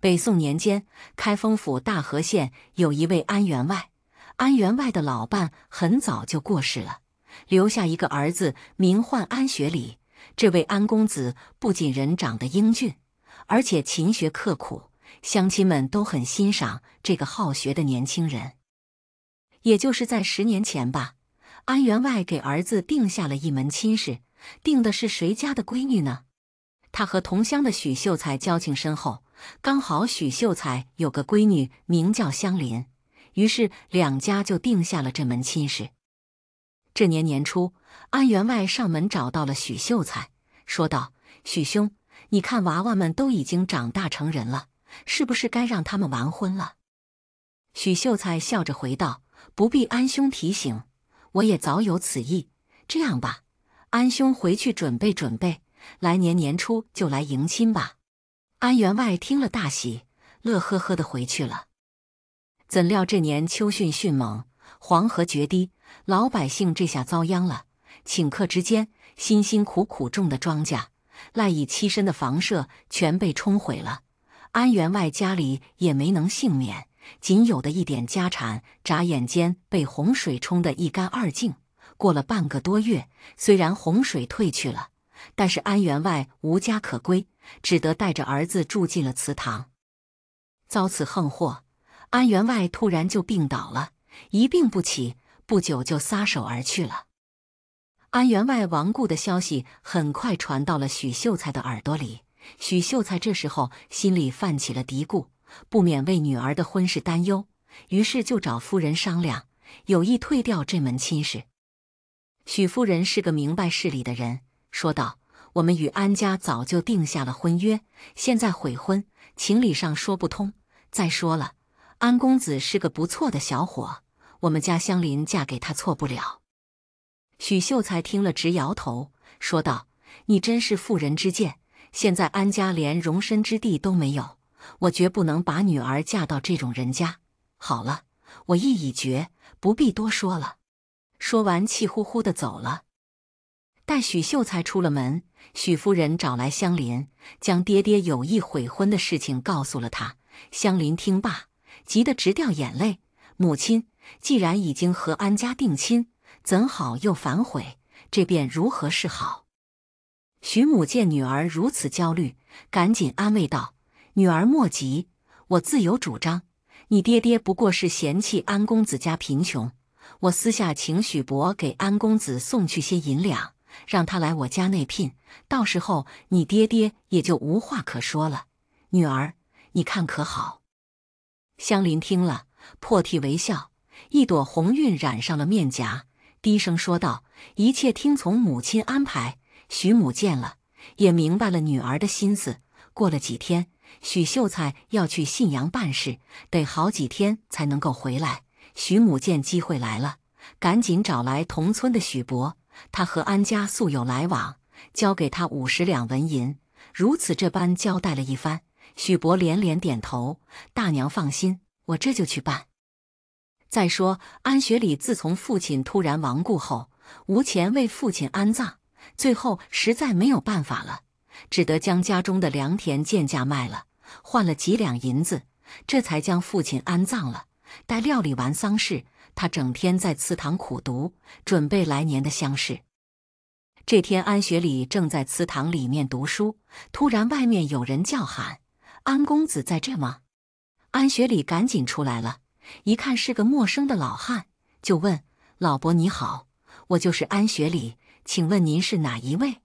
北宋年间，开封府大河县有一位安员外。安员外的老伴很早就过世了，留下一个儿子，名唤安学礼。这位安公子不仅人长得英俊，而且勤学刻苦，乡亲们都很欣赏这个好学的年轻人。也就是在十年前吧，安员外给儿子定下了一门亲事，定的是谁家的闺女呢？他和同乡的许秀才交情深厚。刚好许秀才有个闺女名叫香林，于是两家就定下了这门亲事。这年年初，安员外上门找到了许秀才，说道：“许兄，你看娃娃们都已经长大成人了，是不是该让他们完婚了？”许秀才笑着回道：“不必安兄提醒，我也早有此意。这样吧，安兄回去准备准备，来年年初就来迎亲吧。”安员外听了大喜，乐呵呵的回去了。怎料这年秋汛迅猛，黄河决堤，老百姓这下遭殃了。顷刻之间，辛辛苦苦种的庄稼，赖以栖身的房舍，全被冲毁了。安员外家里也没能幸免，仅有的一点家产，眨眼间被洪水冲得一干二净。过了半个多月，虽然洪水退去了。但是安员外无家可归，只得带着儿子住进了祠堂。遭此横祸，安员外突然就病倒了，一病不起，不久就撒手而去了。安员外亡故的消息很快传到了许秀才的耳朵里，许秀才这时候心里泛起了嘀咕，不免为女儿的婚事担忧，于是就找夫人商量，有意退掉这门亲事。许夫人是个明白事理的人。说道：“我们与安家早就定下了婚约，现在悔婚，情理上说不通。再说了，安公子是个不错的小伙，我们家香菱嫁给他错不了。”许秀才听了直摇头，说道：“你真是妇人之见。现在安家连容身之地都没有，我绝不能把女儿嫁到这种人家。好了，我意已决，不必多说了。”说完，气呼呼的走了。待许秀才出了门，许夫人找来香林，将爹爹有意悔婚的事情告诉了他。香林听罢，急得直掉眼泪。母亲，既然已经和安家定亲，怎好又反悔？这便如何是好？许母见女儿如此焦虑，赶紧安慰道：“女儿莫急，我自有主张。你爹爹不过是嫌弃安公子家贫穷，我私下请许伯给安公子送去些银两。”让他来我家内聘，到时候你爹爹也就无话可说了。女儿，你看可好？香林听了，破涕为笑，一朵红晕染上了面颊，低声说道：“一切听从母亲安排。”徐母见了，也明白了女儿的心思。过了几天，许秀才要去信阳办事，得好几天才能够回来。徐母见机会来了，赶紧找来同村的许伯。他和安家素有来往，交给他五十两纹银，如此这般交代了一番。许伯连连点头：“大娘放心，我这就去办。”再说安学礼自从父亲突然亡故后，无钱为父亲安葬，最后实在没有办法了，只得将家中的良田贱价卖了，换了几两银子，这才将父亲安葬了。待料理完丧事，他整天在祠堂苦读，准备来年的乡试。这天，安学礼正在祠堂里面读书，突然外面有人叫喊：“安公子在这吗？”安学礼赶紧出来了，一看是个陌生的老汉，就问：“老伯你好，我就是安学礼，请问您是哪一位？”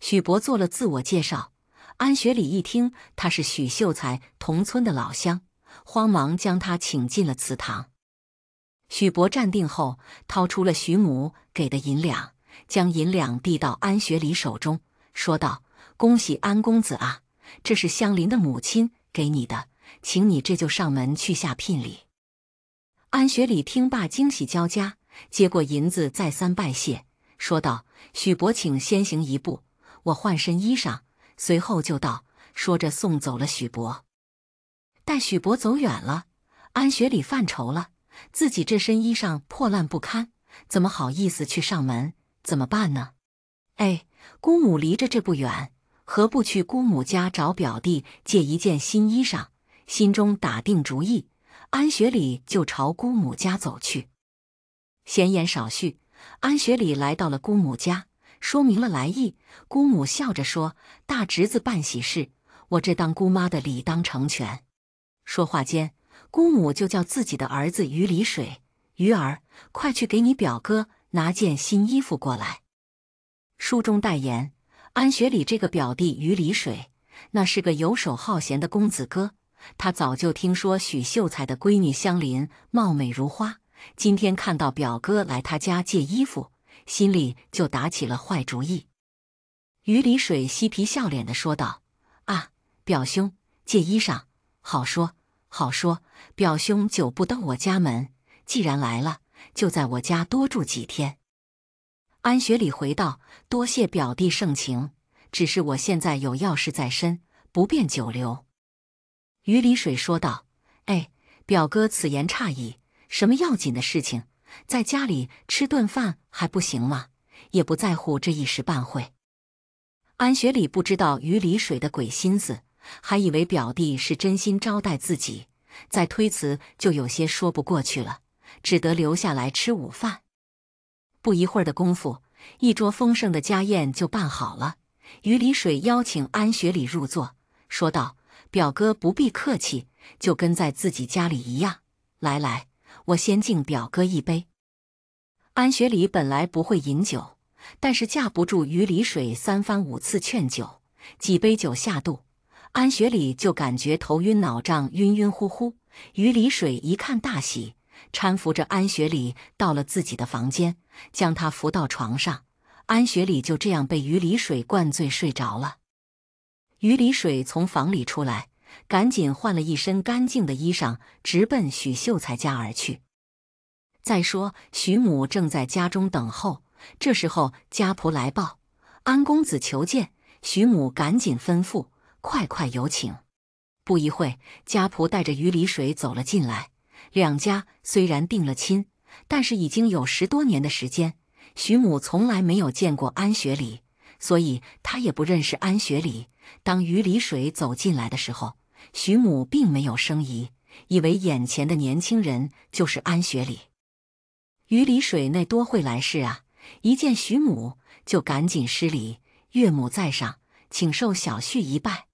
许伯做了自我介绍，安学礼一听，他是许秀才同村的老乡。慌忙将他请进了祠堂。许伯站定后，掏出了许母给的银两，将银两递到安学礼手中，说道：“恭喜安公子啊，这是相邻的母亲给你的，请你这就上门去下聘礼。”安学礼听罢，惊喜交加，接过银子，再三拜谢，说道：“许伯，请先行一步，我换身衣裳，随后就到。”说着送走了许伯。待许伯走远了，安学礼犯愁了。自己这身衣裳破烂不堪，怎么好意思去上门？怎么办呢？哎，姑母离着这不远，何不去姑母家找表弟借一件新衣裳？心中打定主意，安学礼就朝姑母家走去。闲言少叙，安学礼来到了姑母家，说明了来意。姑母笑着说：“大侄子办喜事，我这当姑妈的理当成全。”说话间，姑母就叫自己的儿子于理水：“鱼儿，快去给你表哥拿件新衣服过来。”书中代言安学礼这个表弟于理水，那是个游手好闲的公子哥。他早就听说许秀才的闺女香林貌美如花，今天看到表哥来他家借衣服，心里就打起了坏主意。于理水嬉皮笑脸地说道：“啊，表兄，借衣裳，好说。”好说，表兄久不登我家门，既然来了，就在我家多住几天。安学礼回道：“多谢表弟盛情，只是我现在有要事在身，不便久留。”于礼水说道：“哎，表哥此言差矣，什么要紧的事情，在家里吃顿饭还不行吗？也不在乎这一时半会。”安学礼不知道于礼水的鬼心思。还以为表弟是真心招待自己，再推辞就有些说不过去了，只得留下来吃午饭。不一会儿的功夫，一桌丰盛的家宴就办好了。于礼水邀请安学礼入座，说道：“表哥不必客气，就跟在自己家里一样。来来，我先敬表哥一杯。”安学礼本来不会饮酒，但是架不住于礼水三番五次劝酒，几杯酒下肚。安学礼就感觉头晕脑胀，晕晕乎乎。于礼水一看大喜，搀扶着安学礼到了自己的房间，将他扶到床上。安学礼就这样被于礼水灌醉，睡着了。于礼水从房里出来，赶紧换了一身干净的衣裳，直奔许秀才家而去。再说，许母正在家中等候。这时候，家仆来报：“安公子求见。”许母赶紧吩咐。快快有请！不一会，家仆带着于离水走了进来。两家虽然定了亲，但是已经有十多年的时间，徐母从来没有见过安学礼，所以她也不认识安学礼。当于离水走进来的时候，徐母并没有生疑，以为眼前的年轻人就是安学礼。于离水那多会来事啊！一见徐母，就赶紧施礼：“岳母在上，请受小婿一拜。”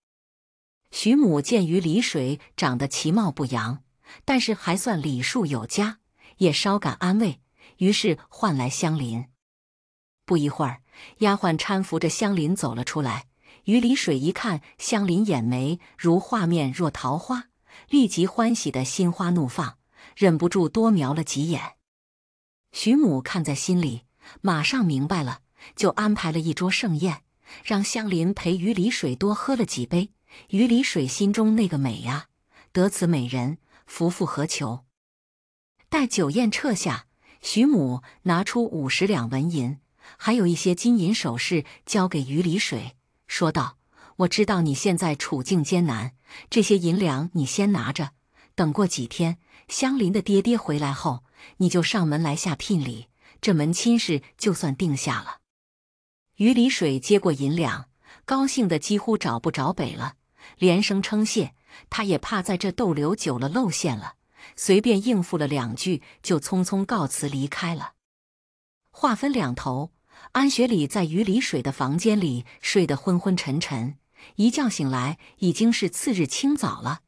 徐母见于梨水长得其貌不扬，但是还算礼数有加，也稍感安慰。于是唤来香邻。不一会儿，丫鬟搀扶着香邻走了出来。于梨水一看香邻眼眉如画，面若桃花，立即欢喜的心花怒放，忍不住多瞄了几眼。徐母看在心里，马上明白了，就安排了一桌盛宴，让香邻陪于梨水多喝了几杯。于理水心中那个美呀，得此美人，夫复何求？待酒宴撤下，徐母拿出五十两纹银，还有一些金银首饰，交给于理水，说道：“我知道你现在处境艰难，这些银两你先拿着，等过几天相邻的爹爹回来后，你就上门来下聘礼，这门亲事就算定下了。”于理水接过银两，高兴的几乎找不着北了。连声称谢，他也怕在这逗留久了露馅了，随便应付了两句就匆匆告辞离开了。话分两头，安学礼在于礼水的房间里睡得昏昏沉沉，一觉醒来已经是次日清早了。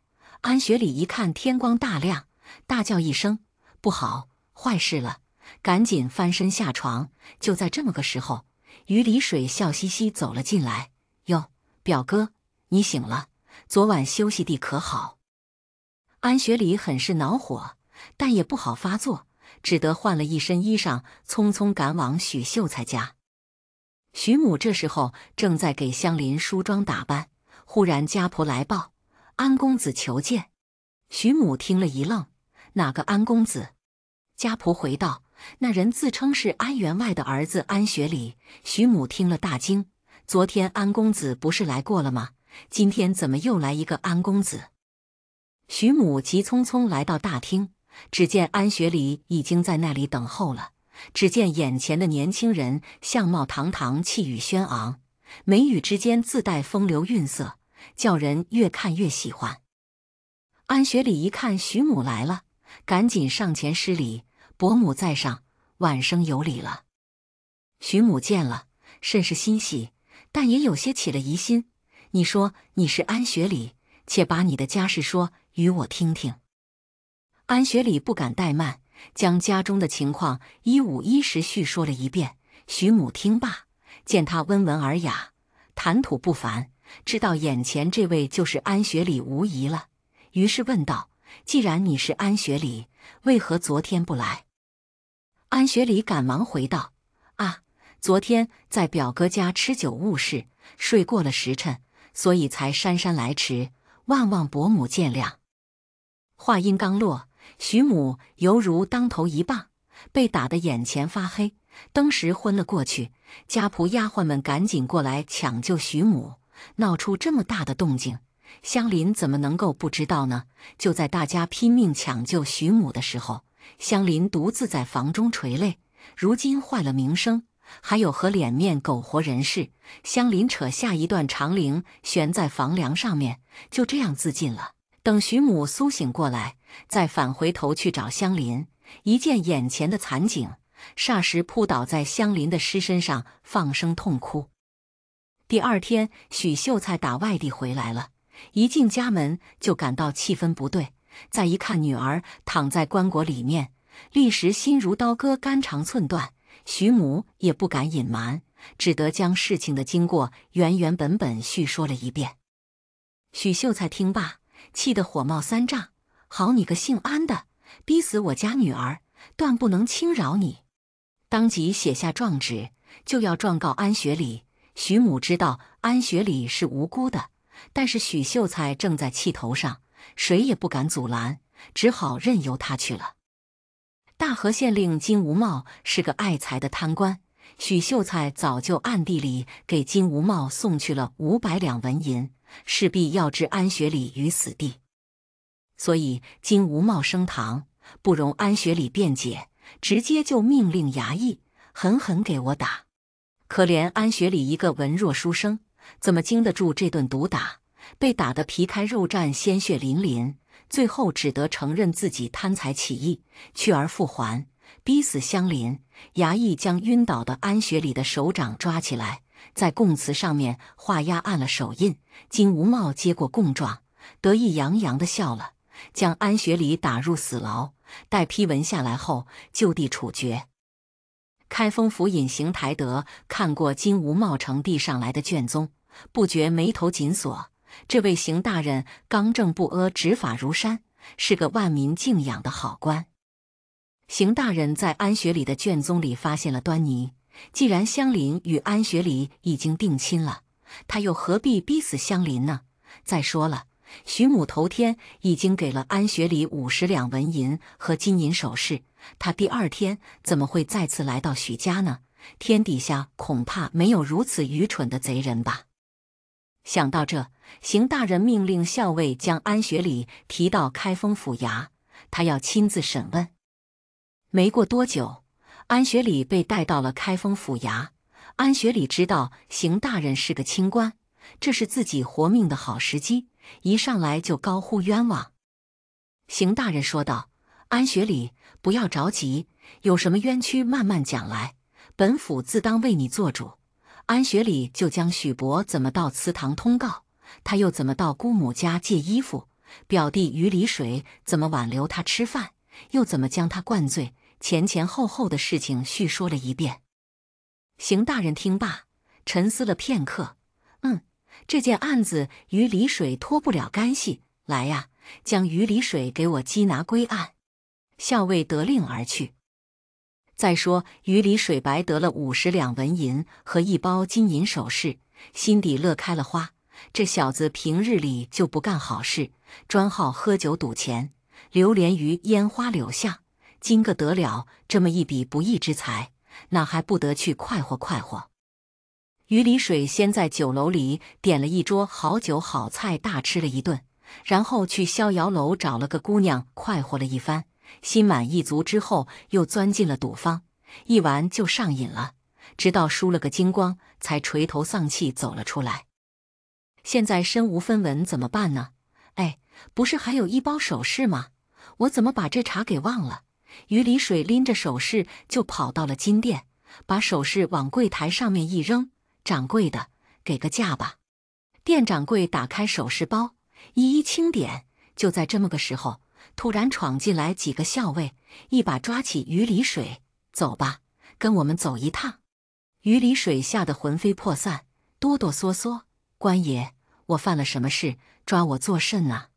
安学礼一看天光大亮，大叫一声：“不好，坏事了！”赶紧翻身下床。就在这么个时候，于离水笑嘻嘻走了进来：“哟，表哥，你醒了。”昨晚休息地可好？安学礼很是恼火，但也不好发作，只得换了一身衣裳，匆匆赶往许秀才家。徐母这时候正在给香林梳妆打扮，忽然家仆来报：“安公子求见。”徐母听了一愣：“哪个安公子？”家仆回道：“那人自称是安员外的儿子安学礼。”徐母听了大惊：“昨天安公子不是来过了吗？”今天怎么又来一个安公子？徐母急匆匆来到大厅，只见安学礼已经在那里等候了。只见眼前的年轻人相貌堂堂，气宇轩昂，眉宇之间自带风流韵色，叫人越看越喜欢。安学礼一看徐母来了，赶紧上前施礼：“伯母在上，晚生有礼了。”徐母见了，甚是欣喜，但也有些起了疑心。你说你是安学礼，且把你的家事说与我听听。安学礼不敢怠慢，将家中的情况一五一十叙说了一遍。徐母听罢，见他温文尔雅，谈吐不凡，知道眼前这位就是安学礼无疑了，于是问道：“既然你是安学礼，为何昨天不来？”安学礼赶忙回道：“啊，昨天在表哥家吃酒误事，睡过了时辰。”所以才姗姗来迟，万望伯母见谅。话音刚落，徐母犹如当头一棒，被打得眼前发黑，当时昏了过去。家仆丫鬟们赶紧过来抢救徐母，闹出这么大的动静，香林怎么能够不知道呢？就在大家拼命抢救徐母的时候，香林独自在房中垂泪。如今坏了名声。还有和脸面苟活人士香邻扯下一段长绫悬在房梁上面，就这样自尽了。等徐母苏醒过来，再返回头去找香邻，一见眼前的惨景，霎时扑倒在香邻的尸身上，放声痛哭。第二天，许秀才打外地回来了，一进家门就感到气氛不对，再一看女儿躺在棺椁里面，立时心如刀割，肝肠寸断。徐母也不敢隐瞒，只得将事情的经过原原本本叙说了一遍。许秀才听罢，气得火冒三丈：“好你个姓安的，逼死我家女儿，断不能轻饶你！”当即写下状纸，就要状告安学礼。徐母知道安学礼是无辜的，但是许秀才正在气头上，谁也不敢阻拦，只好任由他去了。大河县令金无茂是个爱财的贪官，许秀才早就暗地里给金无茂送去了五百两纹银，势必要置安学礼于死地。所以金无茂升堂，不容安学礼辩解，直接就命令衙役狠狠给我打。可怜安学礼一个文弱书生，怎么经得住这顿毒打？被打得皮开肉绽，鲜血淋淋。最后只得承认自己贪财起意，去而复还，逼死乡邻。衙役将晕倒的安学礼的手掌抓起来，在供词上面画押按了手印。金无茂接过供状，得意洋洋地笑了，将安学礼打入死牢。待批文下来后，就地处决。开封府尹邢台德看过金无茂呈递上来的卷宗，不觉眉头紧锁。这位邢大人刚正不阿，执法如山，是个万民敬仰的好官。邢大人在安学礼的卷宗里发现了端倪。既然香菱与安学礼已经定亲了，他又何必逼死香菱呢？再说了，徐母头天已经给了安学礼五十两纹银和金银首饰，他第二天怎么会再次来到许家呢？天底下恐怕没有如此愚蠢的贼人吧。想到这，邢大人命令校尉将安学礼提到开封府衙，他要亲自审问。没过多久，安学礼被带到了开封府衙。安学礼知道邢大人是个清官，这是自己活命的好时机，一上来就高呼冤枉。邢大人说道：“安学礼，不要着急，有什么冤屈慢慢讲来，本府自当为你做主。”安学礼就将许伯怎么到祠堂通告，他又怎么到姑母家借衣服，表弟于礼水怎么挽留他吃饭，又怎么将他灌醉，前前后后的事情叙说了一遍。邢大人听罢，沉思了片刻，嗯，这件案子于李水脱不了干系。来呀，将于礼水给我缉拿归案。校尉得令而去。再说，于里水白得了五十两纹银和一包金银首饰，心底乐开了花。这小子平日里就不干好事，专好喝酒赌钱，流连于烟花柳巷。今个得了这么一笔不义之财，那还不得去快活快活？于里水先在酒楼里点了一桌好酒好菜，大吃了一顿，然后去逍遥楼找了个姑娘，快活了一番。心满意足之后，又钻进了赌坊，一玩就上瘾了，直到输了个精光，才垂头丧气走了出来。现在身无分文，怎么办呢？哎，不是还有一包首饰吗？我怎么把这茬给忘了？于礼水拎着首饰就跑到了金店，把首饰往柜台上面一扔：“掌柜的，给个价吧！”店掌柜打开首饰包，一一清点。就在这么个时候。突然闯进来几个校尉，一把抓起于离水，走吧，跟我们走一趟。于离水吓得魂飞魄散，哆哆嗦嗦：“官爷，我犯了什么事？抓我作甚啊？”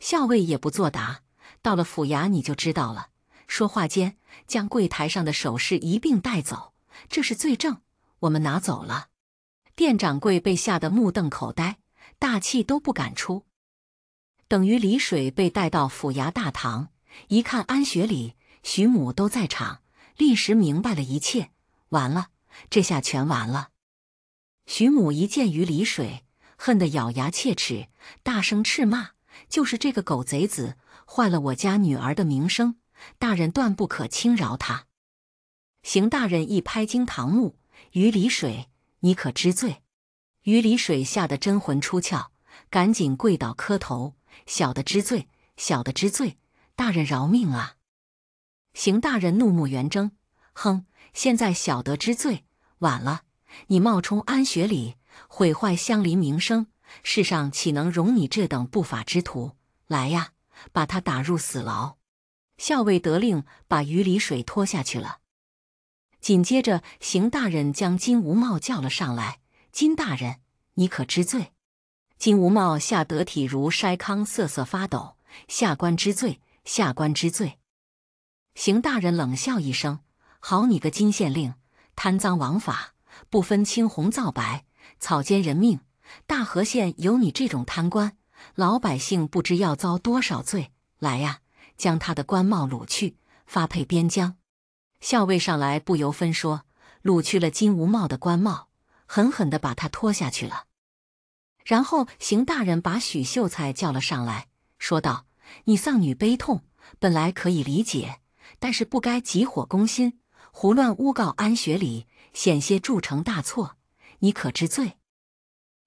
校尉也不作答，到了府衙你就知道了。说话间，将柜台上的首饰一并带走，这是罪证，我们拿走了。店掌柜被吓得目瞪口呆，大气都不敢出。等于李水被带到府衙大堂，一看安学礼、徐母都在场，立时明白了一切。完了，这下全完了。徐母一见于李水，恨得咬牙切齿，大声斥骂：“就是这个狗贼子坏了我家女儿的名声，大人断不可轻饶他！”邢大人一拍惊堂木：“于李水，你可知罪？”于李水吓得真魂出窍，赶紧跪倒磕头。小的知罪，小的知罪，大人饶命啊！邢大人怒目圆睁，哼！现在小得知罪，晚了！你冒充安学礼，毁坏乡邻名声，世上岂能容你这等不法之徒？来呀，把他打入死牢！校尉得令，把于礼水拖下去了。紧接着，邢大人将金无茂叫了上来。金大人，你可知罪？金无茂吓得体如筛糠，瑟瑟发抖：“下官之罪，下官之罪！”邢大人冷笑一声：“好你个金县令，贪赃枉法，不分青红皂白，草菅人命。大河县有你这种贪官，老百姓不知要遭多少罪。”来呀，将他的官帽掳去，发配边疆。校尉上来不由分说，掳去了金无茂的官帽，狠狠地把他拖下去了。然后，邢大人把许秀才叫了上来，说道：“你丧女悲痛，本来可以理解，但是不该急火攻心，胡乱诬告安学礼，险些铸成大错。你可知罪？”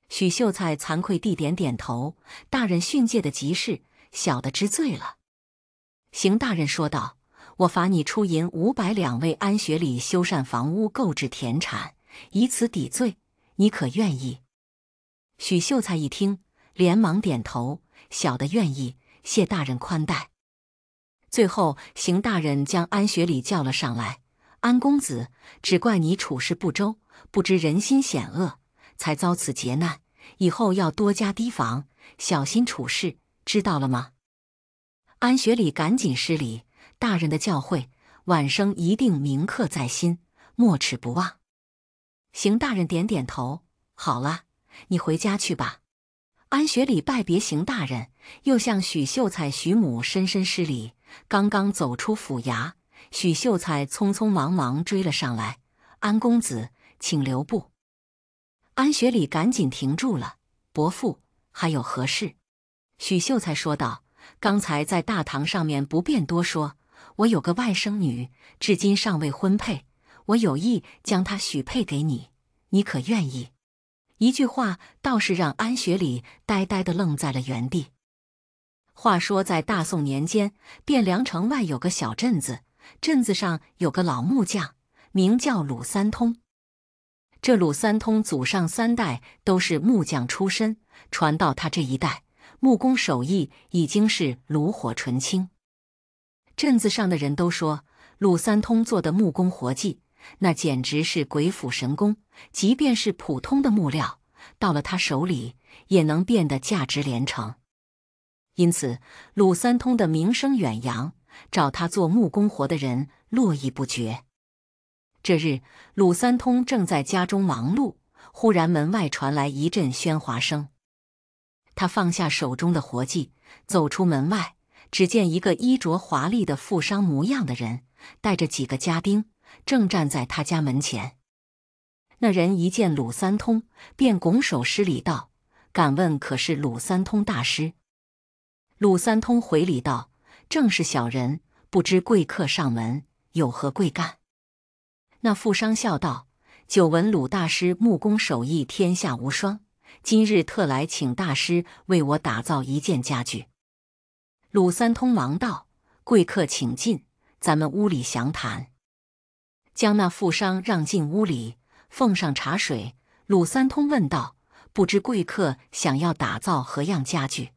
许秀才惭愧地点点头：“大人训诫的极是，小的知罪了。”邢大人说道：“我罚你出银五百两，为安学礼修缮房屋、购置田产，以此抵罪。你可愿意？”许秀才一听，连忙点头：“小的愿意，谢大人宽待。”最后，邢大人将安学礼叫了上来：“安公子，只怪你处事不周，不知人心险恶，才遭此劫难。以后要多加提防，小心处事，知道了吗？”安学礼赶紧施礼：“大人的教诲，晚生一定铭刻在心，没齿不忘。”邢大人点点头：“好了。”你回家去吧。安学礼拜别邢大人，又向许秀才、许母深深施礼。刚刚走出府衙，许秀才匆匆忙忙追了上来：“安公子，请留步。”安学礼赶紧停住了：“伯父，还有何事？”许秀才说道：“刚才在大堂上面不便多说，我有个外甥女，至今尚未婚配，我有意将她许配给你，你可愿意？”一句话倒是让安学礼呆呆的愣在了原地。话说，在大宋年间，汴梁城外有个小镇子，镇子上有个老木匠，名叫鲁三通。这鲁三通祖上三代都是木匠出身，传到他这一代，木工手艺已经是炉火纯青。镇子上的人都说，鲁三通做的木工活计。那简直是鬼斧神工，即便是普通的木料，到了他手里也能变得价值连城。因此，鲁三通的名声远扬，找他做木工活的人络绎不绝。这日，鲁三通正在家中忙碌，忽然门外传来一阵喧哗声。他放下手中的活计，走出门外，只见一个衣着华丽的富商模样的人，带着几个家丁。正站在他家门前，那人一见鲁三通，便拱手施礼道：“敢问可是鲁三通大师？”鲁三通回礼道：“正是小人，不知贵客上门有何贵干？”那富商笑道：“久闻鲁大师木工手艺天下无双，今日特来请大师为我打造一件家具。”鲁三通忙道：“贵客请进，咱们屋里详谈。”将那富商让进屋里，奉上茶水。鲁三通问道：“不知贵客想要打造何样家具？”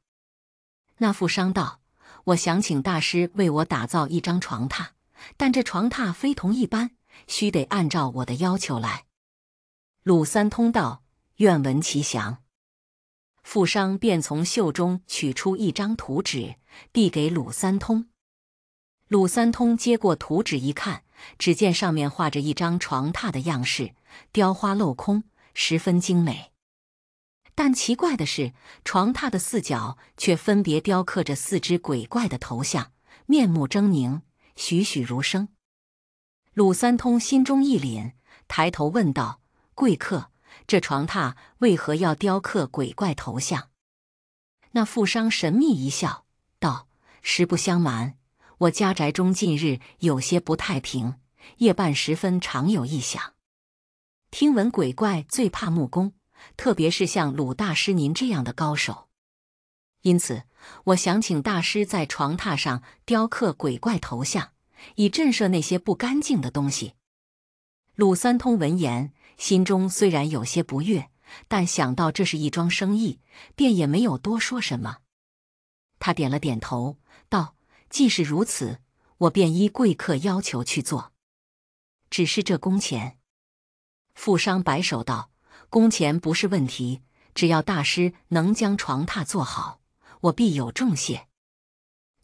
那富商道：“我想请大师为我打造一张床榻，但这床榻非同一般，须得按照我的要求来。”鲁三通道：“愿闻其详。”富商便从袖中取出一张图纸，递给鲁三通。鲁三通接过图纸一看。只见上面画着一张床榻的样式，雕花镂空，十分精美。但奇怪的是，床榻的四角却分别雕刻着四只鬼怪的头像，面目狰狞，栩栩如生。鲁三通心中一凛，抬头问道：“贵客，这床榻为何要雕刻鬼怪头像？”那富商神秘一笑，道：“实不相瞒。”我家宅中近日有些不太平，夜半时分常有异响。听闻鬼怪最怕木工，特别是像鲁大师您这样的高手。因此，我想请大师在床榻上雕刻鬼怪头像，以震慑那些不干净的东西。鲁三通闻言，心中虽然有些不悦，但想到这是一桩生意，便也没有多说什么。他点了点头。即使如此，我便依贵客要求去做。只是这工钱，富商摆手道：“工钱不是问题，只要大师能将床榻做好，我必有重谢。”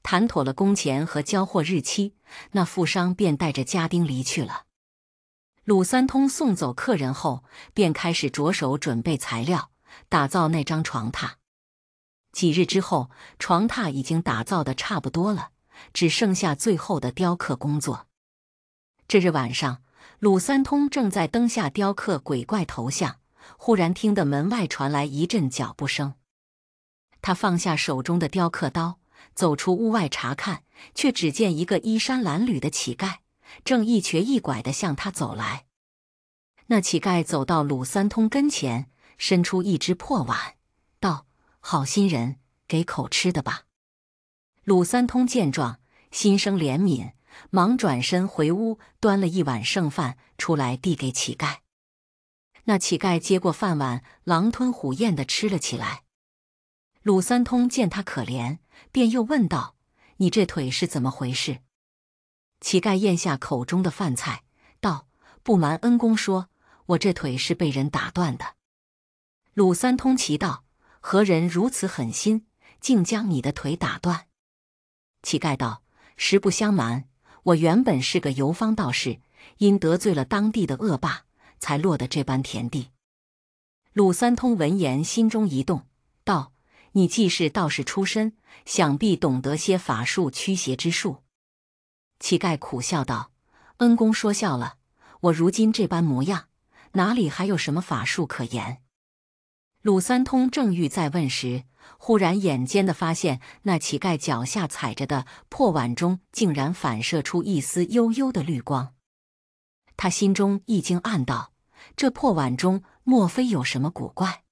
谈妥了工钱和交货日期，那富商便带着家丁离去了。鲁三通送走客人后，便开始着手准备材料，打造那张床榻。几日之后，床榻已经打造的差不多了。只剩下最后的雕刻工作。这日晚上，鲁三通正在灯下雕刻鬼怪头像，忽然听得门外传来一阵脚步声。他放下手中的雕刻刀，走出屋外查看，却只见一个衣衫褴褛的乞丐正一瘸一拐的向他走来。那乞丐走到鲁三通跟前，伸出一只破碗，道：“好心人，给口吃的吧。”鲁三通见状，心生怜悯，忙转身回屋，端了一碗剩饭出来，递给乞丐。那乞丐接过饭碗，狼吞虎咽的吃了起来。鲁三通见他可怜，便又问道：“你这腿是怎么回事？”乞丐咽下口中的饭菜，道：“不瞒恩公，说我这腿是被人打断的。”鲁三通奇道：“何人如此狠心，竟将你的腿打断？”乞丐道：“实不相瞒，我原本是个游方道士，因得罪了当地的恶霸，才落得这般田地。”鲁三通闻言，心中一动，道：“你既是道士出身，想必懂得些法术驱邪之术。”乞丐苦笑道：“恩公说笑了，我如今这般模样，哪里还有什么法术可言？”鲁三通正欲再问时，忽然，眼尖的发现，那乞丐脚下踩着的破碗中，竟然反射出一丝幽幽的绿光。他心中一惊，暗道：“这破碗中莫非有什么古怪？”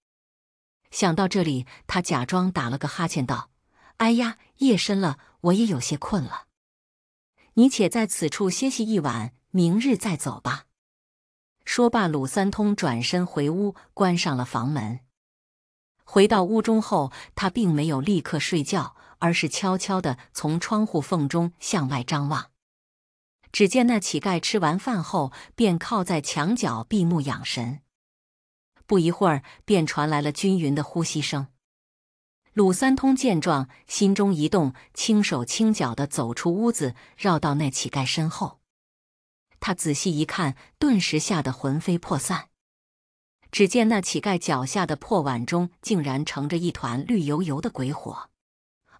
想到这里，他假装打了个哈欠，道：“哎呀，夜深了，我也有些困了。你且在此处歇息一晚，明日再走吧。”说罢，鲁三通转身回屋，关上了房门。回到屋中后，他并没有立刻睡觉，而是悄悄的从窗户缝中向外张望。只见那乞丐吃完饭后，便靠在墙角闭目养神，不一会儿便传来了均匀的呼吸声。鲁三通见状，心中一动，轻手轻脚的走出屋子，绕到那乞丐身后。他仔细一看，顿时吓得魂飞魄散。只见那乞丐脚下的破碗中，竟然盛着一团绿油油的鬼火，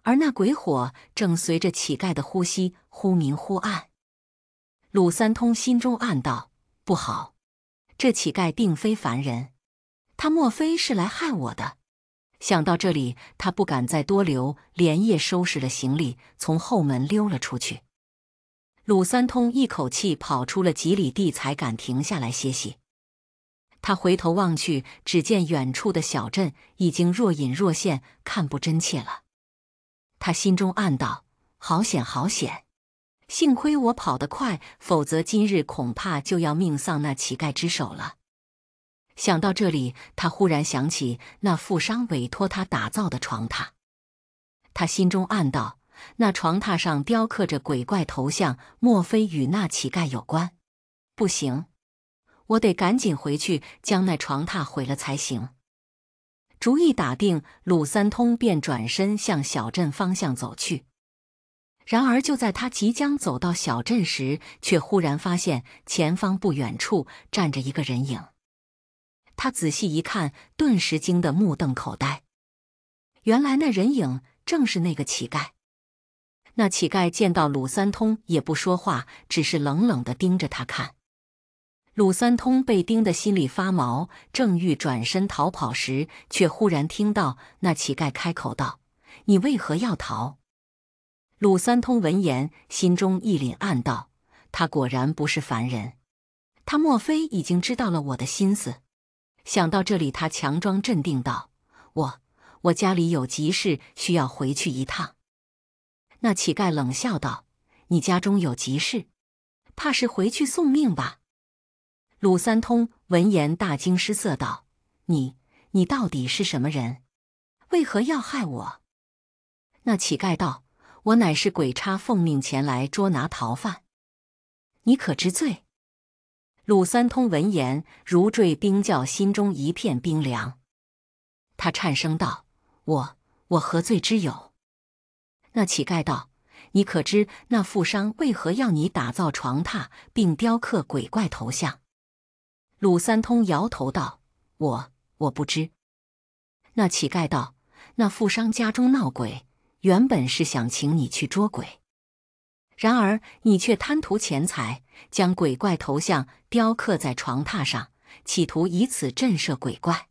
而那鬼火正随着乞丐的呼吸忽明忽暗。鲁三通心中暗道：“不好，这乞丐并非凡人，他莫非是来害我的？”想到这里，他不敢再多留，连夜收拾了行李，从后门溜了出去。鲁三通一口气跑出了几里地，才敢停下来歇息。他回头望去，只见远处的小镇已经若隐若现，看不真切了。他心中暗道：“好险，好险！幸亏我跑得快，否则今日恐怕就要命丧那乞丐之手了。”想到这里，他忽然想起那富商委托他打造的床榻，他心中暗道：“那床榻上雕刻着鬼怪头像，莫非与那乞丐有关？”不行。我得赶紧回去，将那床榻毁了才行。主意打定，鲁三通便转身向小镇方向走去。然而，就在他即将走到小镇时，却忽然发现前方不远处站着一个人影。他仔细一看，顿时惊得目瞪口呆。原来，那人影正是那个乞丐。那乞丐见到鲁三通，也不说话，只是冷冷的盯着他看。鲁三通被盯得心里发毛，正欲转身逃跑时，却忽然听到那乞丐开口道：“你为何要逃？”鲁三通闻言，心中一凛，暗道：“他果然不是凡人，他莫非已经知道了我的心思？”想到这里，他强装镇定道：“我我家里有急事，需要回去一趟。”那乞丐冷笑道：“你家中有急事，怕是回去送命吧？”鲁三通闻言大惊失色，道：“你，你到底是什么人？为何要害我？”那乞丐道：“我乃是鬼差，奉命前来捉拿逃犯。你可知罪？”鲁三通闻言如坠冰窖，心中一片冰凉。他颤声道：“我，我何罪之有？”那乞丐道：“你可知那富商为何要你打造床榻，并雕刻鬼怪头像？”鲁三通摇头道：“我我不知。”那乞丐道：“那富商家中闹鬼，原本是想请你去捉鬼，然而你却贪图钱财，将鬼怪头像雕刻在床榻上，企图以此震慑鬼怪。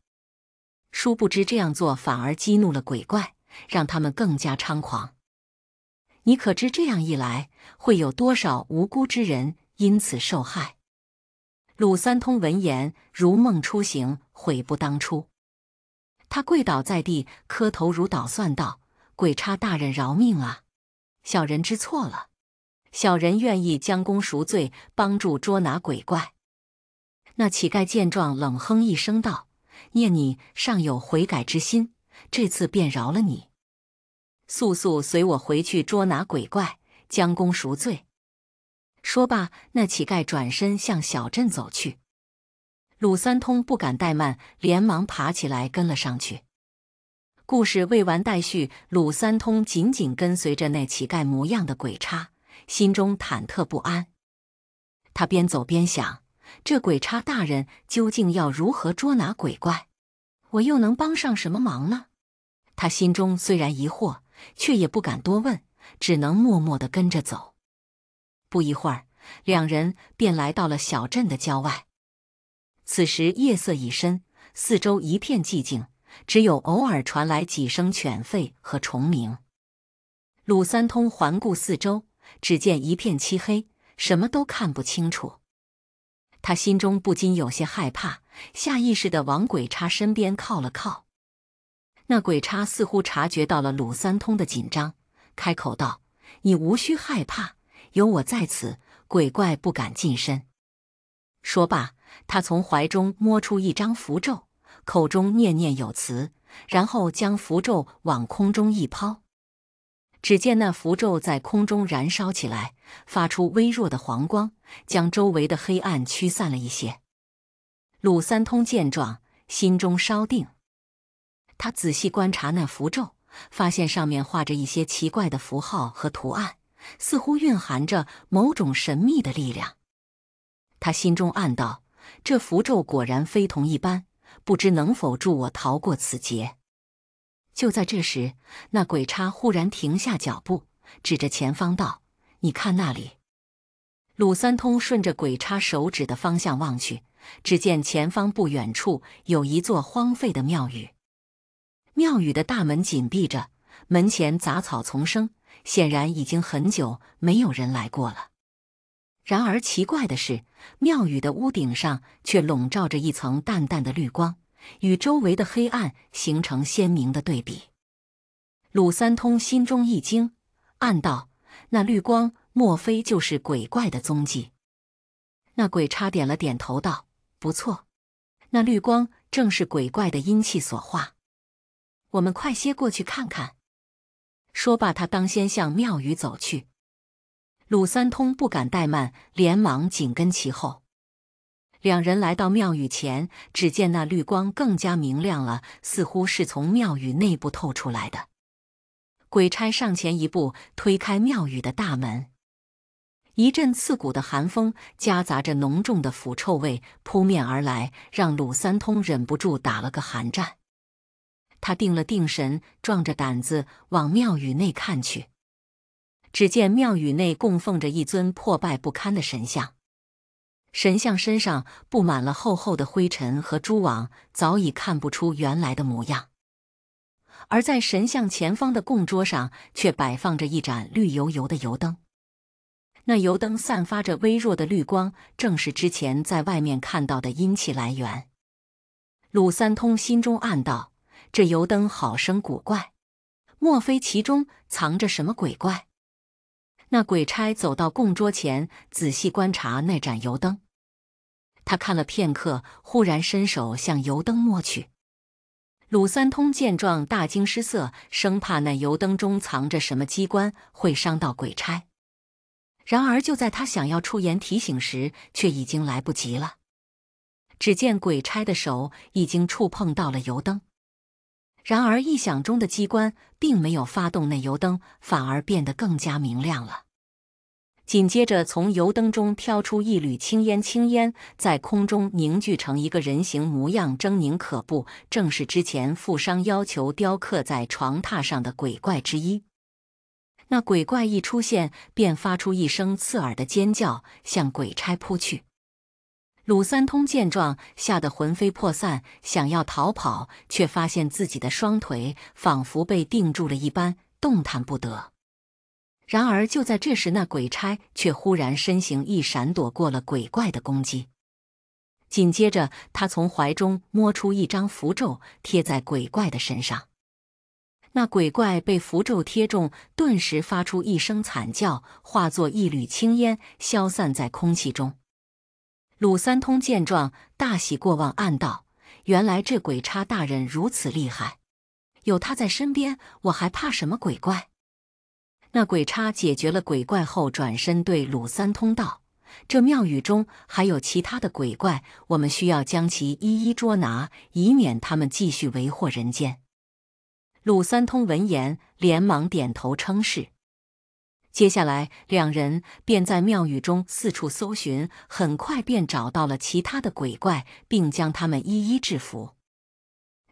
殊不知这样做反而激怒了鬼怪，让他们更加猖狂。你可知这样一来，会有多少无辜之人因此受害？”鲁三通闻言如梦初醒，悔不当初。他跪倒在地，磕头如捣蒜道：“鬼差大人饶命啊！小人知错了，小人愿意将功赎罪，帮助捉拿鬼怪。”那乞丐见状，冷哼一声道：“念你尚有悔改之心，这次便饶了你。速速随我回去捉拿鬼怪，将功赎罪。”说罢，那乞丐转身向小镇走去。鲁三通不敢怠慢，连忙爬起来跟了上去。故事未完待续。鲁三通紧紧跟随着那乞丐模样的鬼差，心中忐忑不安。他边走边想：这鬼差大人究竟要如何捉拿鬼怪？我又能帮上什么忙呢？他心中虽然疑惑，却也不敢多问，只能默默地跟着走。不一会儿，两人便来到了小镇的郊外。此时夜色已深，四周一片寂静，只有偶尔传来几声犬吠和虫鸣。鲁三通环顾四周，只见一片漆黑，什么都看不清楚。他心中不禁有些害怕，下意识地往鬼差身边靠了靠。那鬼差似乎察觉到了鲁三通的紧张，开口道：“你无需害怕。”有我在此，鬼怪不敢近身。说罢，他从怀中摸出一张符咒，口中念念有词，然后将符咒往空中一抛。只见那符咒在空中燃烧起来，发出微弱的黄光，将周围的黑暗驱散了一些。鲁三通见状，心中稍定。他仔细观察那符咒，发现上面画着一些奇怪的符号和图案。似乎蕴含着某种神秘的力量，他心中暗道：“这符咒果然非同一般，不知能否助我逃过此劫。”就在这时，那鬼差忽然停下脚步，指着前方道：“你看那里。”鲁三通顺着鬼差手指的方向望去，只见前方不远处有一座荒废的庙宇，庙宇的大门紧闭着，门前杂草丛生。显然已经很久没有人来过了。然而奇怪的是，庙宇的屋顶上却笼罩着一层淡淡的绿光，与周围的黑暗形成鲜明的对比。鲁三通心中一惊，暗道：“那绿光莫非就是鬼怪的踪迹？”那鬼差点了点头，道：“不错，那绿光正是鬼怪的阴气所化。我们快些过去看看。”说罢，他当先向庙宇走去，鲁三通不敢怠慢，连忙紧跟其后。两人来到庙宇前，只见那绿光更加明亮了，似乎是从庙宇内部透出来的。鬼差上前一步，推开庙宇的大门，一阵刺骨的寒风夹杂着浓重的腐臭味扑面而来，让鲁三通忍不住打了个寒战。他定了定神，壮着胆子往庙宇内看去。只见庙宇内供奉着一尊破败不堪的神像，神像身上布满了厚厚的灰尘和蛛网，早已看不出原来的模样。而在神像前方的供桌上，却摆放着一盏绿油油的油灯。那油灯散发着微弱的绿光，正是之前在外面看到的阴气来源。鲁三通心中暗道。这油灯好生古怪，莫非其中藏着什么鬼怪？那鬼差走到供桌前，仔细观察那盏油灯。他看了片刻，忽然伸手向油灯摸去。鲁三通见状大惊失色，生怕那油灯中藏着什么机关会伤到鬼差。然而就在他想要出言提醒时，却已经来不及了。只见鬼差的手已经触碰到了油灯。然而，臆想中的机关并没有发动，那油灯反而变得更加明亮了。紧接着，从油灯中飘出一缕青烟，青烟在空中凝聚成一个人形模样，狰狞可怖，正是之前富商要求雕刻在床榻上的鬼怪之一。那鬼怪一出现，便发出一声刺耳的尖叫，向鬼差扑去。鲁三通见状，吓得魂飞魄散，想要逃跑，却发现自己的双腿仿佛被定住了一般，动弹不得。然而，就在这时，那鬼差却忽然身形一闪，躲过了鬼怪的攻击。紧接着，他从怀中摸出一张符咒，贴在鬼怪的身上。那鬼怪被符咒贴中，顿时发出一声惨叫，化作一缕青烟，消散在空气中。鲁三通见状，大喜过望，暗道：“原来这鬼差大人如此厉害，有他在身边，我还怕什么鬼怪？”那鬼差解决了鬼怪后，转身对鲁三通道：“这庙宇中还有其他的鬼怪，我们需要将其一一捉拿，以免他们继续为祸人间。”鲁三通闻言，连忙点头称是。接下来，两人便在庙宇中四处搜寻，很快便找到了其他的鬼怪，并将他们一一制服。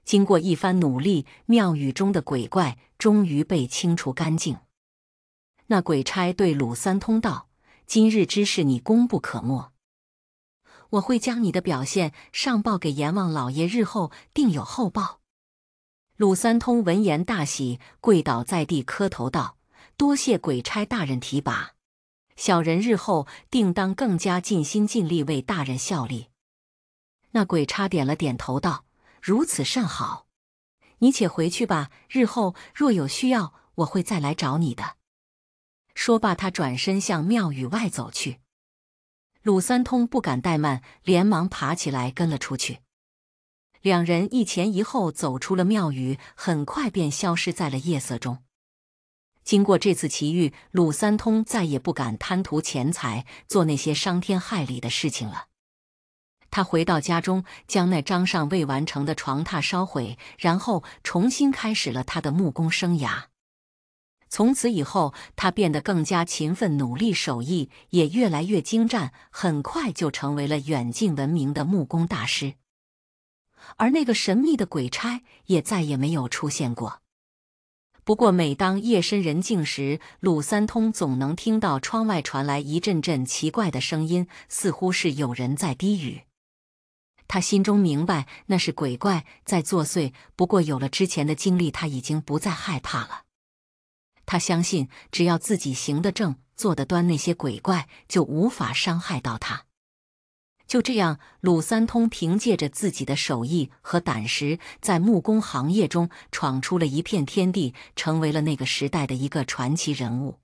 经过一番努力，庙宇中的鬼怪终于被清除干净。那鬼差对鲁三通道：“今日之事，你功不可没，我会将你的表现上报给阎王老爷，日后定有厚报。”鲁三通闻言大喜，跪倒在地磕头道。多谢鬼差大人提拔，小人日后定当更加尽心尽力为大人效力。那鬼差点了点头，道：“如此甚好，你且回去吧。日后若有需要，我会再来找你的。”说罢，他转身向庙宇外走去。鲁三通不敢怠慢，连忙爬起来跟了出去。两人一前一后走出了庙宇，很快便消失在了夜色中。经过这次奇遇，鲁三通再也不敢贪图钱财，做那些伤天害理的事情了。他回到家中，将那张上未完成的床榻烧毁，然后重新开始了他的木工生涯。从此以后，他变得更加勤奋努力，手艺也越来越精湛，很快就成为了远近闻名的木工大师。而那个神秘的鬼差也再也没有出现过。不过，每当夜深人静时，鲁三通总能听到窗外传来一阵阵奇怪的声音，似乎是有人在低语。他心中明白，那是鬼怪在作祟。不过，有了之前的经历，他已经不再害怕了。他相信，只要自己行得正、坐得端，那些鬼怪就无法伤害到他。就这样，鲁三通凭借着自己的手艺和胆识，在木工行业中闯出了一片天地，成为了那个时代的一个传奇人物。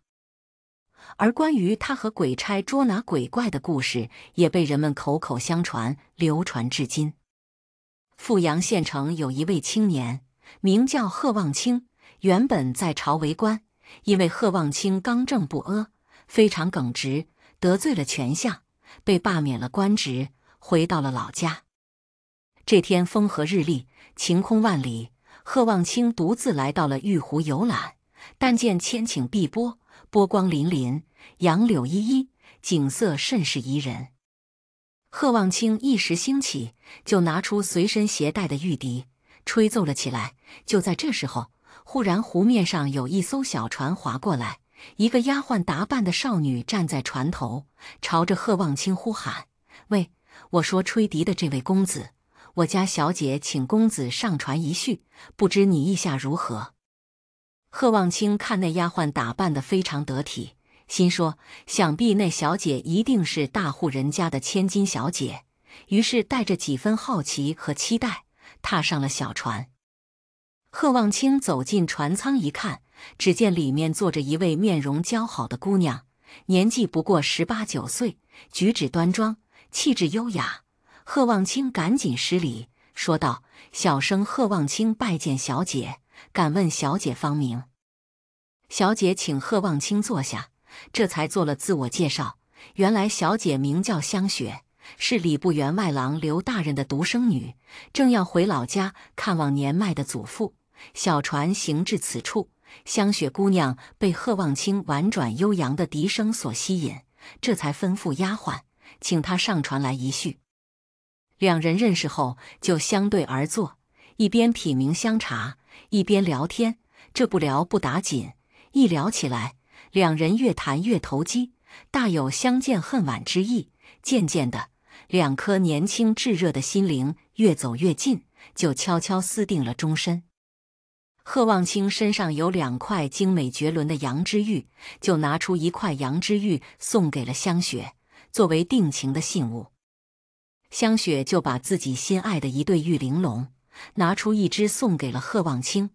而关于他和鬼差捉拿鬼怪的故事，也被人们口口相传，流传至今。富阳县城有一位青年，名叫贺望清，原本在朝为官，因为贺望清刚正不阿，非常耿直，得罪了权相。被罢免了官职，回到了老家。这天风和日丽，晴空万里。贺望清独自来到了玉湖游览，但见千顷碧波，波光粼粼，杨柳依依，景色甚是宜人。贺望清一时兴起，就拿出随身携带的玉笛，吹奏了起来。就在这时候，忽然湖面上有一艘小船划过来。一个丫鬟打扮的少女站在船头，朝着贺望清呼喊：“喂，我说吹笛的这位公子，我家小姐请公子上船一叙，不知你意下如何？”贺望清看那丫鬟打扮的非常得体，心说：“想必那小姐一定是大户人家的千金小姐。”于是带着几分好奇和期待，踏上了小船。贺望清走进船舱一看。只见里面坐着一位面容姣好的姑娘，年纪不过十八九岁，举止端庄，气质优雅。贺望清赶紧施礼，说道：“小生贺望清拜见小姐，敢问小姐芳名？”小姐请贺望清坐下，这才做了自我介绍。原来小姐名叫香雪，是礼部员外郎刘大人的独生女，正要回老家看望年迈的祖父。小船行至此处。香雪姑娘被贺望清婉转悠扬的笛声所吸引，这才吩咐丫鬟请她上船来一叙。两人认识后就相对而坐，一边品茗相茶，一边聊天。这不聊不打紧，一聊起来，两人越谈越投机，大有相见恨晚之意。渐渐的，两颗年轻炙热的心灵越走越近，就悄悄私定了终身。贺望清身上有两块精美绝伦的羊脂玉，就拿出一块羊脂玉送给了香雪，作为定情的信物。香雪就把自己心爱的一对玉玲珑拿出一只送给了贺望清，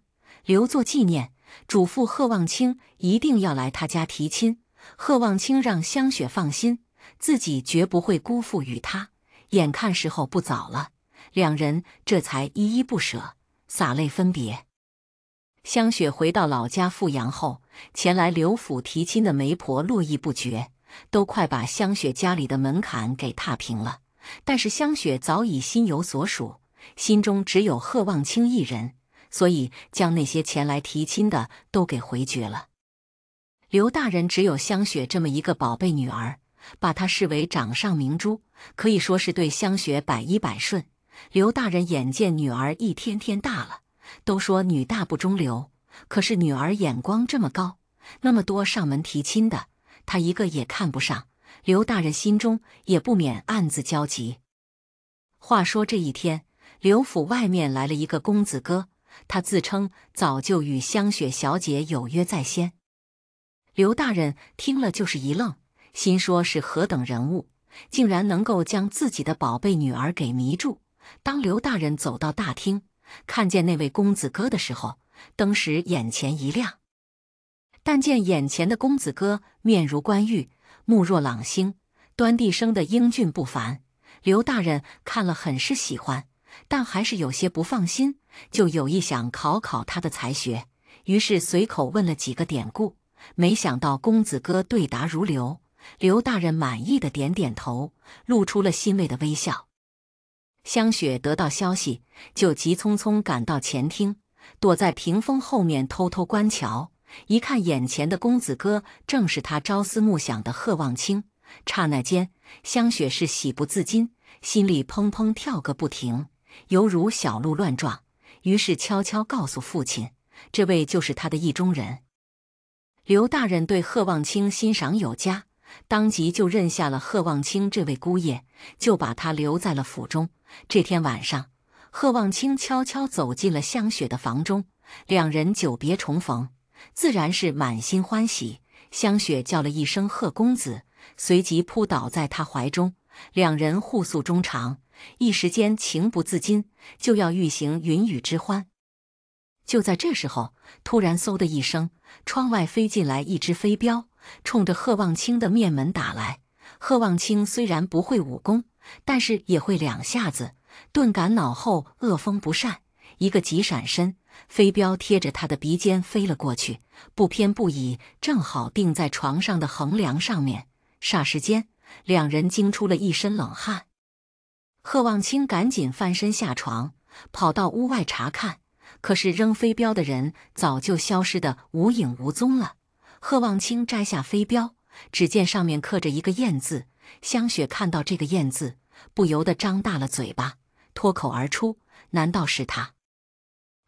留作纪念，嘱咐贺望清一定要来他家提亲。贺望清让香雪放心，自己绝不会辜负与他。眼看时候不早了，两人这才依依不舍，洒泪分别。香雪回到老家富阳后，前来刘府提亲的媒婆络绎不绝，都快把香雪家里的门槛给踏平了。但是香雪早已心有所属，心中只有贺望清一人，所以将那些前来提亲的都给回绝了。刘大人只有香雪这么一个宝贝女儿，把她视为掌上明珠，可以说是对香雪百依百顺。刘大人眼见女儿一天天大了。都说女大不中留，可是女儿眼光这么高，那么多上门提亲的，她一个也看不上。刘大人心中也不免暗自焦急。话说这一天，刘府外面来了一个公子哥，他自称早就与香雪小姐有约在先。刘大人听了就是一愣，心说：是何等人物，竟然能够将自己的宝贝女儿给迷住？当刘大人走到大厅。看见那位公子哥的时候，登时眼前一亮。但见眼前的公子哥面如冠玉，目若朗星，端地生的英俊不凡。刘大人看了很是喜欢，但还是有些不放心，就有意想考考他的才学。于是随口问了几个典故，没想到公子哥对答如流。刘大人满意的点点头，露出了欣慰的微笑。香雪得到消息，就急匆匆赶到前厅，躲在屏风后面偷偷观瞧。一看眼前的公子哥，正是他朝思暮想的贺望清。刹那间，香雪是喜不自禁，心里砰砰跳个不停，犹如小鹿乱撞。于是悄悄告诉父亲：“这位就是他的意中人。”刘大人对贺望清欣赏有加。当即就认下了贺望清这位姑爷，就把他留在了府中。这天晚上，贺望清悄悄走进了香雪的房中，两人久别重逢，自然是满心欢喜。香雪叫了一声“贺公子”，随即扑倒在他怀中，两人互诉衷肠，一时间情不自禁，就要欲行云雨之欢。就在这时候，突然“嗖”的一声，窗外飞进来一只飞镖。冲着贺望清的面门打来。贺望清虽然不会武功，但是也会两下子。顿感脑后恶风不善，一个急闪身，飞镖贴着他的鼻尖飞了过去，不偏不倚，正好钉在床上的横梁上面。霎时间，两人惊出了一身冷汗。贺望清赶紧翻身下床，跑到屋外查看，可是扔飞镖的人早就消失的无影无踪了。贺望清摘下飞镖，只见上面刻着一个“燕”字。香雪看到这个“燕”字，不由得张大了嘴巴，脱口而出：“难道是他？”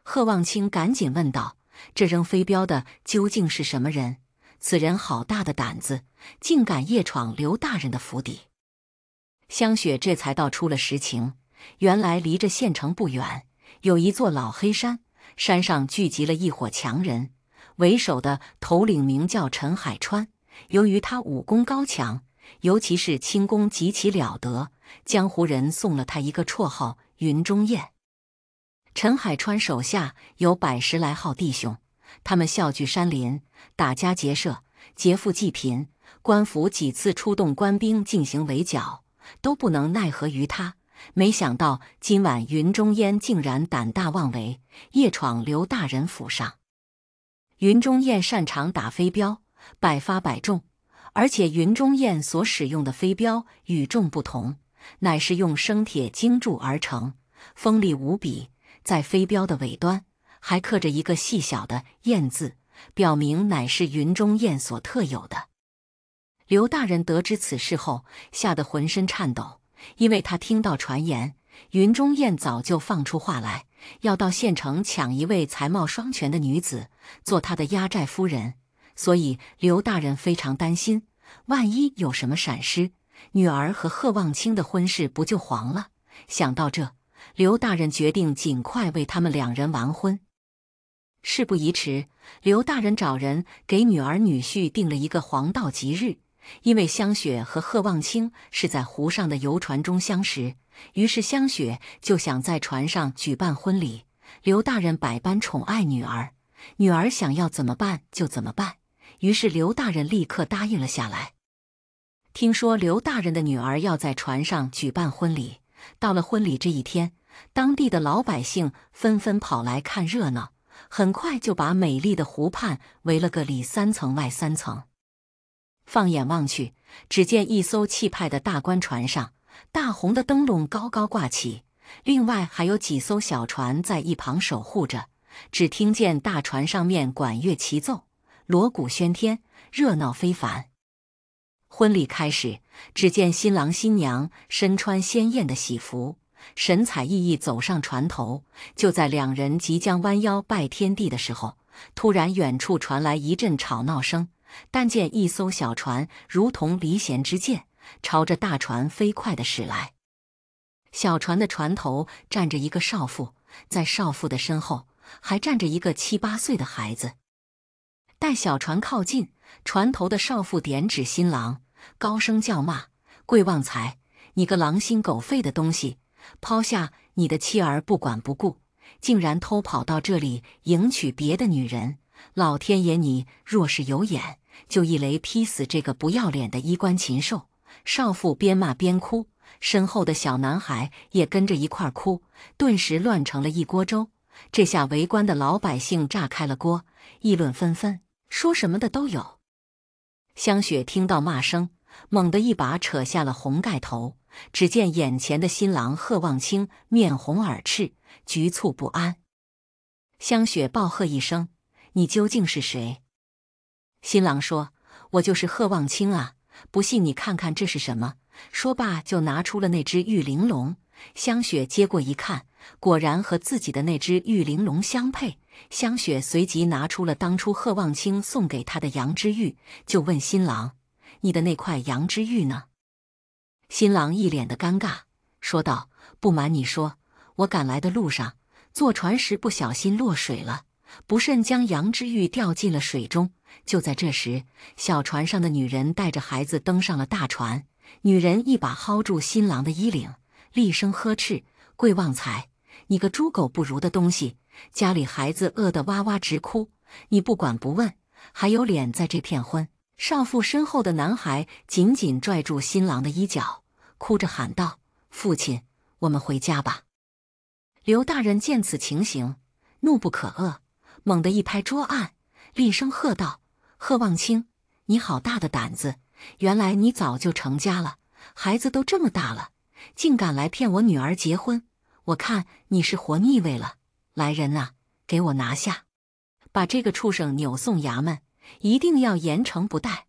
贺望清赶紧问道：“这扔飞镖的究竟是什么人？此人好大的胆子，竟敢夜闯刘大人的府邸。”香雪这才道出了实情：原来离这县城不远，有一座老黑山，山上聚集了一伙强人。为首的头领名叫陈海川，由于他武功高强，尤其是轻功极其了得，江湖人送了他一个绰号“云中燕”。陈海川手下有百十来号弟兄，他们笑聚山林，打家劫舍，劫富济贫。官府几次出动官兵进行围剿，都不能奈何于他。没想到今晚，云中燕竟然胆大妄为，夜闯刘大人府上。云中雁擅长打飞镖，百发百中。而且云中雁所使用的飞镖与众不同，乃是用生铁精铸而成，锋利无比。在飞镖的尾端还刻着一个细小的“雁”字，表明乃是云中雁所特有的。刘大人得知此事后，吓得浑身颤抖，因为他听到传言，云中雁早就放出话来。要到县城抢一位才貌双全的女子做他的压寨夫人，所以刘大人非常担心，万一有什么闪失，女儿和贺望清的婚事不就黄了？想到这，刘大人决定尽快为他们两人完婚。事不宜迟，刘大人找人给女儿女婿定了一个黄道吉日。因为香雪和贺望清是在湖上的游船中相识，于是香雪就想在船上举办婚礼。刘大人百般宠爱女儿，女儿想要怎么办就怎么办，于是刘大人立刻答应了下来。听说刘大人的女儿要在船上举办婚礼，到了婚礼这一天，当地的老百姓纷纷跑来看热闹，很快就把美丽的湖畔围了个里三层外三层。放眼望去，只见一艘气派的大官船上，大红的灯笼高高挂起，另外还有几艘小船在一旁守护着。只听见大船上面管乐齐奏，锣鼓喧天，热闹非凡。婚礼开始，只见新郎新娘身穿鲜艳的喜服，神采奕奕走上船头。就在两人即将弯腰拜天地的时候，突然远处传来一阵吵闹声。但见一艘小船如同离弦之箭，朝着大船飞快的驶来。小船的船头站着一个少妇，在少妇的身后还站着一个七八岁的孩子。待小船靠近，船头的少妇点指新郎，高声叫骂：“桂旺财，你个狼心狗肺的东西，抛下你的妻儿不管不顾，竟然偷跑到这里迎娶别的女人！”老天爷，你若是有眼，就一雷劈死这个不要脸的衣冠禽兽！少妇边骂边哭，身后的小男孩也跟着一块儿哭，顿时乱成了一锅粥。这下围观的老百姓炸开了锅，议论纷纷，说什么的都有。香雪听到骂声，猛地一把扯下了红盖头，只见眼前的新郎贺望清面红耳赤，局促不安。香雪暴喝一声。你究竟是谁？新郎说：“我就是贺望清啊！不信你看看这是什么。”说罢就拿出了那只玉玲珑。香雪接过一看，果然和自己的那只玉玲珑相配。香雪随即拿出了当初贺望清送给她的羊脂玉，就问新郎：“你的那块羊脂玉呢？”新郎一脸的尴尬，说道：“不瞒你说，我赶来的路上坐船时不小心落水了。”不慎将羊脂玉掉进了水中。就在这时，小船上的女人带着孩子登上了大船。女人一把薅住新郎的衣领，厉声呵斥：“桂旺财，你个猪狗不如的东西！家里孩子饿得哇哇直哭，你不管不问，还有脸在这骗婚！”少妇身后的男孩紧紧拽住新郎的衣角，哭着喊道：“父亲，我们回家吧！”刘大人见此情形，怒不可遏。猛地一拍桌案，厉声喝道：“贺望清，你好大的胆子！原来你早就成家了，孩子都这么大了，竟敢来骗我女儿结婚！我看你是活腻味了！来人呐，给我拿下，把这个畜生扭送衙门，一定要严惩不贷！”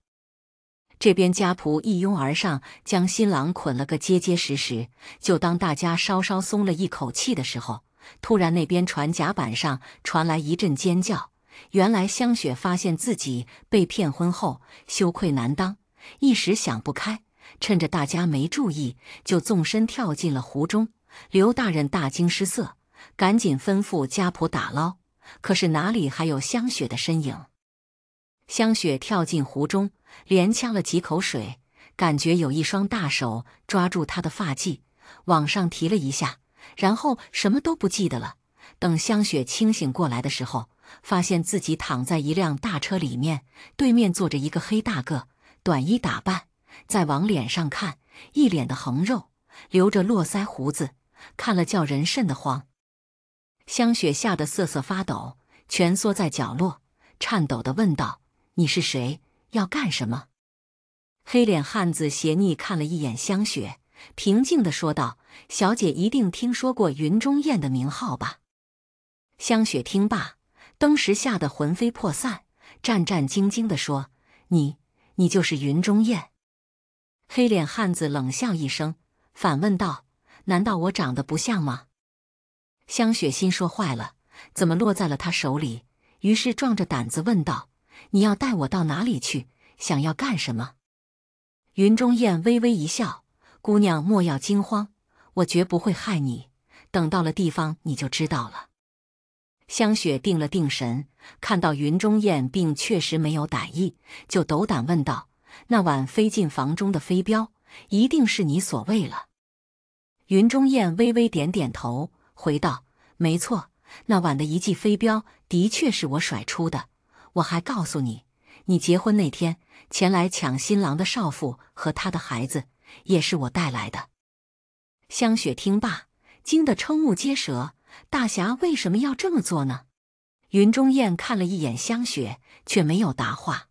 这边家仆一拥而上，将新郎捆了个结结实实。就当大家稍稍松了一口气的时候，突然，那边船甲板上传来一阵尖叫。原来，香雪发现自己被骗婚后，羞愧难当，一时想不开，趁着大家没注意，就纵身跳进了湖中。刘大人大惊失色，赶紧吩咐家仆打捞，可是哪里还有香雪的身影？香雪跳进湖中，连呛了几口水，感觉有一双大手抓住她的发髻，往上提了一下。然后什么都不记得了。等香雪清醒过来的时候，发现自己躺在一辆大车里面，对面坐着一个黑大个，短衣打扮。再往脸上看，一脸的横肉，留着络腮胡子，看了叫人瘆得慌。香雪吓得瑟瑟发抖，蜷缩在角落，颤抖地问道：“你是谁？要干什么？”黑脸汉子斜睨看了一眼香雪。平静地说道：“小姐一定听说过云中燕的名号吧？”香雪听罢，登时吓得魂飞魄散，战战兢兢地说：“你，你就是云中燕？”黑脸汉子冷笑一声，反问道：“难道我长得不像吗？”香雪心说坏了，怎么落在了他手里？于是壮着胆子问道：“你要带我到哪里去？想要干什么？”云中燕微微一笑。姑娘莫要惊慌，我绝不会害你。等到了地方，你就知道了。香雪定了定神，看到云中雁并确实没有歹意，就斗胆问道：“那晚飞进房中的飞镖，一定是你所为了？”云中燕微微点点头，回道：“没错，那晚的一记飞镖的确是我甩出的。我还告诉你，你结婚那天前来抢新郎的少妇和他的孩子。”也是我带来的。香雪听罢，惊得瞠目结舌。大侠为什么要这么做呢？云中燕看了一眼香雪，却没有答话。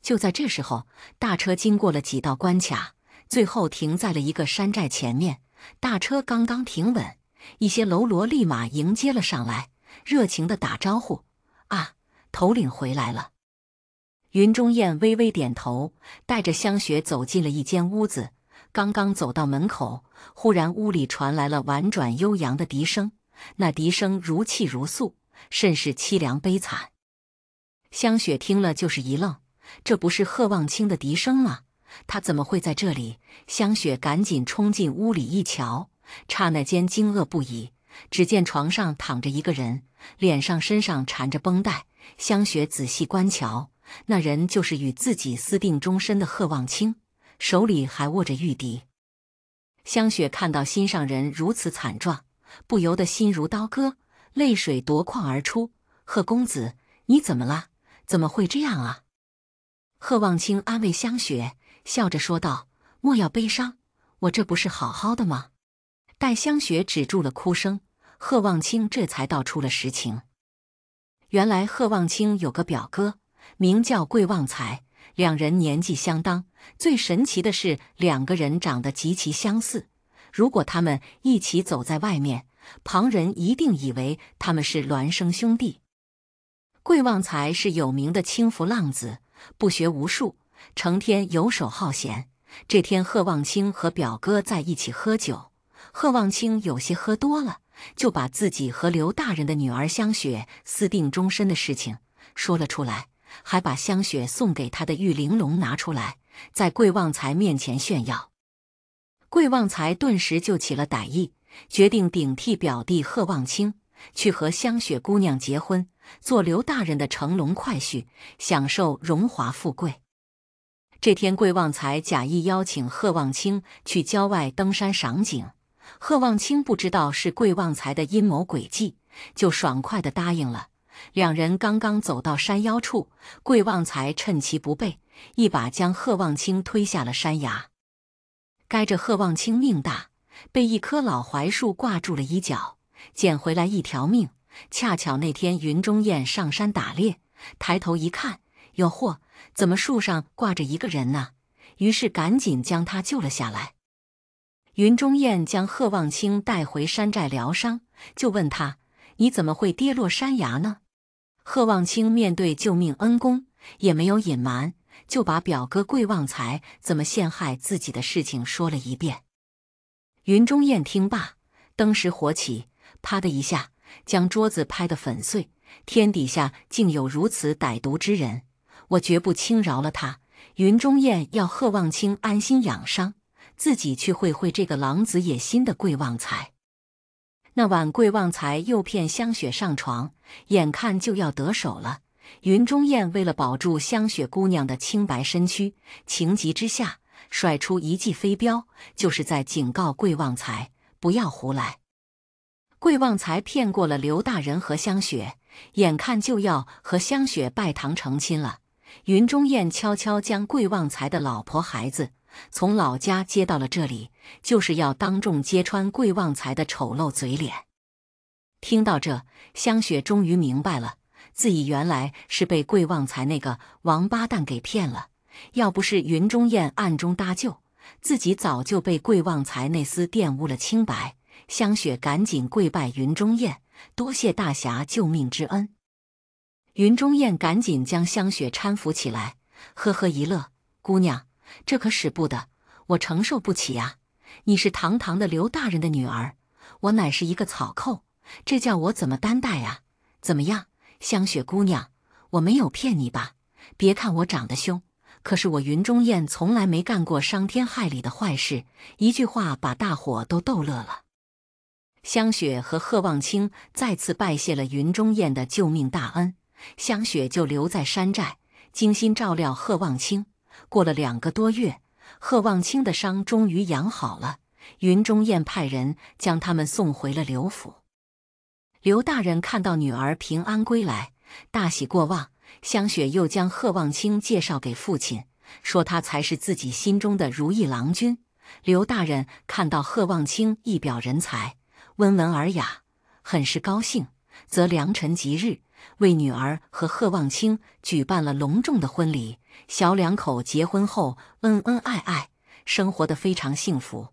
就在这时候，大车经过了几道关卡，最后停在了一个山寨前面。大车刚刚停稳，一些喽啰立马迎接了上来，热情的打招呼：“啊，头领回来了！”云中燕微微点头，带着香雪走进了一间屋子。刚刚走到门口，忽然屋里传来了婉转悠扬的笛声。那笛声如泣如诉，甚是凄凉悲惨。香雪听了就是一愣：“这不是贺望清的笛声吗？他怎么会在这里？”香雪赶紧冲进屋里一瞧，刹那间惊愕不已。只见床上躺着一个人，脸上、身上缠着绷带。香雪仔细观瞧。那人就是与自己私定终身的贺望清，手里还握着玉笛。香雪看到心上人如此惨状，不由得心如刀割，泪水夺眶而出。贺公子，你怎么了？怎么会这样啊？贺望清安慰香雪，笑着说道：“莫要悲伤，我这不是好好的吗？”待香雪止住了哭声，贺望清这才道出了实情。原来贺望清有个表哥。名叫桂旺财，两人年纪相当。最神奇的是，两个人长得极其相似。如果他们一起走在外面，旁人一定以为他们是孪生兄弟。桂旺财是有名的轻浮浪子，不学无术，成天游手好闲。这天，贺望清和表哥在一起喝酒，贺望清有些喝多了，就把自己和刘大人的女儿香雪私定终身的事情说了出来。还把香雪送给他的玉玲珑拿出来，在桂旺财面前炫耀。桂旺财顿时就起了歹意，决定顶替表弟贺望清去和香雪姑娘结婚，做刘大人的乘龙快婿，享受荣华富贵。这天，桂旺财假意邀请贺望清去郊外登山赏景，贺望清不知道是桂旺财的阴谋诡计，就爽快的答应了。两人刚刚走到山腰处，桂旺财趁其不备，一把将贺望清推下了山崖。该着贺望清命大，被一棵老槐树挂住了衣角，捡回来一条命。恰巧那天云中燕上山打猎，抬头一看，哟嚯，怎么树上挂着一个人呢？于是赶紧将他救了下来。云中燕将贺望清带回山寨疗伤，就问他：“你怎么会跌落山崖呢？”贺望清面对救命恩公，也没有隐瞒，就把表哥桂旺财怎么陷害自己的事情说了一遍。云中燕听罢，登时火起，啪的一下将桌子拍得粉碎。天底下竟有如此歹毒之人，我绝不轻饶了他！云中燕要贺望清安心养伤，自己去会会这个狼子野心的桂旺财。那晚，桂旺财诱骗香雪上床，眼看就要得手了。云中燕为了保住香雪姑娘的清白身躯，情急之下甩出一记飞镖，就是在警告桂旺财不要胡来。桂旺财骗过了刘大人和香雪，眼看就要和香雪拜堂成亲了。云中燕悄悄将桂旺财的老婆孩子。从老家接到了这里，就是要当众揭穿桂旺财的丑陋嘴脸。听到这，香雪终于明白了，自己原来是被桂旺财那个王八蛋给骗了。要不是云中燕暗中搭救，自己早就被桂旺财那厮玷污了清白。香雪赶紧跪拜云中燕，多谢大侠救命之恩。云中燕赶紧将香雪搀扶起来，呵呵一乐，姑娘。这可使不得，我承受不起啊！你是堂堂的刘大人的女儿，我乃是一个草寇，这叫我怎么担待啊？怎么样，香雪姑娘，我没有骗你吧？别看我长得凶，可是我云中燕从来没干过伤天害理的坏事。一句话把大伙都逗乐了。香雪和贺望清再次拜谢了云中燕的救命大恩，香雪就留在山寨，精心照料贺望清。过了两个多月，贺望清的伤终于养好了。云中燕派人将他们送回了刘府。刘大人看到女儿平安归来，大喜过望。香雪又将贺望清介绍给父亲，说他才是自己心中的如意郎君。刘大人看到贺望清一表人才，温文尔雅，很是高兴，则良辰吉日。为女儿和贺望清举办了隆重的婚礼。小两口结婚后恩恩爱爱，生活的非常幸福。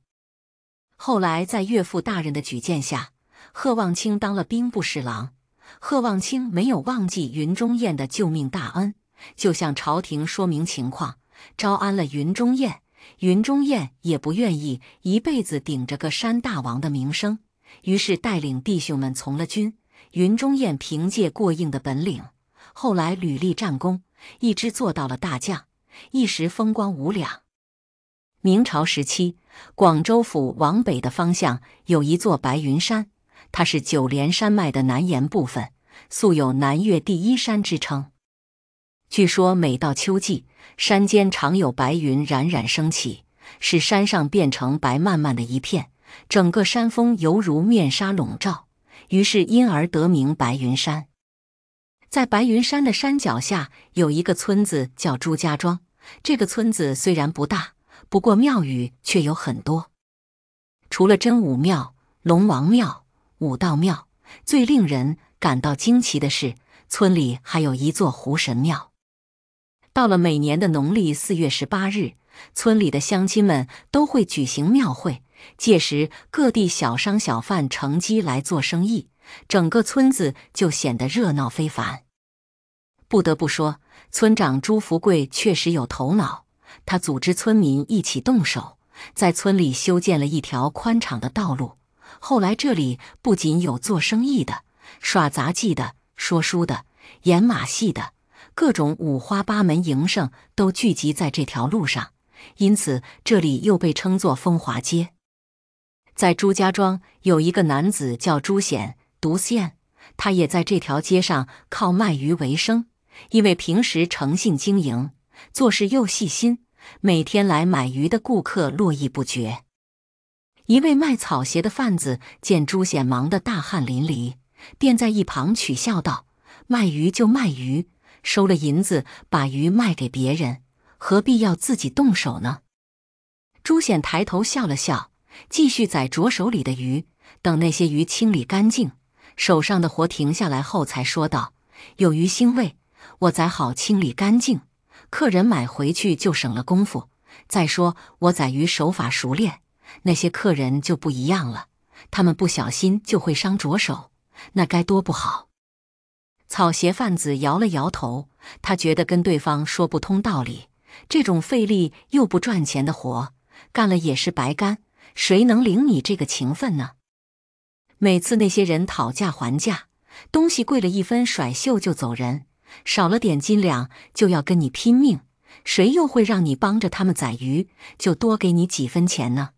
后来在岳父大人的举荐下，贺望清当了兵部侍郎。贺望清没有忘记云中燕的救命大恩，就向朝廷说明情况，招安了云中燕。云中燕也不愿意一辈子顶着个山大王的名声，于是带领弟兄们从了军。云中雁凭借过硬的本领，后来屡立战功，一直做到了大将，一时风光无两。明朝时期，广州府往北的方向有一座白云山，它是九连山脉的南延部分，素有“南岳第一山”之称。据说每到秋季，山间常有白云冉冉升起，使山上变成白漫漫的一片，整个山峰犹如面纱笼罩。于是因而得名白云山。在白云山的山脚下有一个村子叫朱家庄。这个村子虽然不大，不过庙宇却有很多。除了真武庙、龙王庙、武道庙，最令人感到惊奇的是，村里还有一座湖神庙。到了每年的农历四月十八日，村里的乡亲们都会举行庙会。届时，各地小商小贩乘机来做生意，整个村子就显得热闹非凡。不得不说，村长朱福贵确实有头脑，他组织村民一起动手，在村里修建了一条宽敞的道路。后来，这里不仅有做生意的、耍杂技的、说书的、演马戏的，各种五花八门营生都聚集在这条路上，因此这里又被称作“风华街”。在朱家庄有一个男子叫朱显，独县，他也在这条街上靠卖鱼为生。因为平时诚信经营，做事又细心，每天来买鱼的顾客络绎不绝。一位卖草鞋的贩子见朱显忙得大汗淋漓，便在一旁取笑道：“卖鱼就卖鱼，收了银子把鱼卖给别人，何必要自己动手呢？”朱显抬头笑了笑。继续宰着手里的鱼，等那些鱼清理干净，手上的活停下来后，才说道：“有鱼腥味，我宰好清理干净，客人买回去就省了功夫。再说我宰鱼手法熟练，那些客人就不一样了，他们不小心就会伤着手，那该多不好。”草鞋贩子摇了摇头，他觉得跟对方说不通道理，这种费力又不赚钱的活干了也是白干。谁能领你这个情分呢？每次那些人讨价还价，东西贵了一分甩袖就走人，少了点斤两就要跟你拼命。谁又会让你帮着他们宰鱼，就多给你几分钱呢？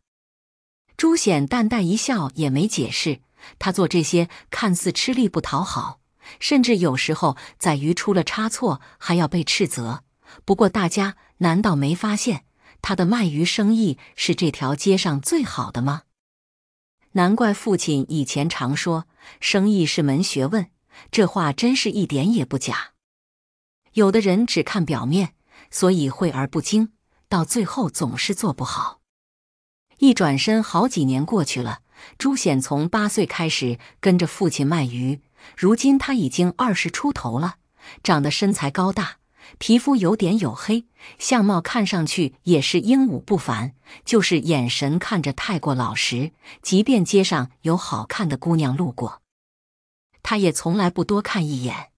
朱显淡淡一笑，也没解释。他做这些看似吃力不讨好，甚至有时候宰鱼出了差错还要被斥责。不过大家难道没发现？他的卖鱼生意是这条街上最好的吗？难怪父亲以前常说“生意是门学问”，这话真是一点也不假。有的人只看表面，所以会而不精，到最后总是做不好。一转身，好几年过去了。朱显从八岁开始跟着父亲卖鱼，如今他已经二十出头了，长得身材高大。皮肤有点黝黑，相貌看上去也是英武不凡，就是眼神看着太过老实。即便街上有好看的姑娘路过，他也从来不多看一眼。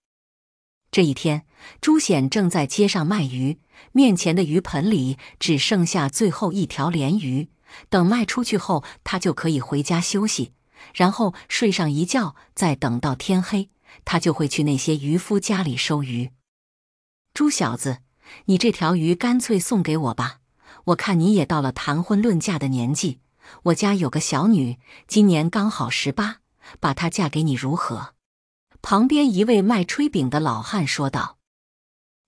这一天，朱显正在街上卖鱼，面前的鱼盆里只剩下最后一条鲢鱼。等卖出去后，他就可以回家休息，然后睡上一觉，再等到天黑，他就会去那些渔夫家里收鱼。猪小子，你这条鱼干脆送给我吧。我看你也到了谈婚论嫁的年纪，我家有个小女，今年刚好十八，把她嫁给你如何？旁边一位卖炊饼的老汉说道：“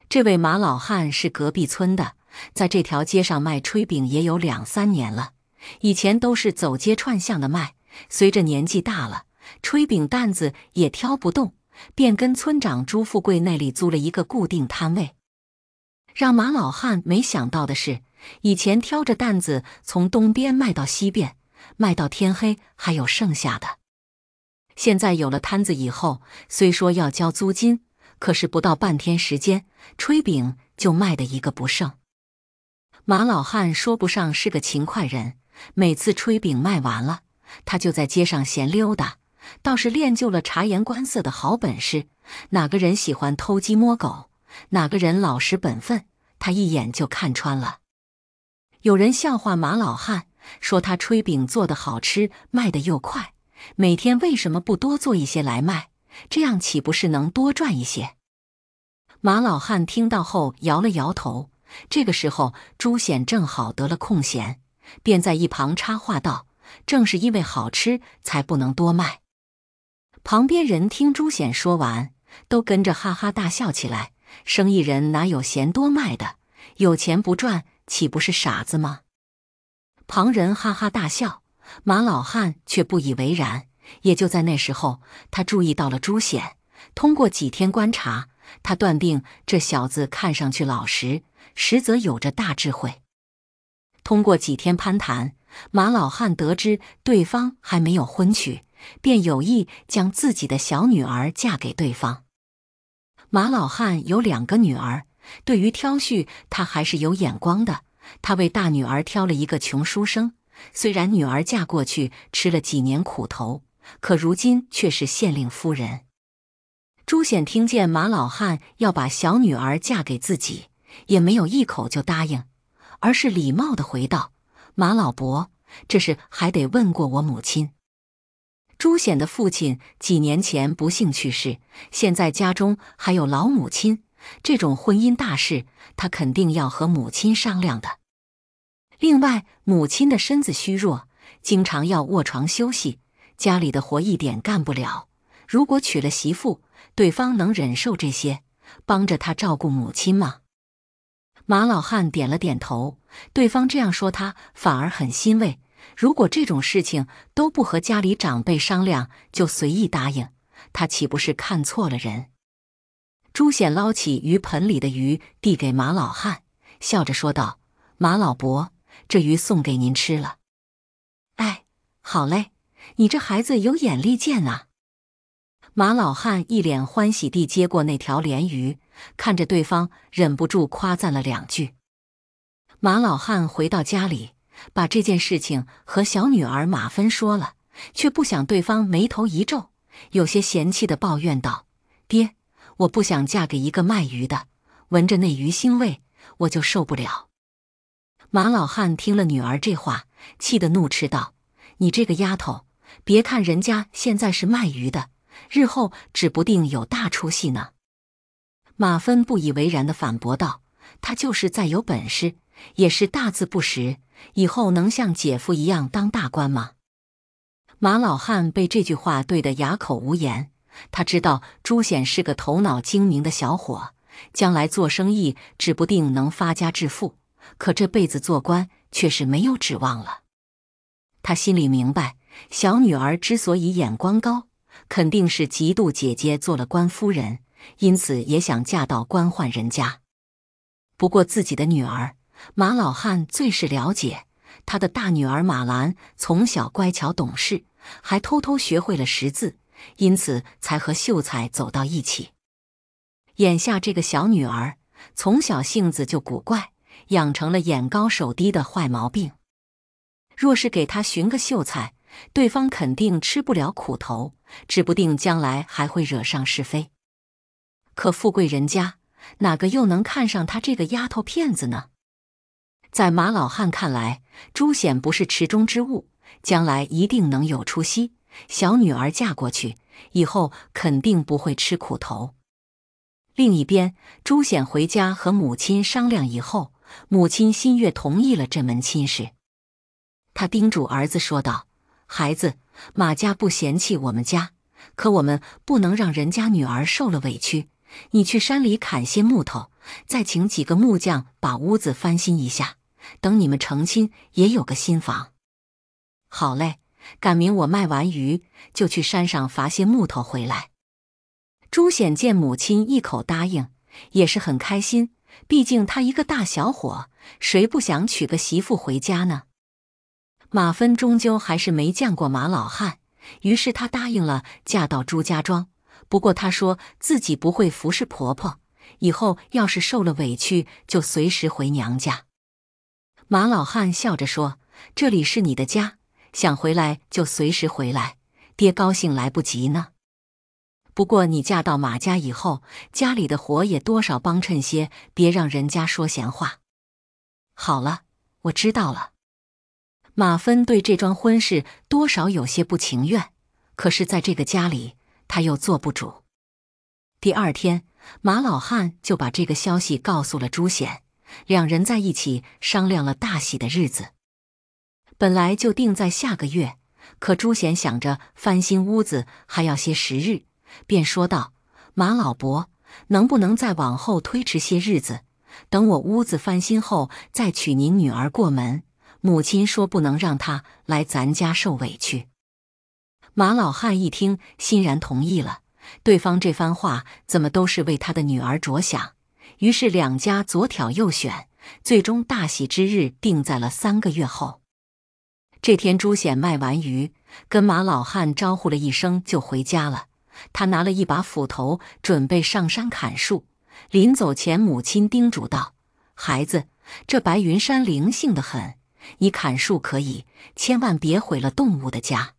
这位马老汉是隔壁村的，在这条街上卖炊饼也有两三年了。以前都是走街串巷的卖，随着年纪大了，炊饼担子也挑不动。”便跟村长朱富贵那里租了一个固定摊位。让马老汉没想到的是，以前挑着担子从东边卖到西边，卖到天黑还有剩下的。现在有了摊子以后，虽说要交租金，可是不到半天时间，炊饼就卖的一个不剩。马老汉说不上是个勤快人，每次炊饼卖完了，他就在街上闲溜达。倒是练就了察言观色的好本事。哪个人喜欢偷鸡摸狗，哪个人老实本分，他一眼就看穿了。有人笑话马老汉，说他炊饼做得好吃，卖得又快，每天为什么不多做一些来卖？这样岂不是能多赚一些？马老汉听到后摇了摇头。这个时候，朱显正好得了空闲，便在一旁插话道：“正是因为好吃，才不能多卖。”旁边人听朱显说完，都跟着哈哈大笑起来。生意人哪有嫌多卖的？有钱不赚，岂不是傻子吗？旁人哈哈大笑，马老汉却不以为然。也就在那时候，他注意到了朱显。通过几天观察，他断定这小子看上去老实，实则有着大智慧。通过几天攀谈，马老汉得知对方还没有婚娶。便有意将自己的小女儿嫁给对方。马老汉有两个女儿，对于挑婿他还是有眼光的。他为大女儿挑了一个穷书生，虽然女儿嫁过去吃了几年苦头，可如今却是县令夫人。朱显听见马老汉要把小女儿嫁给自己，也没有一口就答应，而是礼貌的回道：“马老伯，这事还得问过我母亲。”朱显的父亲几年前不幸去世，现在家中还有老母亲。这种婚姻大事，他肯定要和母亲商量的。另外，母亲的身子虚弱，经常要卧床休息，家里的活一点干不了。如果娶了媳妇，对方能忍受这些，帮着他照顾母亲吗？马老汉点了点头，对方这样说，他反而很欣慰。如果这种事情都不和家里长辈商量就随意答应，他岂不是看错了人？朱显捞起鱼盆里的鱼，递给马老汉，笑着说道：“马老伯，这鱼送给您吃了。”“哎，好嘞，你这孩子有眼力见啊！”马老汉一脸欢喜地接过那条鲢鱼，看着对方，忍不住夸赞了两句。马老汉回到家里。把这件事情和小女儿马芬说了，却不想对方眉头一皱，有些嫌弃的抱怨道：“爹，我不想嫁给一个卖鱼的，闻着那鱼腥味我就受不了。”马老汉听了女儿这话，气得怒斥道：“你这个丫头，别看人家现在是卖鱼的，日后指不定有大出息呢。”马芬不以为然的反驳道：“他就是再有本事，也是大字不识。”以后能像姐夫一样当大官吗？马老汉被这句话怼得哑口无言。他知道朱显是个头脑精明的小伙，将来做生意指不定能发家致富，可这辈子做官却是没有指望了。他心里明白，小女儿之所以眼光高，肯定是嫉妒姐姐做了官夫人，因此也想嫁到官宦人家。不过自己的女儿。马老汉最是了解他的大女儿马兰，从小乖巧懂事，还偷偷学会了识字，因此才和秀才走到一起。眼下这个小女儿，从小性子就古怪，养成了眼高手低的坏毛病。若是给她寻个秀才，对方肯定吃不了苦头，指不定将来还会惹上是非。可富贵人家，哪个又能看上她这个丫头片子呢？在马老汉看来，朱显不是池中之物，将来一定能有出息。小女儿嫁过去以后，肯定不会吃苦头。另一边，朱显回家和母亲商量以后，母亲心月同意了这门亲事。他叮嘱儿子说道：“孩子，马家不嫌弃我们家，可我们不能让人家女儿受了委屈。你去山里砍些木头，再请几个木匠把屋子翻新一下。”等你们成亲，也有个新房。好嘞，赶明我卖完鱼就去山上伐些木头回来。朱显见母亲一口答应，也是很开心。毕竟他一个大小伙，谁不想娶个媳妇回家呢？马芬终究还是没见过马老汉，于是她答应了嫁到朱家庄。不过她说自己不会服侍婆婆，以后要是受了委屈，就随时回娘家。马老汉笑着说：“这里是你的家，想回来就随时回来，爹高兴来不及呢。不过你嫁到马家以后，家里的活也多少帮衬些，别让人家说闲话。”好了，我知道了。马芬对这桩婚事多少有些不情愿，可是在这个家里，他又做不主。第二天，马老汉就把这个消息告诉了朱显。两人在一起商量了大喜的日子，本来就定在下个月。可朱贤想着翻新屋子还要些时日，便说道：“马老伯，能不能再往后推迟些日子？等我屋子翻新后，再娶您女儿过门。”母亲说：“不能让她来咱家受委屈。”马老汉一听，欣然同意了。对方这番话怎么都是为他的女儿着想。于是两家左挑右选，最终大喜之日定在了三个月后。这天，朱显卖完鱼，跟马老汉招呼了一声就回家了。他拿了一把斧头，准备上山砍树。临走前，母亲叮嘱道：“孩子，这白云山灵性的很，你砍树可以，千万别毁了动物的家。”“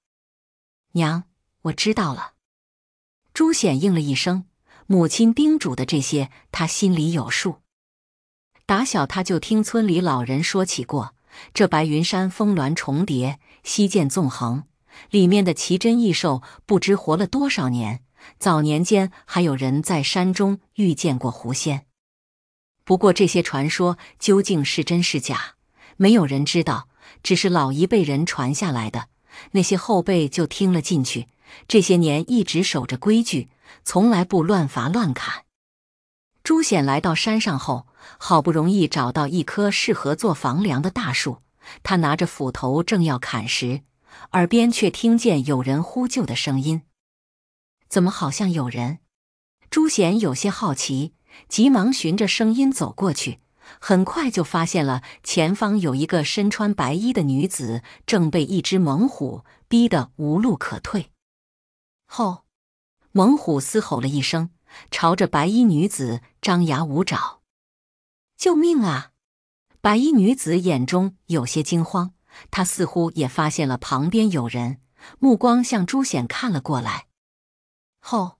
娘，我知道了。”朱显应了一声。母亲叮嘱的这些，他心里有数。打小他就听村里老人说起过，这白云山峰峦重叠，溪涧纵横，里面的奇珍异兽不知活了多少年。早年间还有人在山中遇见过狐仙，不过这些传说究竟是真是假，没有人知道，只是老一辈人传下来的，那些后辈就听了进去，这些年一直守着规矩。从来不乱伐乱砍。朱显来到山上后，好不容易找到一棵适合做房梁的大树，他拿着斧头正要砍时，耳边却听见有人呼救的声音。怎么好像有人？朱显有些好奇，急忙循着声音走过去，很快就发现了前方有一个身穿白衣的女子，正被一只猛虎逼得无路可退。后。猛虎嘶吼了一声，朝着白衣女子张牙舞爪。“救命啊！”白衣女子眼中有些惊慌，她似乎也发现了旁边有人，目光向朱显看了过来。后，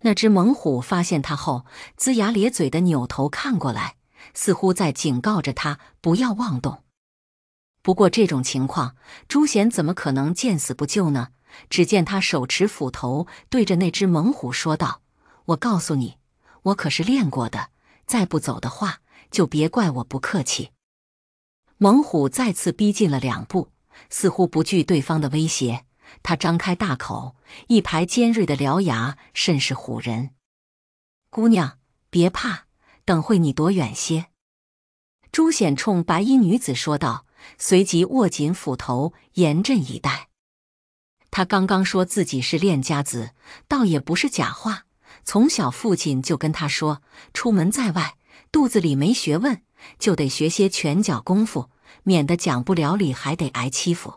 那只猛虎发现他后，龇牙咧嘴的扭头看过来，似乎在警告着他不要妄动。不过这种情况，朱显怎么可能见死不救呢？只见他手持斧头，对着那只猛虎说道：“我告诉你，我可是练过的。再不走的话，就别怪我不客气。”猛虎再次逼近了两步，似乎不惧对方的威胁。他张开大口，一排尖锐的獠牙甚是唬人。姑娘，别怕，等会你躲远些。”朱显冲白衣女子说道，随即握紧斧头，严阵以待。他刚刚说自己是练家子，倒也不是假话。从小父亲就跟他说，出门在外，肚子里没学问，就得学些拳脚功夫，免得讲不了理还得挨欺负。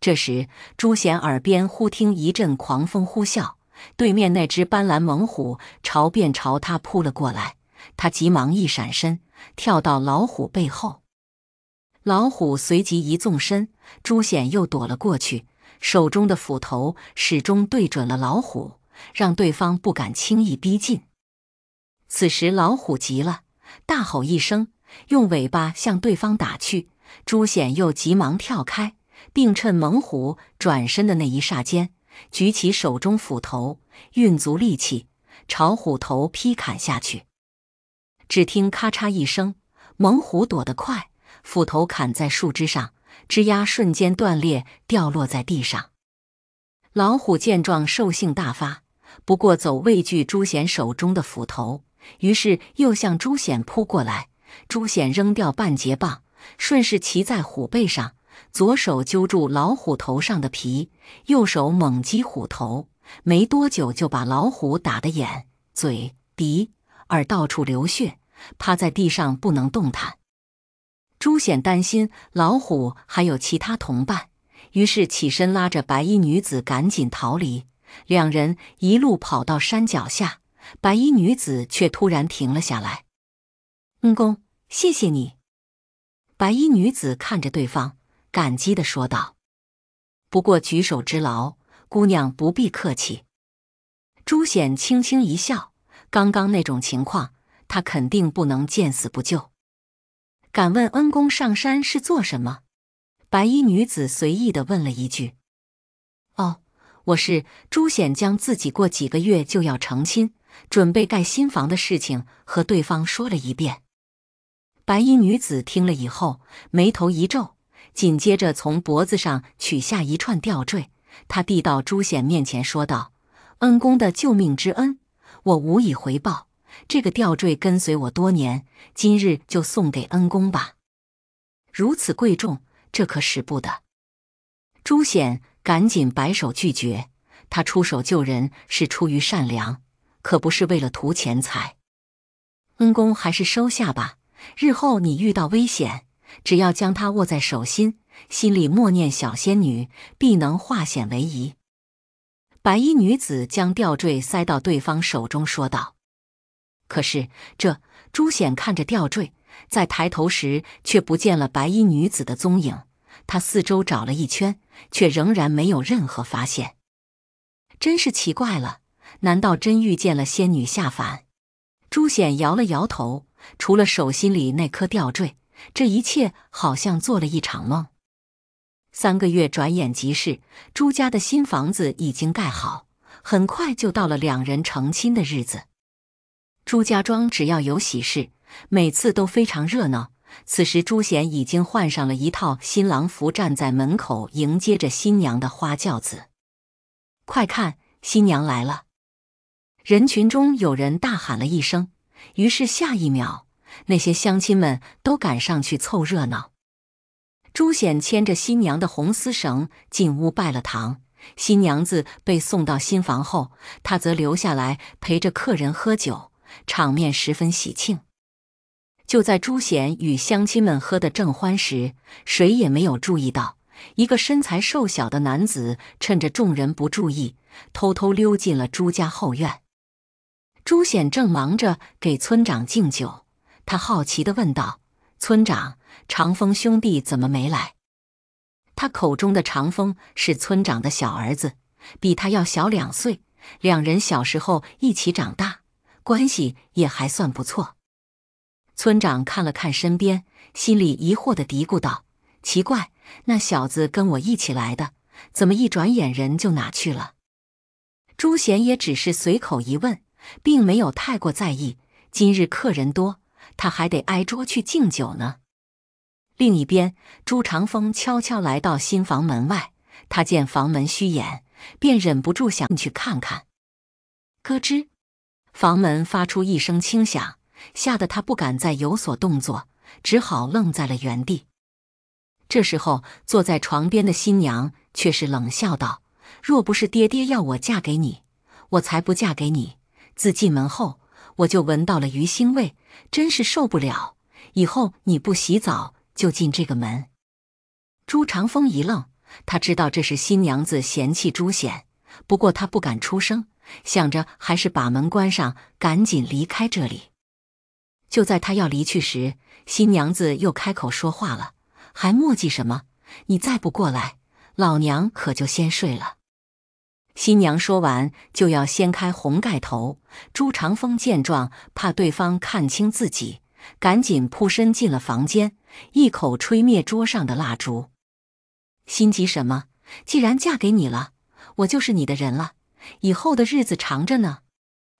这时，朱显耳边忽听一阵狂风呼啸，对面那只斑斓猛虎朝便朝他扑了过来。他急忙一闪身，跳到老虎背后。老虎随即一纵身，朱显又躲了过去。手中的斧头始终对准了老虎，让对方不敢轻易逼近。此时老虎急了，大吼一声，用尾巴向对方打去。朱显又急忙跳开，并趁猛虎转身的那一霎间，举起手中斧头，运足力气朝虎头劈砍下去。只听咔嚓一声，猛虎躲得快，斧头砍在树枝上。枝丫瞬间断裂，掉落在地上。老虎见状，兽性大发，不过走畏惧朱显手中的斧头，于是又向朱显扑过来。朱显扔掉半截棒，顺势骑在虎背上，左手揪住老虎头上的皮，右手猛击虎头。没多久，就把老虎打得眼、嘴、鼻、耳到处流血，趴在地上不能动弹。朱显担心老虎还有其他同伴，于是起身拉着白衣女子赶紧逃离。两人一路跑到山脚下，白衣女子却突然停了下来。“恩公，谢谢你。”白衣女子看着对方，感激地说道。“不过举手之劳，姑娘不必客气。”朱显轻轻一笑，刚刚那种情况，他肯定不能见死不救。敢问恩公上山是做什么？白衣女子随意地问了一句。哦，我是朱显，将自己过几个月就要成亲，准备盖新房的事情和对方说了一遍。白衣女子听了以后，眉头一皱，紧接着从脖子上取下一串吊坠，她递到朱显面前，说道：“恩公的救命之恩，我无以回报。”这个吊坠跟随我多年，今日就送给恩公吧。如此贵重，这可使不得。朱显赶紧摆手拒绝。他出手救人是出于善良，可不是为了图钱财。恩公还是收下吧。日后你遇到危险，只要将它握在手心，心里默念小仙女，必能化险为夷。白衣女子将吊坠塞到对方手中，说道。可是，这朱显看着吊坠，在抬头时却不见了白衣女子的踪影。他四周找了一圈，却仍然没有任何发现。真是奇怪了，难道真遇见了仙女下凡？朱显摇了摇头，除了手心里那颗吊坠，这一切好像做了一场梦。三个月转眼即逝，朱家的新房子已经盖好，很快就到了两人成亲的日子。朱家庄只要有喜事，每次都非常热闹。此时，朱显已经换上了一套新郎服，站在门口迎接着新娘的花轿子。快看，新娘来了！人群中有人大喊了一声，于是下一秒，那些乡亲们都赶上去凑热闹。朱显牵着新娘的红丝绳进屋拜了堂。新娘子被送到新房后，他则留下来陪着客人喝酒。场面十分喜庆。就在朱显与乡亲们喝得正欢时，谁也没有注意到，一个身材瘦小的男子趁着众人不注意，偷偷溜进了朱家后院。朱显正忙着给村长敬酒，他好奇地问道：“村长，长风兄弟怎么没来？”他口中的长风是村长的小儿子，比他要小两岁，两人小时候一起长大。关系也还算不错。村长看了看身边，心里疑惑的嘀咕道：“奇怪，那小子跟我一起来的，怎么一转眼人就哪去了？”朱贤也只是随口一问，并没有太过在意。今日客人多，他还得挨桌去敬酒呢。另一边，朱长风悄悄来到新房门外，他见房门虚掩，便忍不住想进去看看。咯吱。房门发出一声轻响，吓得他不敢再有所动作，只好愣在了原地。这时候，坐在床边的新娘却是冷笑道：“若不是爹爹要我嫁给你，我才不嫁给你。自进门后，我就闻到了鱼腥味，真是受不了。以后你不洗澡就进这个门。”朱长风一愣，他知道这是新娘子嫌弃朱显，不过他不敢出声。想着还是把门关上，赶紧离开这里。就在他要离去时，新娘子又开口说话了：“还墨迹什么？你再不过来，老娘可就先睡了。”新娘说完就要掀开红盖头。朱长风见状，怕对方看清自己，赶紧扑身进了房间，一口吹灭桌上的蜡烛。心急什么？既然嫁给你了，我就是你的人了。以后的日子长着呢。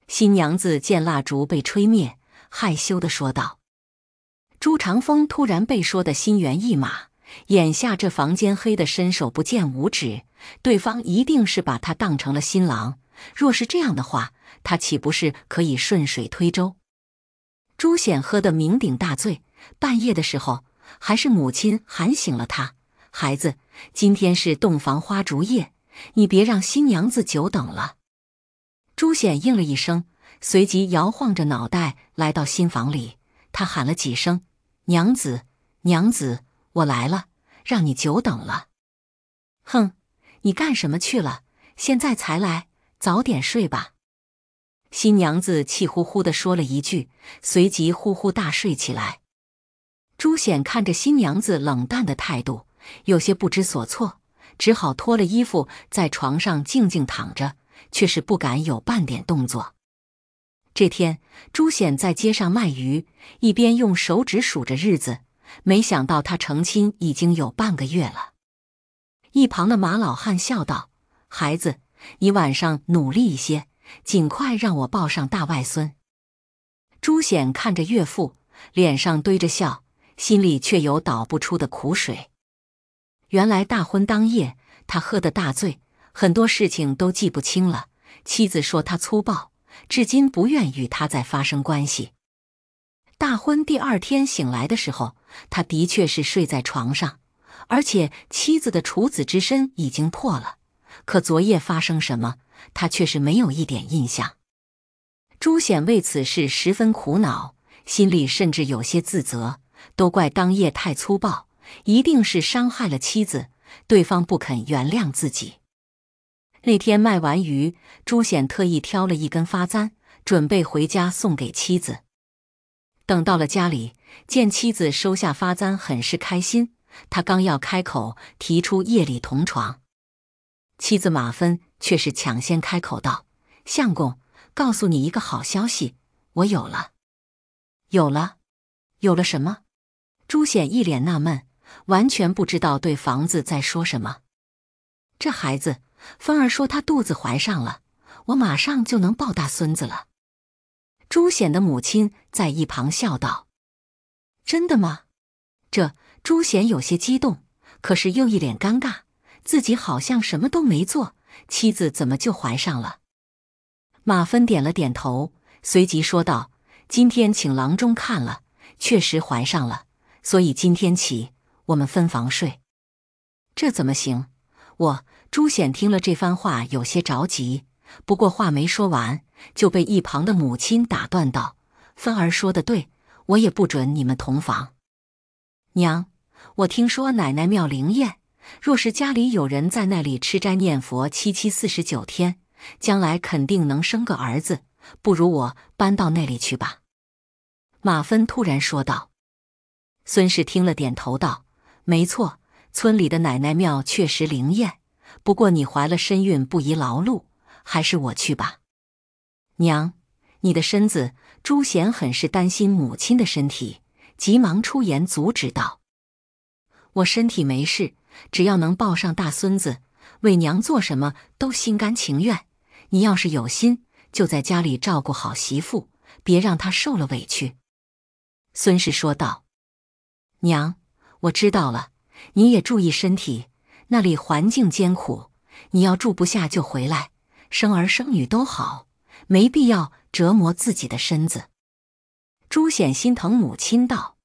新娘子见蜡烛被吹灭，害羞地说道：“朱长风突然被说的心猿意马，眼下这房间黑的伸手不见五指，对方一定是把他当成了新郎。若是这样的话，他岂不是可以顺水推舟？”朱显喝得酩酊大醉，半夜的时候还是母亲喊醒了他：“孩子，今天是洞房花烛夜。”你别让新娘子久等了。朱显应了一声，随即摇晃着脑袋来到新房里。他喊了几声“娘子，娘子，我来了，让你久等了。”哼，你干什么去了？现在才来？早点睡吧。新娘子气呼呼地说了一句，随即呼呼大睡起来。朱显看着新娘子冷淡的态度，有些不知所措。只好脱了衣服，在床上静静躺着，却是不敢有半点动作。这天，朱显在街上卖鱼，一边用手指数着日子，没想到他成亲已经有半个月了。一旁的马老汉笑道：“孩子，你晚上努力一些，尽快让我抱上大外孙。”朱显看着岳父，脸上堆着笑，心里却有倒不出的苦水。原来大婚当夜，他喝得大醉，很多事情都记不清了。妻子说他粗暴，至今不愿与他再发生关系。大婚第二天醒来的时候，他的确是睡在床上，而且妻子的处子之身已经破了。可昨夜发生什么，他却是没有一点印象。朱显为此事十分苦恼，心里甚至有些自责，都怪当夜太粗暴。一定是伤害了妻子，对方不肯原谅自己。那天卖完鱼，朱显特意挑了一根发簪，准备回家送给妻子。等到了家里，见妻子收下发簪，很是开心。他刚要开口提出夜里同床，妻子马芬却是抢先开口道：“相公，告诉你一个好消息，我有了，有了，有了什么？”朱显一脸纳闷。完全不知道对房子在说什么。这孩子，芬儿说她肚子怀上了，我马上就能抱大孙子了。朱显的母亲在一旁笑道：“真的吗？”这朱显有些激动，可是又一脸尴尬，自己好像什么都没做，妻子怎么就怀上了？马芬点了点头，随即说道：“今天请郎中看了，确实怀上了，所以今天起。”我们分房睡，这怎么行？我朱显听了这番话有些着急，不过话没说完就被一旁的母亲打断道：“芬儿说的对，我也不准你们同房。”娘，我听说奶奶庙灵验，若是家里有人在那里吃斋念佛七七四十九天，将来肯定能生个儿子。不如我搬到那里去吧。”马芬突然说道。孙氏听了点头道。没错，村里的奶奶庙确实灵验。不过你怀了身孕，不宜劳碌，还是我去吧。娘，你的身子，朱贤很是担心母亲的身体，急忙出言阻止道：“我身体没事，只要能抱上大孙子，为娘做什么都心甘情愿。你要是有心，就在家里照顾好媳妇，别让她受了委屈。”孙氏说道：“娘。”我知道了，你也注意身体。那里环境艰苦，你要住不下就回来。生儿生女都好，没必要折磨自己的身子。朱显心疼母亲道：“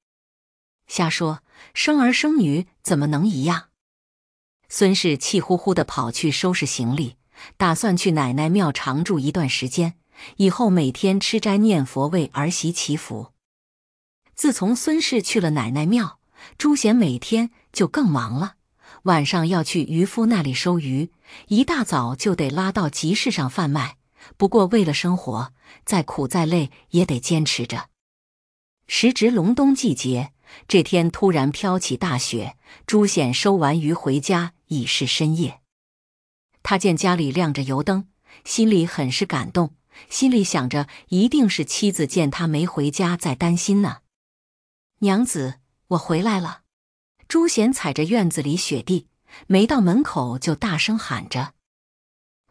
瞎说，生儿生女怎么能一样？”孙氏气呼呼地跑去收拾行李，打算去奶奶庙常住一段时间，以后每天吃斋念佛，为儿媳祈福。自从孙氏去了奶奶庙。朱显每天就更忙了，晚上要去渔夫那里收鱼，一大早就得拉到集市上贩卖。不过为了生活，再苦再累也得坚持着。时值隆冬季节，这天突然飘起大雪。朱显收完鱼回家已是深夜，他见家里亮着油灯，心里很是感动，心里想着一定是妻子见他没回家在担心呢。娘子。我回来了，朱贤踩着院子里雪地，没到门口就大声喊着。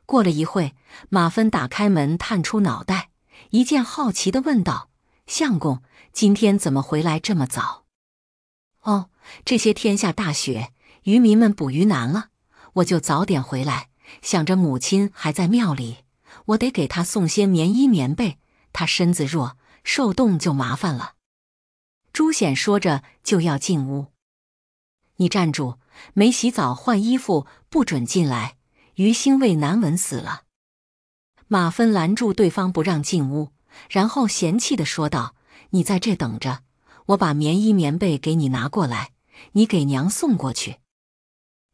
过了一会，马芬打开门，探出脑袋，一见好奇的问道：“相公，今天怎么回来这么早？”“哦，这些天下大雪，渔民们捕鱼难了，我就早点回来。想着母亲还在庙里，我得给她送些棉衣棉被，她身子弱，受冻就麻烦了。”朱显说着就要进屋，你站住！没洗澡换衣服不准进来，鱼腥味难闻死了。马芬拦住对方不让进屋，然后嫌弃的说道：“你在这等着，我把棉衣棉被给你拿过来，你给娘送过去。”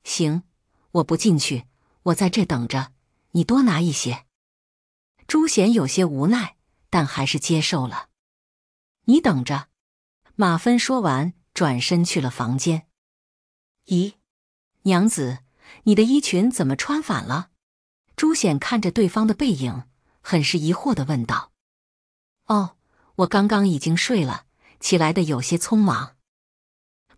行，我不进去，我在这等着。你多拿一些。朱显有些无奈，但还是接受了。你等着。马芬说完，转身去了房间。咦，娘子，你的衣裙怎么穿反了？朱显看着对方的背影，很是疑惑的问道：“哦，我刚刚已经睡了，起来的有些匆忙。”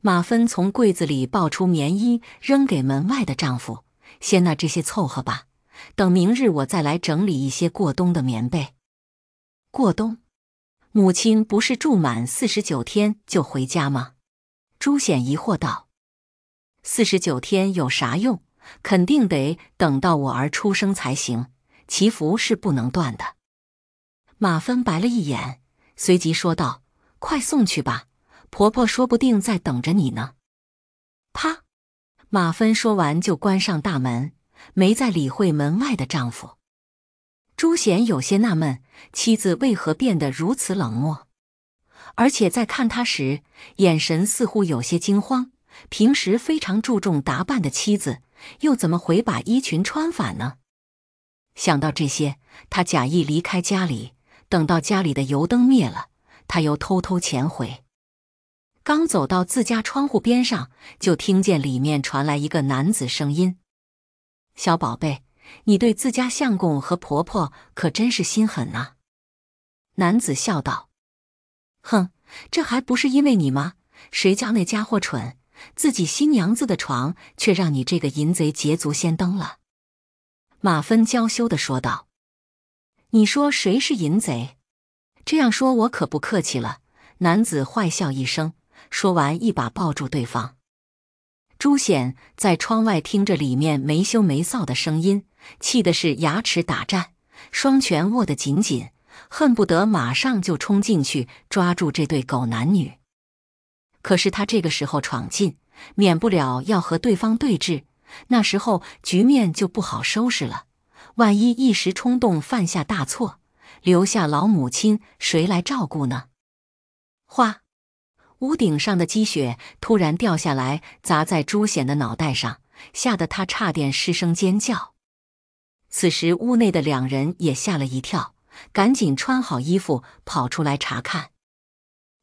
马芬从柜子里抱出棉衣，扔给门外的丈夫：“先拿这些凑合吧，等明日我再来整理一些过冬的棉被。过冬。”母亲不是住满四十九天就回家吗？朱显疑惑道：“四十九天有啥用？肯定得等到我儿出生才行。祈福是不能断的。”马芬白了一眼，随即说道：“快送去吧，婆婆说不定在等着你呢。”啪！马芬说完就关上大门，没再理会门外的丈夫。朱贤有些纳闷，妻子为何变得如此冷漠，而且在看他时眼神似乎有些惊慌。平时非常注重打扮的妻子，又怎么会把衣裙穿反呢？想到这些，他假意离开家里，等到家里的油灯灭了，他又偷偷潜回。刚走到自家窗户边上，就听见里面传来一个男子声音：“小宝贝。”你对自家相公和婆婆可真是心狠呐！男子笑道：“哼，这还不是因为你吗？谁叫那家伙蠢，自己新娘子的床却让你这个淫贼捷足先登了。”马芬娇羞的说道：“你说谁是淫贼？这样说我可不客气了。”男子坏笑一声，说完一把抱住对方。朱显在窗外听着里面没羞没臊的声音。气的是牙齿打颤，双拳握得紧紧，恨不得马上就冲进去抓住这对狗男女。可是他这个时候闯进，免不了要和对方对峙，那时候局面就不好收拾了。万一一时冲动犯下大错，留下老母亲，谁来照顾呢？哗！屋顶上的积雪突然掉下来，砸在朱显的脑袋上，吓得他差点失声尖叫。此时，屋内的两人也吓了一跳，赶紧穿好衣服跑出来查看。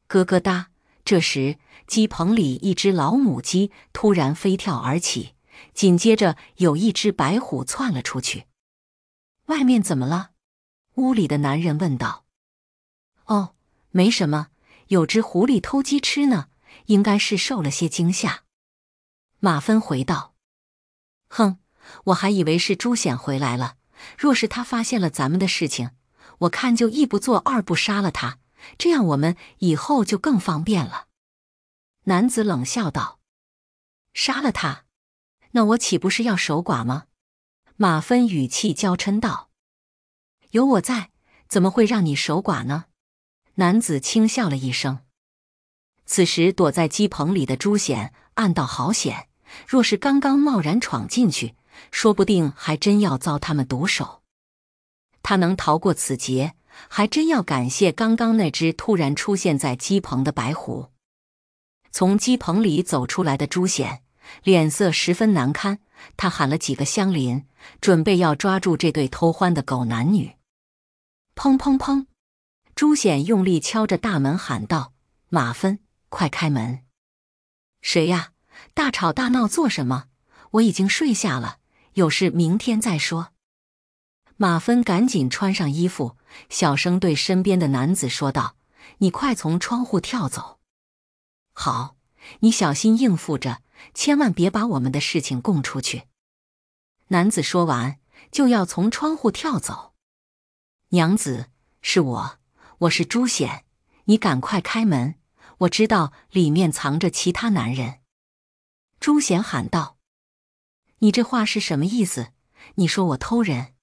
咯咯哒，这时鸡棚里一只老母鸡突然飞跳而起，紧接着有一只白虎窜了出去。外面怎么了？屋里的男人问道。“哦，没什么，有只狐狸偷鸡吃呢，应该是受了些惊吓。”马芬回道。“哼。”我还以为是朱显回来了，若是他发现了咱们的事情，我看就一不做二不杀了他，这样我们以后就更方便了。”男子冷笑道，“杀了他，那我岂不是要守寡吗？”马芬语气娇嗔道，“有我在，怎么会让你守寡呢？”男子轻笑了一声。此时躲在鸡棚里的朱显暗道：“好险！若是刚刚贸然闯进去……”说不定还真要遭他们毒手。他能逃过此劫，还真要感谢刚刚那只突然出现在鸡棚的白狐。从鸡棚里走出来的朱显脸色十分难堪，他喊了几个乡邻，准备要抓住这对偷欢的狗男女。砰砰砰！朱显用力敲着大门，喊道：“马芬，快开门！谁呀？大吵大闹做什么？我已经睡下了。”有事明天再说。马芬赶紧穿上衣服，小声对身边的男子说道：“你快从窗户跳走！”好，你小心应付着，千万别把我们的事情供出去。”男子说完就要从窗户跳走。娘子，是我，我是朱显，你赶快开门！我知道里面藏着其他男人。”朱显喊道。你这话是什么意思？你说我偷人，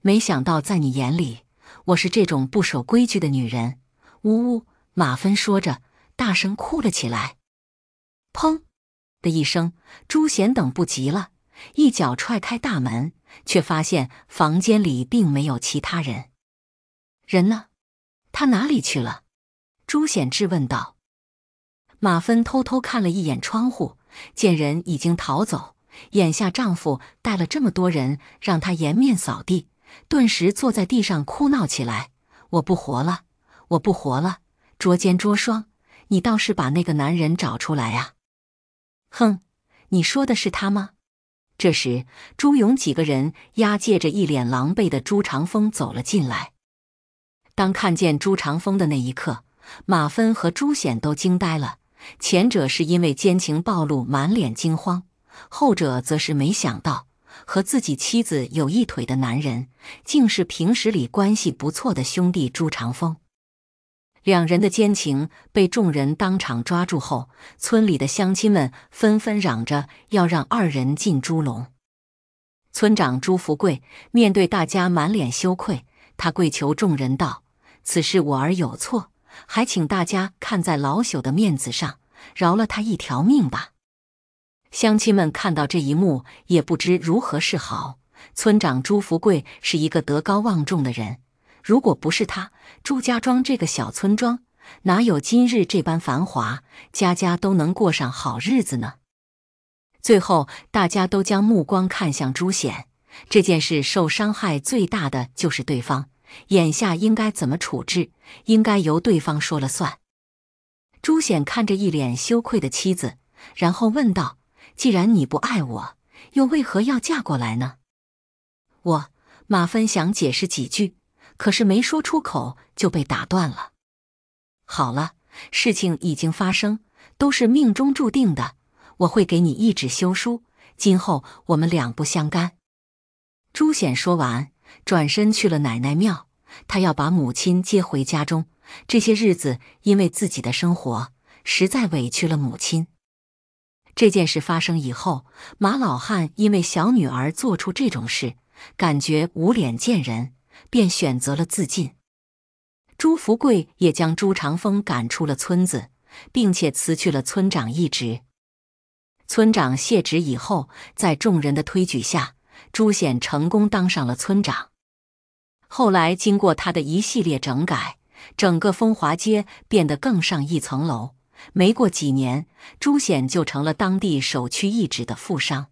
没想到在你眼里，我是这种不守规矩的女人。呜呜，马芬说着，大声哭了起来。砰的一声，朱显等不及了，一脚踹开大门，却发现房间里并没有其他人。人呢？他哪里去了？朱显质问道。马芬偷偷看了一眼窗户，见人已经逃走。眼下丈夫带了这么多人，让她颜面扫地，顿时坐在地上哭闹起来：“我不活了，我不活了！捉奸捉双，你倒是把那个男人找出来啊！”哼，你说的是他吗？这时，朱勇几个人押解着一脸狼狈的朱长风走了进来。当看见朱长风的那一刻，马芬和朱显都惊呆了，前者是因为奸情暴露，满脸惊慌。后者则是没想到，和自己妻子有一腿的男人，竟是平时里关系不错的兄弟朱长风。两人的奸情被众人当场抓住后，村里的乡亲们纷纷嚷着要让二人进猪笼。村长朱福贵面对大家满脸羞愧，他跪求众人道：“此事我儿有错，还请大家看在老朽的面子上，饶了他一条命吧。”乡亲们看到这一幕，也不知如何是好。村长朱福贵是一个德高望重的人，如果不是他，朱家庄这个小村庄哪有今日这般繁华，家家都能过上好日子呢？最后，大家都将目光看向朱显。这件事受伤害最大的就是对方，眼下应该怎么处置，应该由对方说了算。朱显看着一脸羞愧的妻子，然后问道。既然你不爱我，又为何要嫁过来呢？我马芬想解释几句，可是没说出口就被打断了。好了，事情已经发生，都是命中注定的。我会给你一纸休书，今后我们两不相干。朱显说完，转身去了奶奶庙，他要把母亲接回家中。这些日子，因为自己的生活，实在委屈了母亲。这件事发生以后，马老汉因为小女儿做出这种事，感觉无脸见人，便选择了自尽。朱福贵也将朱长风赶出了村子，并且辞去了村长一职。村长卸职以后，在众人的推举下，朱显成功当上了村长。后来，经过他的一系列整改，整个风华街变得更上一层楼。没过几年，朱显就成了当地首屈一指的富商。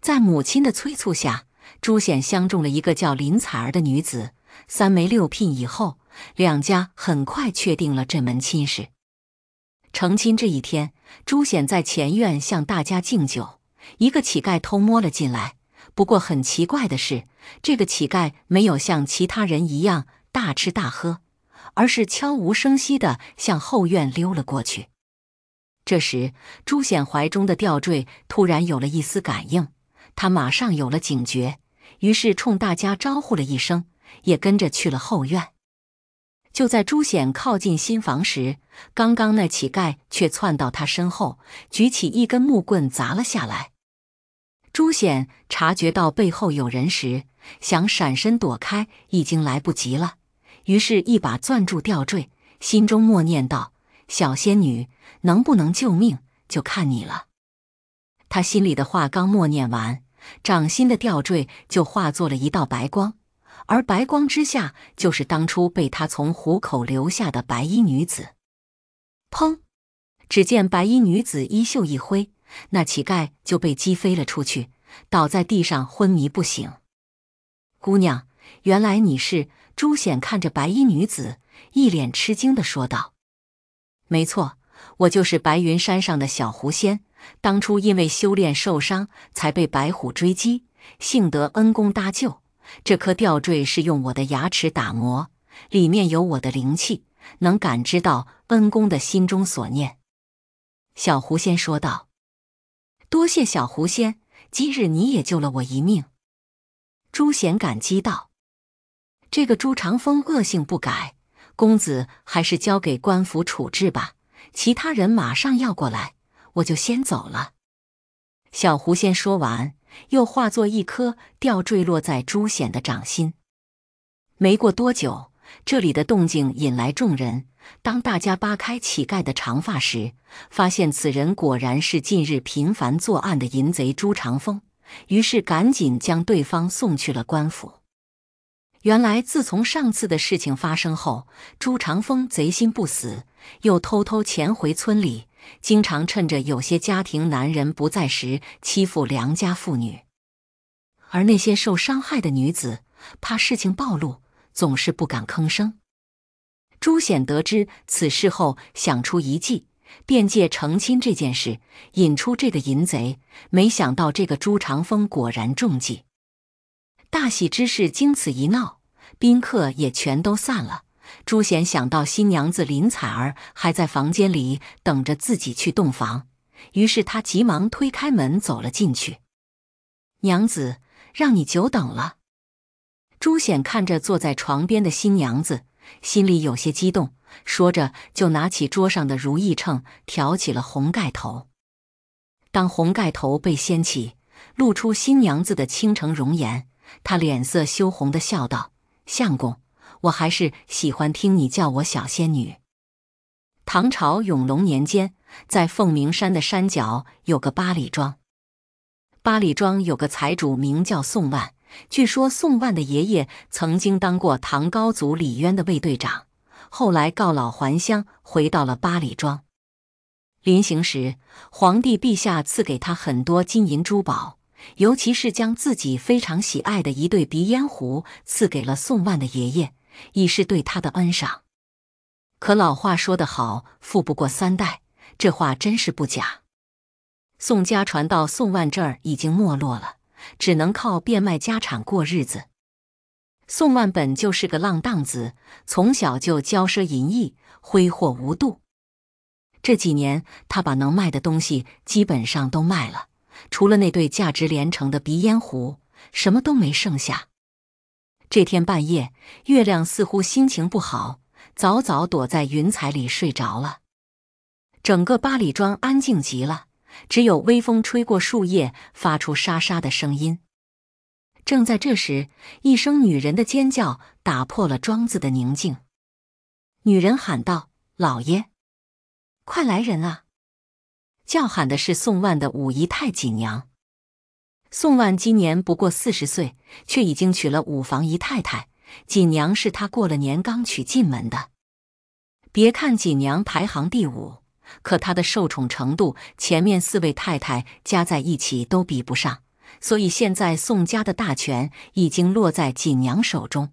在母亲的催促下，朱显相中了一个叫林采儿的女子。三媒六聘以后，两家很快确定了这门亲事。成亲这一天，朱显在前院向大家敬酒，一个乞丐偷摸了进来。不过很奇怪的是，这个乞丐没有像其他人一样大吃大喝。而是悄无声息的向后院溜了过去。这时，朱显怀中的吊坠突然有了一丝感应，他马上有了警觉，于是冲大家招呼了一声，也跟着去了后院。就在朱显靠近新房时，刚刚那乞丐却窜到他身后，举起一根木棍砸了下来。朱显察觉到背后有人时，想闪身躲开，已经来不及了。于是，一把攥住吊坠，心中默念道：“小仙女，能不能救命，就看你了。”他心里的话刚默念完，掌心的吊坠就化作了一道白光，而白光之下，就是当初被他从虎口留下的白衣女子。砰！只见白衣女子衣袖一挥，那乞丐就被击飞了出去，倒在地上昏迷不醒。姑娘，原来你是……朱显看着白衣女子，一脸吃惊的说道：“没错，我就是白云山上的小狐仙。当初因为修炼受伤，才被白虎追击，幸得恩公搭救。这颗吊坠是用我的牙齿打磨，里面有我的灵气，能感知到恩公的心中所念。”小狐仙说道：“多谢小狐仙，今日你也救了我一命。”朱显感激道。这个朱长风恶性不改，公子还是交给官府处置吧。其他人马上要过来，我就先走了。小狐仙说完，又化作一颗吊坠落在朱显的掌心。没过多久，这里的动静引来众人。当大家扒开乞丐的长发时，发现此人果然是近日频繁作案的淫贼朱长风，于是赶紧将对方送去了官府。原来，自从上次的事情发生后，朱长风贼心不死，又偷偷潜回村里，经常趁着有些家庭男人不在时欺负良家妇女。而那些受伤害的女子，怕事情暴露，总是不敢吭声。朱显得知此事后，想出一计，便借成亲这件事引出这个淫贼。没想到，这个朱长风果然中计。大喜之事经此一闹，宾客也全都散了。朱显想到新娘子林采儿还在房间里等着自己去洞房，于是他急忙推开门走了进去。娘子，让你久等了。朱显看着坐在床边的新娘子，心里有些激动，说着就拿起桌上的如意秤挑起了红盖头。当红盖头被掀起，露出新娘子的倾城容颜。他脸色羞红的笑道：“相公，我还是喜欢听你叫我小仙女。”唐朝永隆年间，在凤鸣山的山脚有个八里庄，八里庄有个财主名叫宋万。据说宋万的爷爷曾经当过唐高祖李渊的卫队长，后来告老还乡，回到了八里庄。临行时，皇帝陛下赐给他很多金银珠宝。尤其是将自己非常喜爱的一对鼻烟壶赐给了宋万的爷爷，以示对他的恩赏。可老话说得好，“富不过三代”，这话真是不假。宋家传到宋万这儿已经没落了，只能靠变卖家产过日子。宋万本就是个浪荡子，从小就骄奢淫逸，挥霍无度。这几年，他把能卖的东西基本上都卖了。除了那对价值连城的鼻烟壶，什么都没剩下。这天半夜，月亮似乎心情不好，早早躲在云彩里睡着了。整个八里庄安静极了，只有微风吹过树叶发出沙沙的声音。正在这时，一声女人的尖叫打破了庄子的宁静。女人喊道：“老爷，快来人啊！”叫喊的是宋万的五姨太锦娘。宋万今年不过四十岁，却已经娶了五房姨太太。锦娘是他过了年刚娶进门的。别看锦娘排行第五，可她的受宠程度，前面四位太太加在一起都比不上。所以现在宋家的大权已经落在锦娘手中。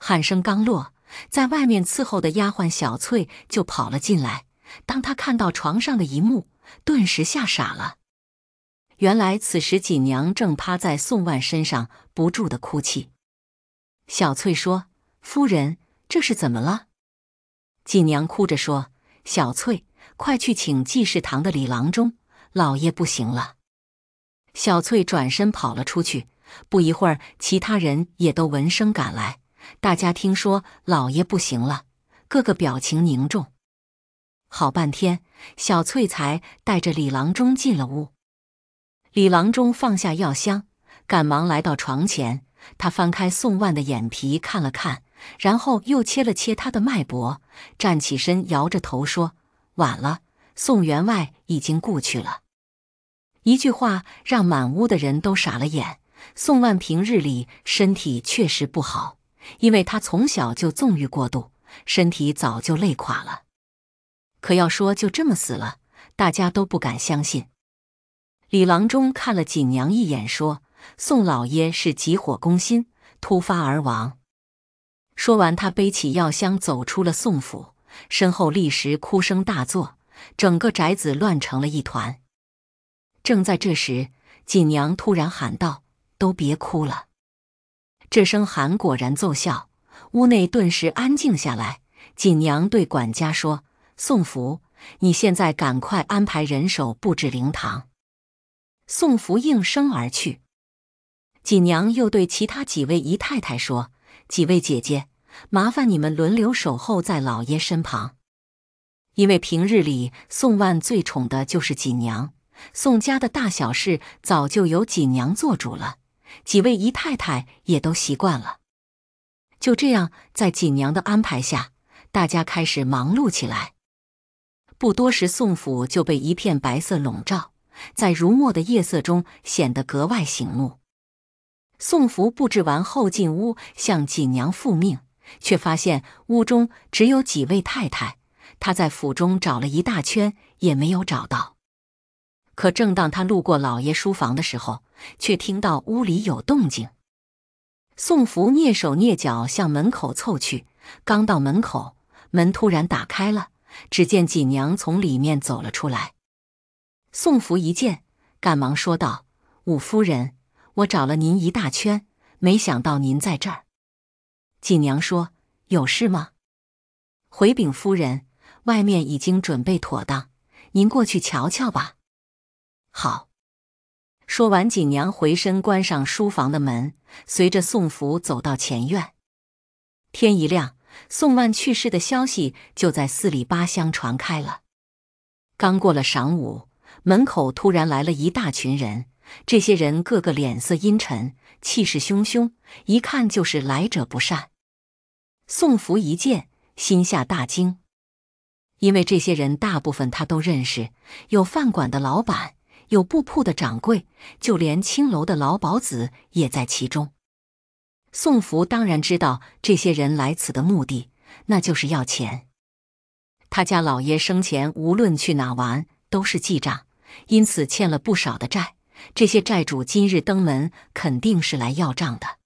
喊声刚落，在外面伺候的丫鬟小翠就跑了进来。当他看到床上的一幕，顿时吓傻了。原来此时锦娘正趴在宋万身上不住的哭泣。小翠说：“夫人，这是怎么了？”锦娘哭着说：“小翠，快去请济世堂的李郎中，老爷不行了。”小翠转身跑了出去。不一会儿，其他人也都闻声赶来。大家听说老爷不行了，个个表情凝重。好半天，小翠才带着李郎中进了屋。李郎中放下药箱，赶忙来到床前。他翻开宋万的眼皮看了看，然后又切了切他的脉搏，站起身，摇着头说：“晚了，宋员外已经故去了。”一句话让满屋的人都傻了眼。宋万平日里身体确实不好，因为他从小就纵欲过度，身体早就累垮了。可要说就这么死了，大家都不敢相信。李郎中看了锦娘一眼，说：“宋老爷是急火攻心，突发而亡。”说完，他背起药箱走出了宋府，身后立时哭声大作，整个宅子乱成了一团。正在这时，锦娘突然喊道：“都别哭了！”这声喊果然奏效，屋内顿时安静下来。锦娘对管家说。宋福，你现在赶快安排人手布置灵堂。宋福应声而去。锦娘又对其他几位姨太太说：“几位姐姐，麻烦你们轮流守候在老爷身旁，因为平日里宋万最宠的就是锦娘，宋家的大小事早就由锦娘做主了。几位姨太太也都习惯了。”就这样，在锦娘的安排下，大家开始忙碌起来。不多时，宋府就被一片白色笼罩，在如墨的夜色中显得格外醒目。宋福布置完后进屋向锦娘复命，却发现屋中只有几位太太。他在府中找了一大圈也没有找到。可正当他路过老爷书房的时候，却听到屋里有动静。宋福蹑手蹑脚向门口凑去，刚到门口，门突然打开了。只见锦娘从里面走了出来，宋福一见，赶忙说道：“五夫人，我找了您一大圈，没想到您在这儿。”锦娘说：“有事吗？”回禀夫人，外面已经准备妥当，您过去瞧瞧吧。好。说完，锦娘回身关上书房的门，随着宋福走到前院。天一亮。宋万去世的消息就在四里八乡传开了。刚过了晌午，门口突然来了一大群人。这些人个个脸色阴沉，气势汹汹，一看就是来者不善。宋福一见，心下大惊，因为这些人大部分他都认识：有饭馆的老板，有布铺的掌柜，就连青楼的老鸨子也在其中。宋福当然知道这些人来此的目的，那就是要钱。他家老爷生前无论去哪玩都是记账，因此欠了不少的债。这些债主今日登门，肯定是来要账的。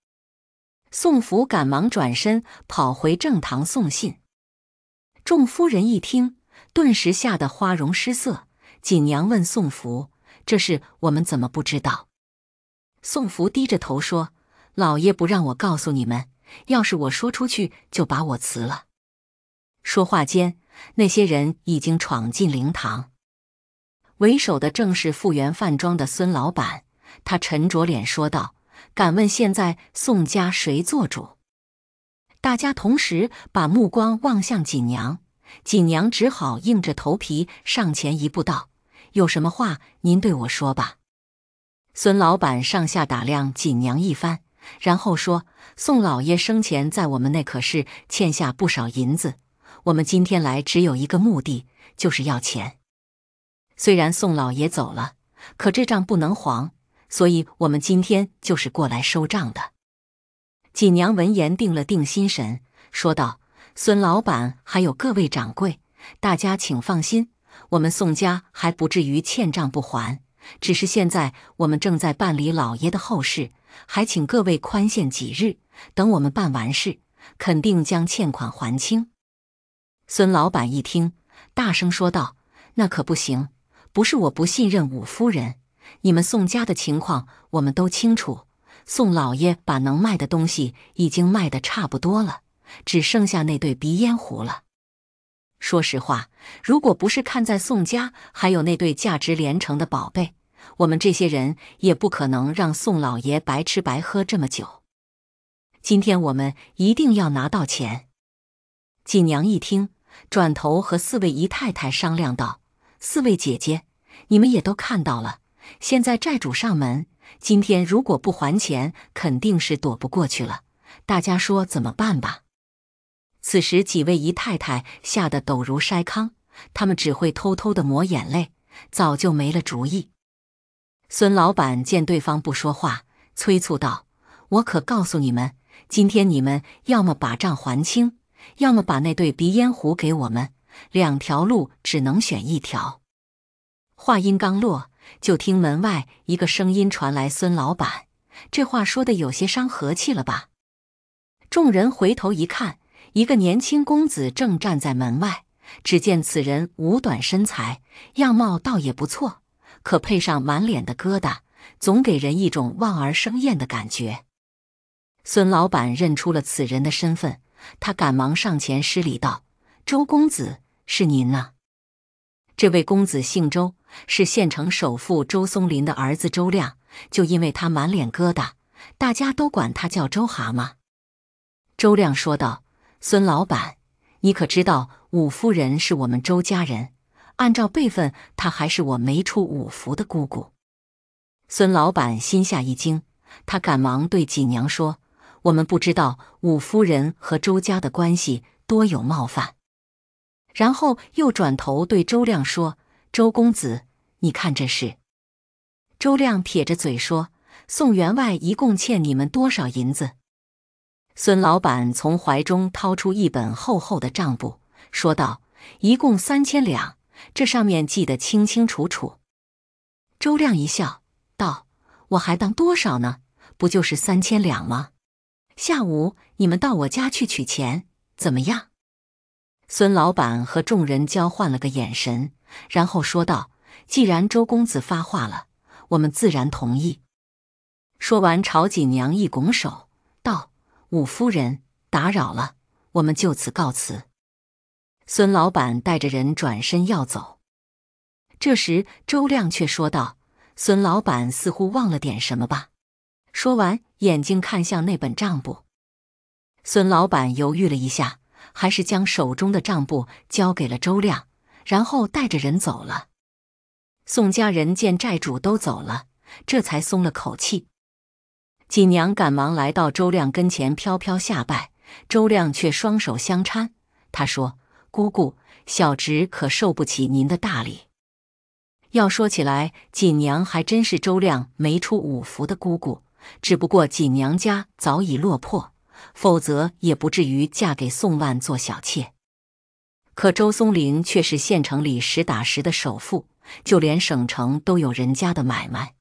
宋福赶忙转身跑回正堂送信。众夫人一听，顿时吓得花容失色。锦娘问宋福：“这事我们怎么不知道？”宋福低着头说。老爷不让我告诉你们，要是我说出去，就把我辞了。说话间，那些人已经闯进灵堂，为首的正是复原饭庄的孙老板。他沉着脸说道：“敢问现在宋家谁做主？”大家同时把目光望向锦娘，锦娘只好硬着头皮上前一步道：“有什么话您对我说吧。”孙老板上下打量锦娘一番。然后说：“宋老爷生前在我们那可是欠下不少银子，我们今天来只有一个目的，就是要钱。虽然宋老爷走了，可这账不能黄，所以我们今天就是过来收账的。”锦娘闻言定了定心神，说道：“孙老板，还有各位掌柜，大家请放心，我们宋家还不至于欠账不还。只是现在我们正在办理老爷的后事。”还请各位宽限几日，等我们办完事，肯定将欠款还清。孙老板一听，大声说道：“那可不行！不是我不信任五夫人，你们宋家的情况我们都清楚。宋老爷把能卖的东西已经卖得差不多了，只剩下那对鼻烟壶了。说实话，如果不是看在宋家还有那对价值连城的宝贝，”我们这些人也不可能让宋老爷白吃白喝这么久。今天我们一定要拿到钱。锦娘一听，转头和四位姨太太商量道：“四位姐姐，你们也都看到了，现在债主上门，今天如果不还钱，肯定是躲不过去了。大家说怎么办吧？”此时几位姨太太吓得抖如筛糠，她们只会偷偷的抹眼泪，早就没了主意。孙老板见对方不说话，催促道：“我可告诉你们，今天你们要么把账还清，要么把那对鼻烟壶给我们，两条路只能选一条。”话音刚落，就听门外一个声音传来：“孙老板，这话说的有些伤和气了吧？”众人回头一看，一个年轻公子正站在门外。只见此人五短身材，样貌倒也不错。可配上满脸的疙瘩，总给人一种望而生厌的感觉。孙老板认出了此人的身份，他赶忙上前施礼道：“周公子，是您呐！”这位公子姓周，是县城首富周松林的儿子周亮。就因为他满脸疙瘩，大家都管他叫周蛤蟆。周亮说道：“孙老板，你可知道五夫人是我们周家人？”按照辈分，她还是我没出五福的姑姑。孙老板心下一惊，他赶忙对锦娘说：“我们不知道五夫人和周家的关系多有冒犯。”然后又转头对周亮说：“周公子，你看这是。”周亮撇着嘴说：“宋员外一共欠你们多少银子？”孙老板从怀中掏出一本厚厚的账簿，说道：“一共三千两。”这上面记得清清楚楚。周亮一笑道：“我还当多少呢？不就是三千两吗？下午你们到我家去取钱，怎么样？”孙老板和众人交换了个眼神，然后说道：“既然周公子发话了，我们自然同意。”说完朝锦娘一拱手道：“五夫人，打扰了，我们就此告辞。”孙老板带着人转身要走，这时周亮却说道：“孙老板似乎忘了点什么吧？”说完，眼睛看向那本账簿。孙老板犹豫了一下，还是将手中的账簿交给了周亮，然后带着人走了。宋家人见债主都走了，这才松了口气。锦娘赶忙来到周亮跟前，飘飘下拜。周亮却双手相搀，他说。姑姑，小侄可受不起您的大礼。要说起来，锦娘还真是周亮没出五服的姑姑，只不过锦娘家早已落魄，否则也不至于嫁给宋万做小妾。可周松龄却是县城里实打实的首富，就连省城都有人家的买卖。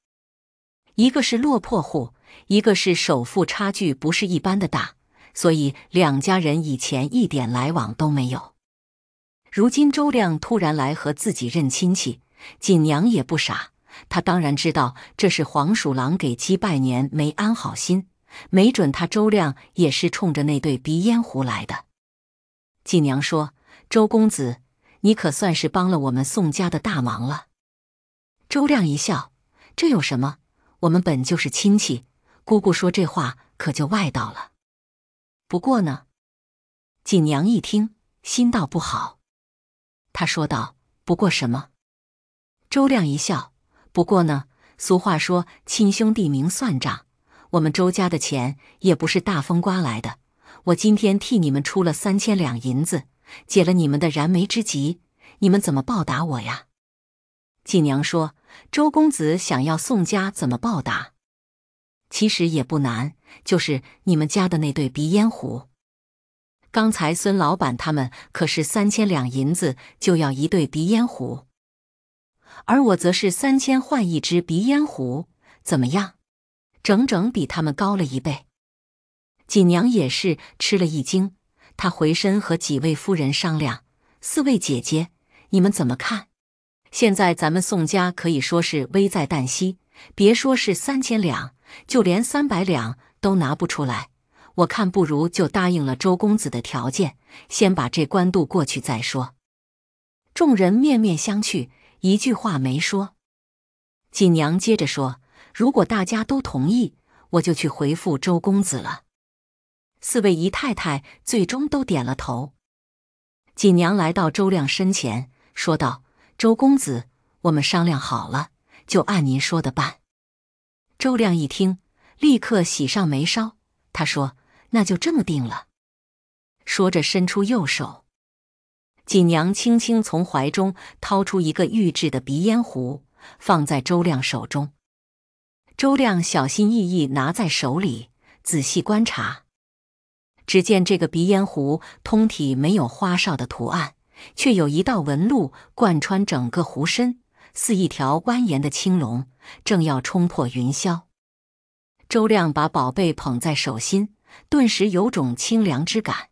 一个是落魄户，一个是首富，差距不是一般的大，所以两家人以前一点来往都没有。如今周亮突然来和自己认亲戚，锦娘也不傻，她当然知道这是黄鼠狼给鸡拜年没安好心，没准他周亮也是冲着那对鼻烟壶来的。锦娘说：“周公子，你可算是帮了我们宋家的大忙了。”周亮一笑：“这有什么？我们本就是亲戚，姑姑说这话可就外道了。不过呢，锦娘一听，心道不好。”他说道：“不过什么？”周亮一笑：“不过呢，俗话说‘亲兄弟明算账’，我们周家的钱也不是大风刮来的。我今天替你们出了三千两银子，解了你们的燃眉之急，你们怎么报答我呀？”季娘说：“周公子想要宋家怎么报答？其实也不难，就是你们家的那对鼻烟壶。”刚才孙老板他们可是三千两银子就要一对鼻烟壶，而我则是三千换一只鼻烟壶，怎么样？整整比他们高了一倍。锦娘也是吃了一惊，她回身和几位夫人商量：“四位姐姐，你们怎么看？现在咱们宋家可以说是危在旦夕，别说是三千两，就连三百两都拿不出来。”我看不如就答应了周公子的条件，先把这官渡过去再说。众人面面相觑，一句话没说。锦娘接着说：“如果大家都同意，我就去回复周公子了。”四位姨太太最终都点了头。锦娘来到周亮身前，说道：“周公子，我们商量好了，就按您说的办。”周亮一听，立刻喜上眉梢，他说。那就这么定了。说着，伸出右手，锦娘轻轻从怀中掏出一个玉制的鼻烟壶，放在周亮手中。周亮小心翼翼拿在手里，仔细观察。只见这个鼻烟壶通体没有花哨的图案，却有一道纹路贯穿整个壶身，似一条蜿蜒的青龙，正要冲破云霄。周亮把宝贝捧在手心。顿时有种清凉之感，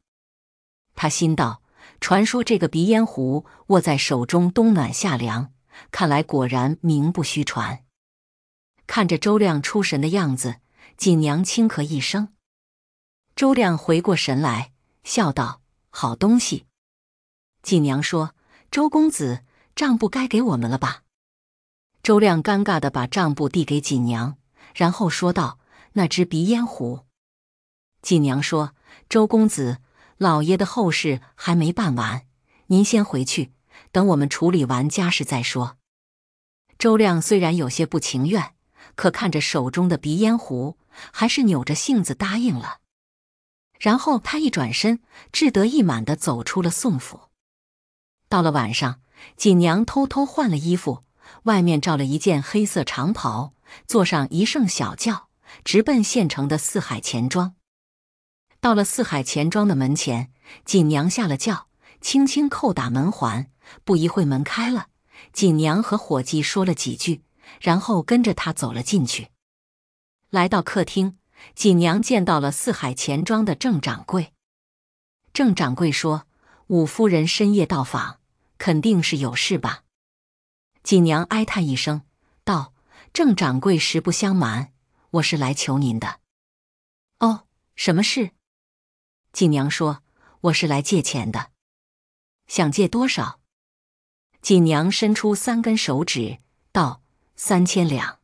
他心道：“传说这个鼻烟壶握在手中冬暖夏凉，看来果然名不虚传。”看着周亮出神的样子，锦娘轻咳一声。周亮回过神来，笑道：“好东西。”锦娘说：“周公子，账簿该给我们了吧？”周亮尴尬的把账簿递给锦娘，然后说道：“那只鼻烟壶。”锦娘说：“周公子，老爷的后事还没办完，您先回去，等我们处理完家事再说。”周亮虽然有些不情愿，可看着手中的鼻烟壶，还是扭着性子答应了。然后他一转身，志得意满地走出了宋府。到了晚上，锦娘偷偷换了衣服，外面罩了一件黑色长袍，坐上一乘小轿，直奔县城的四海钱庄。到了四海钱庄的门前，锦娘下了轿，轻轻叩打门环。不一会，门开了。锦娘和伙计说了几句，然后跟着他走了进去。来到客厅，锦娘见到了四海钱庄的郑掌柜。郑掌柜说：“五夫人深夜到访，肯定是有事吧？”锦娘哀叹一声，道：“郑掌柜，实不相瞒，我是来求您的。”“哦，什么事？”锦娘说：“我是来借钱的，想借多少？”锦娘伸出三根手指，道：“三千两。”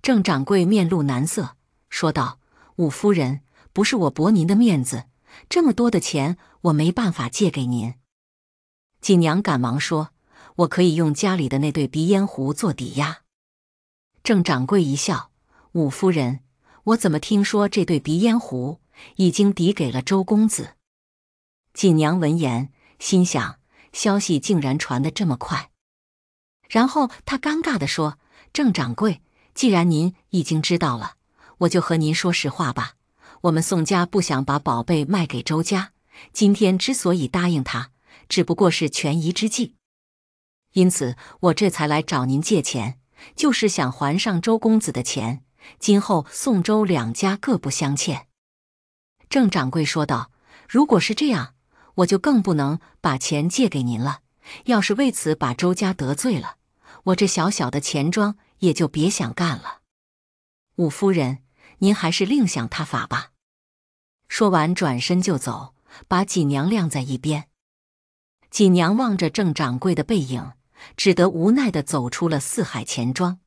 郑掌柜面露难色，说道：“五夫人，不是我驳您的面子，这么多的钱我没办法借给您。”锦娘赶忙说：“我可以用家里的那对鼻烟壶做抵押。”郑掌柜一笑：“五夫人，我怎么听说这对鼻烟壶？”已经抵给了周公子。锦娘闻言，心想：消息竟然传得这么快。然后她尴尬的说：“郑掌柜，既然您已经知道了，我就和您说实话吧。我们宋家不想把宝贝卖给周家，今天之所以答应他，只不过是权宜之计。因此，我这才来找您借钱，就是想还上周公子的钱。今后宋周两家各不相欠。”郑掌柜说道：“如果是这样，我就更不能把钱借给您了。要是为此把周家得罪了，我这小小的钱庄也就别想干了。”五夫人，您还是另想他法吧。说完，转身就走，把锦娘晾在一边。锦娘望着郑掌柜的背影，只得无奈地走出了四海钱庄。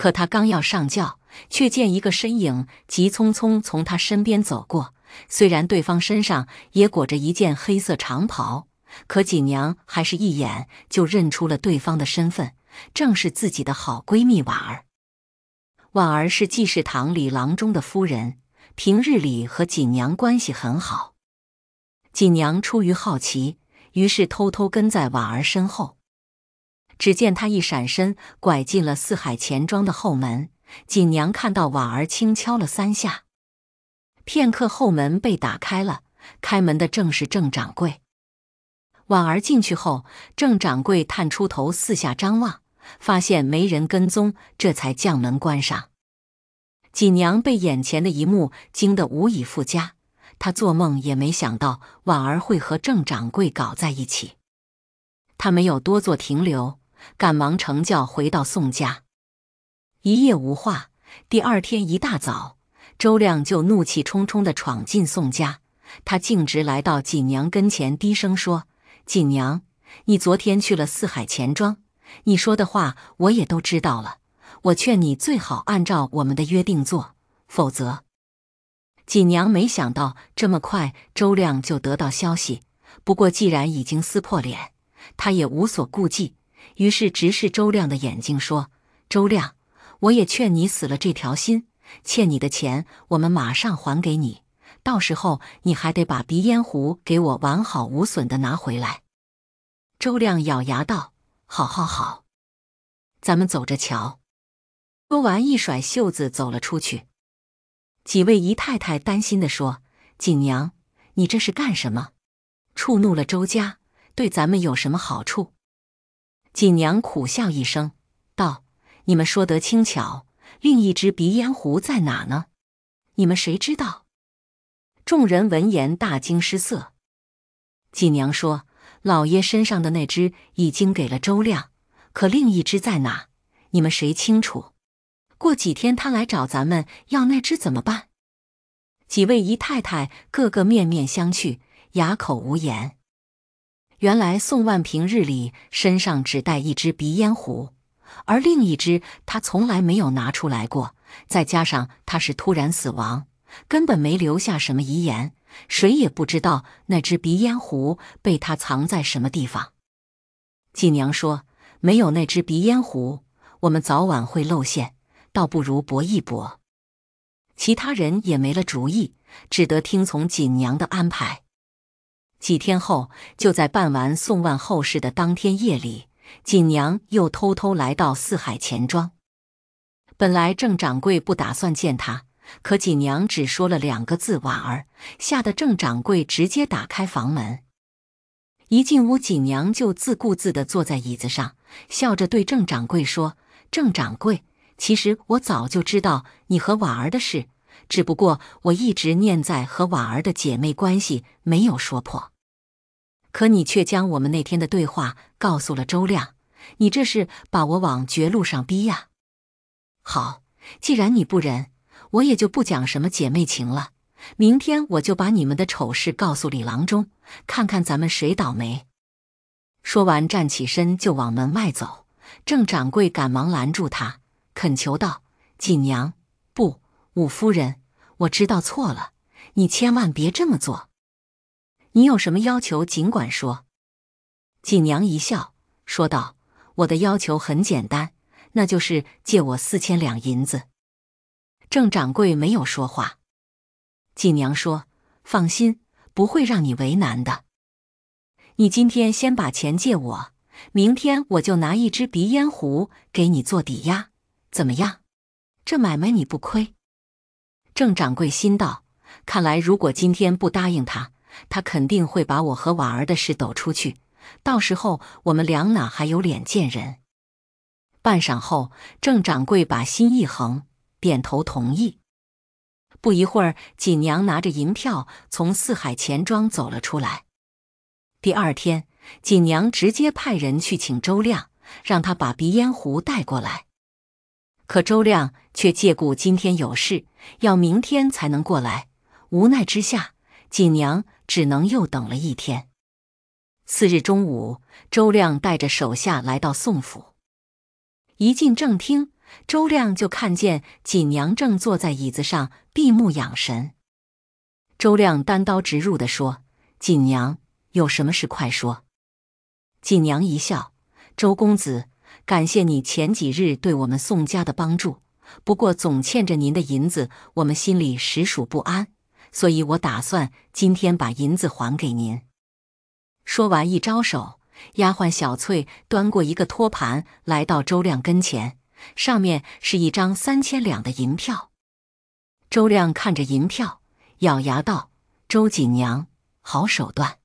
可她刚要上轿，却见一个身影急匆匆从她身边走过。虽然对方身上也裹着一件黑色长袍，可锦娘还是一眼就认出了对方的身份，正是自己的好闺蜜婉儿。婉儿是济世堂里郎中的夫人，平日里和锦娘关系很好。锦娘出于好奇，于是偷偷跟在婉儿身后。只见他一闪身，拐进了四海钱庄的后门。锦娘看到婉儿，轻敲了三下，片刻后门被打开了。开门的正是郑掌柜。婉儿进去后，郑掌柜探出头四下张望，发现没人跟踪，这才将门关上。锦娘被眼前的一幕惊得无以复加，她做梦也没想到婉儿会和郑掌柜搞在一起。她没有多做停留。赶忙乘轿回到宋家，一夜无话。第二天一大早，周亮就怒气冲冲地闯进宋家，他径直来到锦娘跟前，低声说：“锦娘，你昨天去了四海钱庄，你说的话我也都知道了。我劝你最好按照我们的约定做，否则……”锦娘没想到这么快周亮就得到消息，不过既然已经撕破脸，她也无所顾忌。于是直视周亮的眼睛说：“周亮，我也劝你死了这条心。欠你的钱，我们马上还给你。到时候你还得把鼻烟壶给我完好无损的拿回来。”周亮咬牙道：“好，好，好，咱们走着瞧。”说完，一甩袖子走了出去。几位姨太太担心地说：“锦娘，你这是干什么？触怒了周家，对咱们有什么好处？”锦娘苦笑一声，道：“你们说得轻巧，另一只鼻烟壶在哪呢？你们谁知道？”众人闻言大惊失色。锦娘说：“老爷身上的那只已经给了周亮，可另一只在哪？你们谁清楚？过几天他来找咱们要那只怎么办？”几位姨太太个个面面相觑，哑口无言。原来宋万平日里身上只带一只鼻烟壶，而另一只他从来没有拿出来过。再加上他是突然死亡，根本没留下什么遗言，谁也不知道那只鼻烟壶被他藏在什么地方。锦娘说：“没有那只鼻烟壶，我们早晚会露馅，倒不如搏一搏。”其他人也没了主意，只得听从锦娘的安排。几天后，就在办完宋万后事的当天夜里，锦娘又偷偷来到四海钱庄。本来郑掌柜不打算见她，可锦娘只说了两个字“婉儿”，吓得郑掌柜直接打开房门。一进屋，锦娘就自顾自的坐在椅子上，笑着对郑掌柜说：“郑掌柜，其实我早就知道你和婉儿的事。”只不过我一直念在和婉儿的姐妹关系，没有说破。可你却将我们那天的对话告诉了周亮，你这是把我往绝路上逼呀！好，既然你不仁，我也就不讲什么姐妹情了。明天我就把你们的丑事告诉李郎中，看看咱们谁倒霉。说完，站起身就往门外走。郑掌柜赶忙拦住他，恳求道：“锦娘，不，五夫人。”我知道错了，你千万别这么做。你有什么要求，尽管说。锦娘一笑说道：“我的要求很简单，那就是借我四千两银子。”郑掌柜没有说话。锦娘说：“放心，不会让你为难的。你今天先把钱借我，明天我就拿一只鼻烟壶给你做抵押，怎么样？这买卖你不亏。”郑掌柜心道：“看来如果今天不答应他，他肯定会把我和婉儿的事抖出去。到时候我们两哪还有脸见人？”半晌后，郑掌柜把心一横，点头同意。不一会儿，锦娘拿着银票从四海钱庄走了出来。第二天，锦娘直接派人去请周亮，让他把鼻烟壶带过来。可周亮却借故今天有事。要明天才能过来，无奈之下，锦娘只能又等了一天。次日中午，周亮带着手下来到宋府，一进正厅，周亮就看见锦娘正坐在椅子上闭目养神。周亮单刀直入的说：“锦娘，有什么事快说。”锦娘一笑：“周公子，感谢你前几日对我们宋家的帮助。”不过总欠着您的银子，我们心里实属不安，所以我打算今天把银子还给您。说完，一招手，丫鬟小翠端过一个托盘来到周亮跟前，上面是一张三千两的银票。周亮看着银票，咬牙道：“周锦娘，好手段。”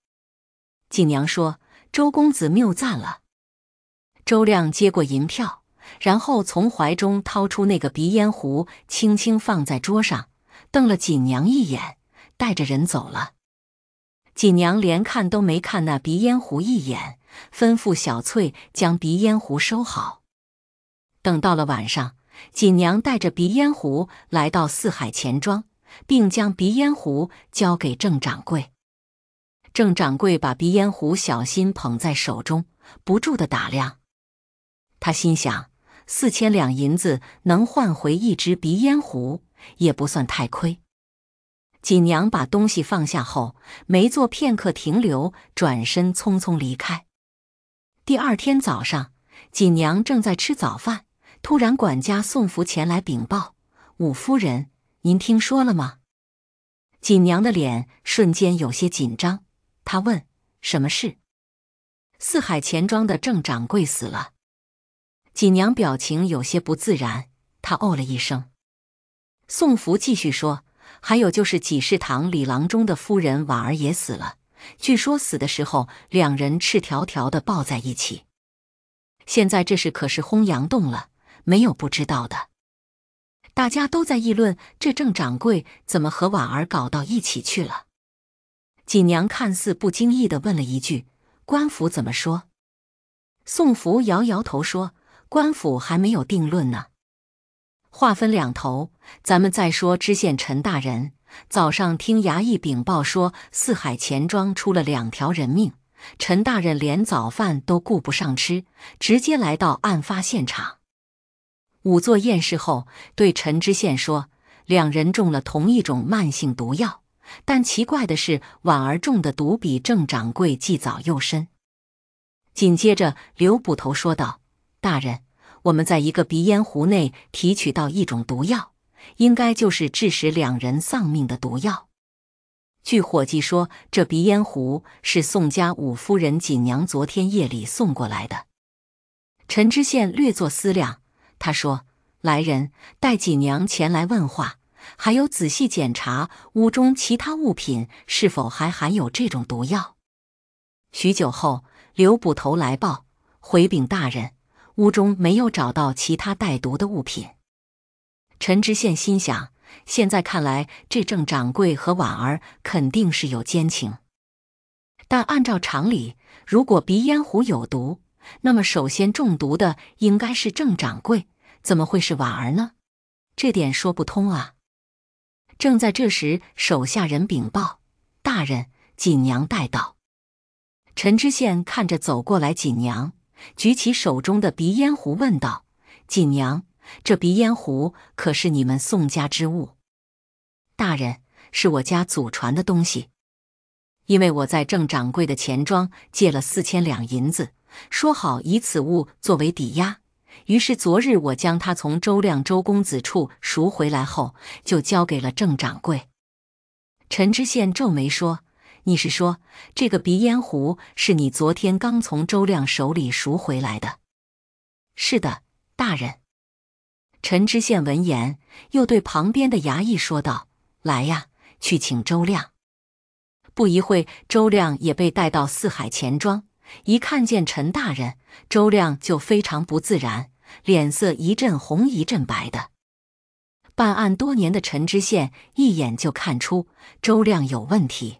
锦娘说：“周公子谬赞了。”周亮接过银票。然后从怀中掏出那个鼻烟壶，轻轻放在桌上，瞪了锦娘一眼，带着人走了。锦娘连看都没看那鼻烟壶一眼，吩咐小翠将鼻烟壶收好。等到了晚上，锦娘带着鼻烟壶来到四海钱庄，并将鼻烟壶交给郑掌柜。郑掌柜把鼻烟壶小心捧在手中，不住的打量。他心想。四千两银子能换回一只鼻烟壶，也不算太亏。锦娘把东西放下后，没做片刻停留，转身匆匆离开。第二天早上，锦娘正在吃早饭，突然管家宋福前来禀报：“五夫人，您听说了吗？”锦娘的脸瞬间有些紧张，她问：“什么事？”四海钱庄的郑掌柜死了。锦娘表情有些不自然，她哦了一声。宋福继续说：“还有就是济世堂李郎中的夫人婉儿也死了，据说死的时候两人赤条条的抱在一起。现在这事可是轰洋动了，没有不知道的。大家都在议论这郑掌柜怎么和婉儿搞到一起去了。”锦娘看似不经意的问了一句：“官府怎么说？”宋福摇摇头说。官府还没有定论呢。话分两头，咱们再说知县陈大人。早上听衙役禀报说，四海钱庄出了两条人命。陈大人连早饭都顾不上吃，直接来到案发现场。仵作验尸后，对陈知县说，两人中了同一种慢性毒药，但奇怪的是，婉儿中的毒比郑掌柜既早又深。紧接着，刘捕头说道。大人，我们在一个鼻烟壶内提取到一种毒药，应该就是致使两人丧命的毒药。据伙计说，这鼻烟壶是宋家五夫人锦娘昨天夜里送过来的。陈知县略作思量，他说：“来人，带锦娘前来问话，还有仔细检查屋中其他物品是否还含有这种毒药。”许久后，刘捕头来报：“回禀大人。”屋中没有找到其他带毒的物品，陈知县心想：现在看来，这郑掌柜和婉儿肯定是有奸情。但按照常理，如果鼻烟壶有毒，那么首先中毒的应该是郑掌柜，怎么会是婉儿呢？这点说不通啊！正在这时，手下人禀报：“大人，锦娘带到。”陈知县看着走过来锦娘。举起手中的鼻烟壶，问道：“锦娘，这鼻烟壶可是你们宋家之物？大人是我家祖传的东西。因为我在郑掌柜的钱庄借了四千两银子，说好以此物作为抵押。于是昨日我将它从周亮周公子处赎回来后，就交给了郑掌柜。”陈知县皱眉说。你是说，这个鼻烟壶是你昨天刚从周亮手里赎回来的？是的，大人。陈知县闻言，又对旁边的衙役说道：“来呀，去请周亮。”不一会周亮也被带到四海钱庄。一看见陈大人，周亮就非常不自然，脸色一阵红一阵白的。办案多年的陈知县一眼就看出周亮有问题。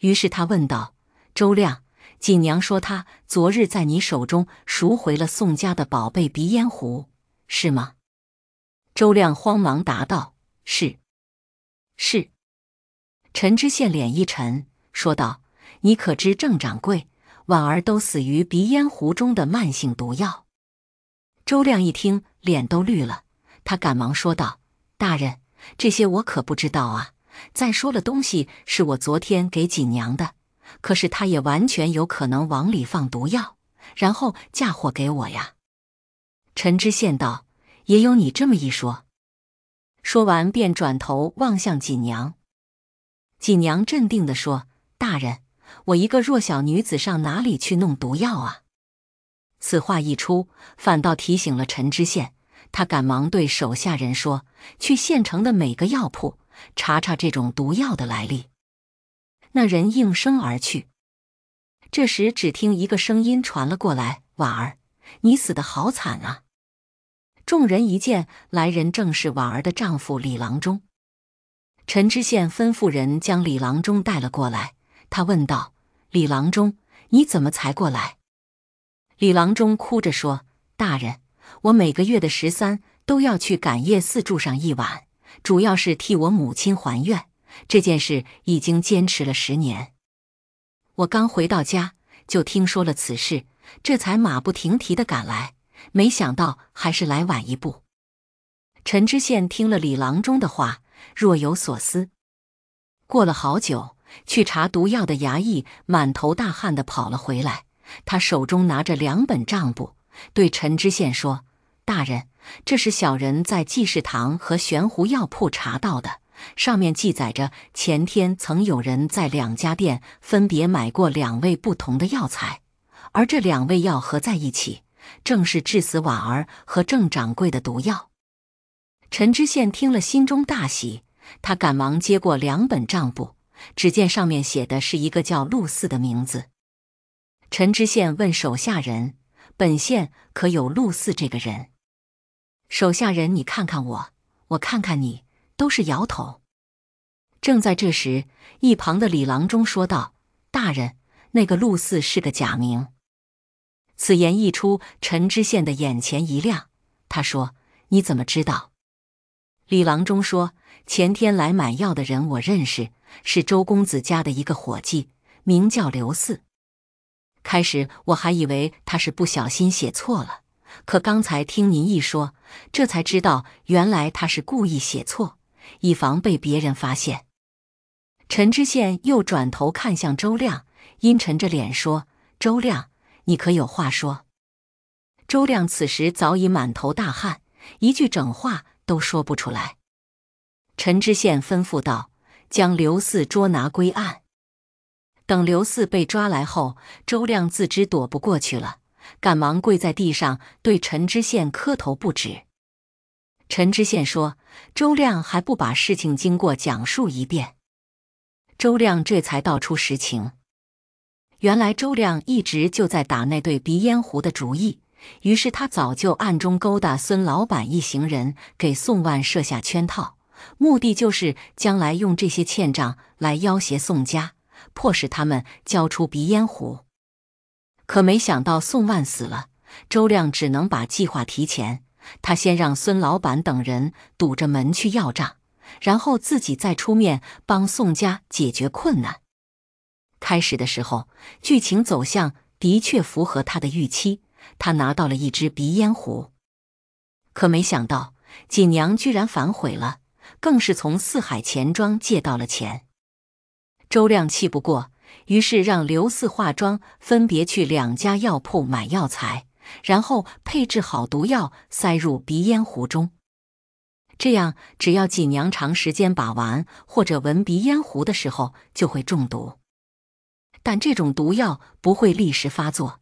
于是他问道：“周亮，锦娘说她昨日在你手中赎回了宋家的宝贝鼻烟壶，是吗？”周亮慌忙答道：“是，是。”陈知县脸一沉，说道：“你可知郑掌柜、婉儿都死于鼻烟壶中的慢性毒药？”周亮一听，脸都绿了，他赶忙说道：“大人，这些我可不知道啊。”再说了，东西是我昨天给锦娘的，可是她也完全有可能往里放毒药，然后嫁祸给我呀。陈知县道：“也有你这么一说。”说完便转头望向锦娘。锦娘镇定地说：“大人，我一个弱小女子，上哪里去弄毒药啊？”此话一出，反倒提醒了陈知县，他赶忙对手下人说：“去县城的每个药铺。”查查这种毒药的来历。那人应声而去。这时，只听一个声音传了过来：“婉儿，你死得好惨啊！”众人一见，来人正是婉儿的丈夫李郎中。陈知县吩咐人将李郎中带了过来。他问道：“李郎中，你怎么才过来？”李郎中哭着说：“大人，我每个月的十三都要去感业寺住上一晚。”主要是替我母亲还愿，这件事已经坚持了十年。我刚回到家就听说了此事，这才马不停蹄的赶来，没想到还是来晚一步。陈知县听了李郎中的话，若有所思。过了好久，去查毒药的衙役满头大汗的跑了回来，他手中拿着两本账簿，对陈知县说。大人，这是小人在济世堂和玄壶药铺查到的，上面记载着前天曾有人在两家店分别买过两味不同的药材，而这两味药合在一起，正是致死婉儿和郑掌柜的毒药。陈知县听了，心中大喜，他赶忙接过两本账簿，只见上面写的是一个叫陆四的名字。陈知县问手下人：“本县可有陆四这个人？”手下人，你看看我，我看看你，都是摇头。正在这时，一旁的李郎中说道：“大人，那个陆四是个假名。”此言一出，陈知县的眼前一亮。他说：“你怎么知道？”李郎中说：“前天来买药的人我认识，是周公子家的一个伙计，名叫刘四。开始我还以为他是不小心写错了。”可刚才听您一说，这才知道原来他是故意写错，以防被别人发现。陈知县又转头看向周亮，阴沉着脸说：“周亮，你可有话说？”周亮此时早已满头大汗，一句整话都说不出来。陈知县吩咐道：“将刘四捉拿归案。”等刘四被抓来后，周亮自知躲不过去了。赶忙跪在地上，对陈知县磕头不止。陈知县说：“周亮还不把事情经过讲述一遍。”周亮这才道出实情：原来周亮一直就在打那对鼻烟壶的主意，于是他早就暗中勾搭孙老板一行人，给宋万设下圈套，目的就是将来用这些欠账来要挟宋家，迫使他们交出鼻烟壶。可没想到宋万死了，周亮只能把计划提前。他先让孙老板等人堵着门去要账，然后自己再出面帮宋家解决困难。开始的时候，剧情走向的确符合他的预期，他拿到了一只鼻烟壶。可没想到，锦娘居然反悔了，更是从四海钱庄借到了钱。周亮气不过。于是让刘四化妆，分别去两家药铺买药材，然后配置好毒药，塞入鼻烟壶中。这样，只要锦娘长时间把玩或者闻鼻烟壶的时候，就会中毒。但这种毒药不会立时发作，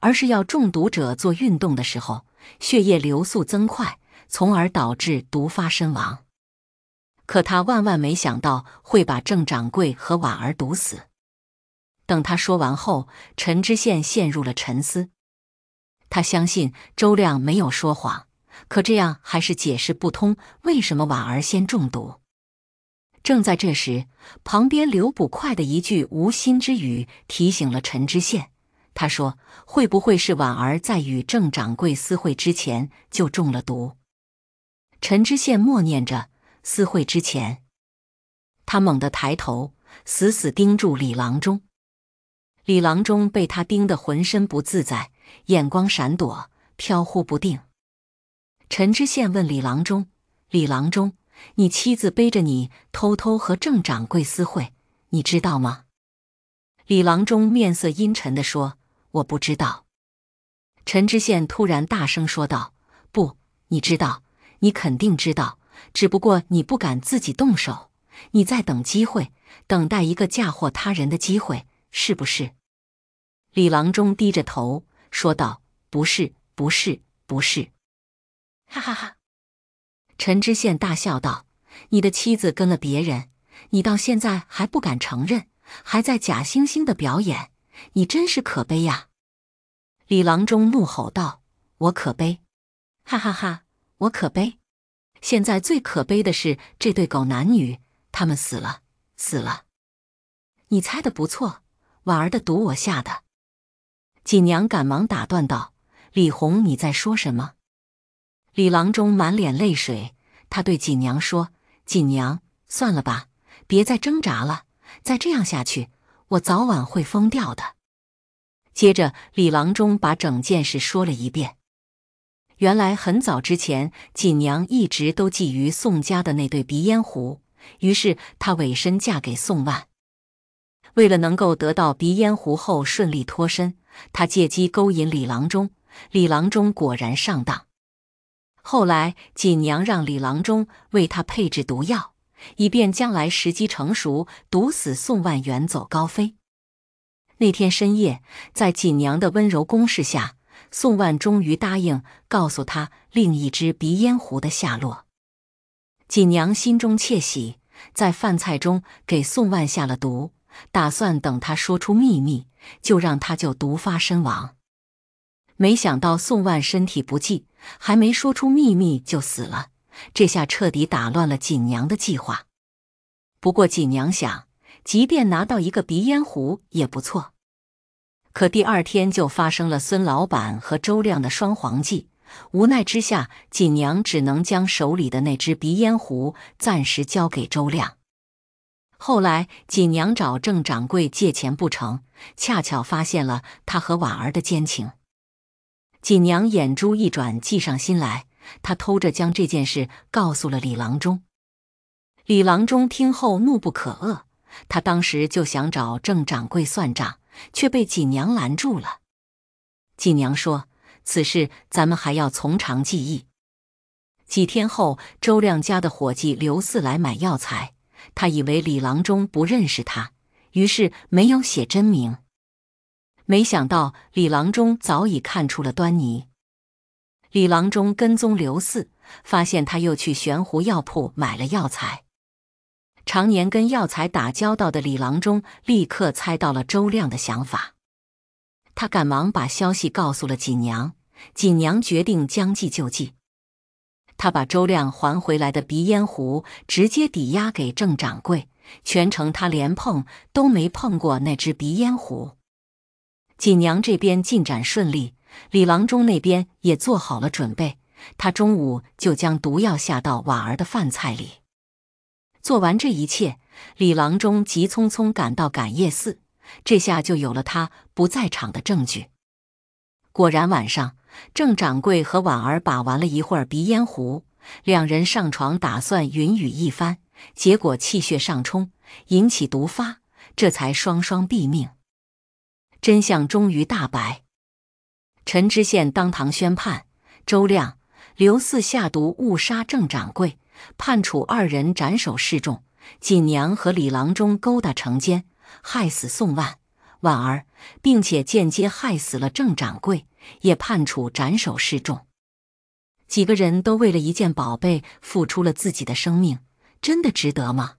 而是要中毒者做运动的时候，血液流速增快，从而导致毒发身亡。可他万万没想到会把郑掌柜和婉儿毒死。等他说完后，陈知县陷入了沉思。他相信周亮没有说谎，可这样还是解释不通为什么婉儿先中毒。正在这时，旁边刘捕快的一句无心之语提醒了陈知县。他说：“会不会是婉儿在与郑掌柜私会之前就中了毒？”陈知县默念着“私会之前”，他猛地抬头，死死盯住李郎中。李郎中被他盯得浑身不自在，眼光闪躲，飘忽不定。陈知县问李郎中：“李郎中，你妻子背着你偷偷和郑掌柜私会，你知道吗？”李郎中面色阴沉的说：“我不知道。”陈知县突然大声说道：“不，你知道，你肯定知道，只不过你不敢自己动手，你在等机会，等待一个嫁祸他人的机会，是不是？”李郎中低着头说道：“不是，不是，不是！”哈哈哈，陈知县大笑道：“你的妻子跟了别人，你到现在还不敢承认，还在假惺惺的表演，你真是可悲呀！”李郎中怒吼道：“我可悲！哈哈哈，我可悲！现在最可悲的是这对狗男女，他们死了，死了！你猜的不错，婉儿的毒我下的。”锦娘赶忙打断道：“李红，你在说什么？”李郎中满脸泪水，他对锦娘说：“锦娘，算了吧，别再挣扎了。再这样下去，我早晚会疯掉的。”接着，李郎中把整件事说了一遍。原来，很早之前，锦娘一直都觊觎宋家的那对鼻烟壶，于是她委身嫁给宋万，为了能够得到鼻烟壶后顺利脱身。他借机勾引李郎中，李郎中果然上当。后来，锦娘让李郎中为他配置毒药，以便将来时机成熟，毒死宋万，远走高飞。那天深夜，在锦娘的温柔攻势下，宋万终于答应告诉她另一只鼻烟壶的下落。锦娘心中窃喜，在饭菜中给宋万下了毒，打算等他说出秘密。就让他就毒发身亡。没想到宋万身体不济，还没说出秘密就死了，这下彻底打乱了锦娘的计划。不过锦娘想，即便拿到一个鼻烟壶也不错。可第二天就发生了孙老板和周亮的双簧计，无奈之下，锦娘只能将手里的那只鼻烟壶暂时交给周亮。后来锦娘找郑掌柜借钱不成。恰巧发现了他和婉儿的奸情，锦娘眼珠一转，计上心来，她偷着将这件事告诉了李郎中。李郎中听后怒不可遏，他当时就想找郑掌柜算账，却被锦娘拦住了。锦娘说：“此事咱们还要从长计议。”几天后，周亮家的伙计刘四来买药材，他以为李郎中不认识他。于是没有写真名，没想到李郎中早已看出了端倪。李郎中跟踪刘四，发现他又去玄湖药铺买了药材。常年跟药材打交道的李郎中立刻猜到了周亮的想法，他赶忙把消息告诉了锦娘。锦娘决定将计就计，他把周亮还回来的鼻烟壶直接抵押给郑掌柜。全程他连碰都没碰过那只鼻烟壶。锦娘这边进展顺利，李郎中那边也做好了准备。他中午就将毒药下到婉儿的饭菜里。做完这一切，李郎中急匆匆赶到感业寺，这下就有了他不在场的证据。果然，晚上郑掌柜和婉儿把玩了一会儿鼻烟壶，两人上床打算云雨一番。结果气血上冲，引起毒发，这才双双毙命。真相终于大白。陈知县当堂宣判：周亮、刘四下毒误杀郑掌柜，判处二人斩首示众。锦娘和李郎中勾搭成奸，害死宋万、婉儿，并且间接害死了郑掌柜，也判处斩首示众。几个人都为了一件宝贝，付出了自己的生命。真的值得吗？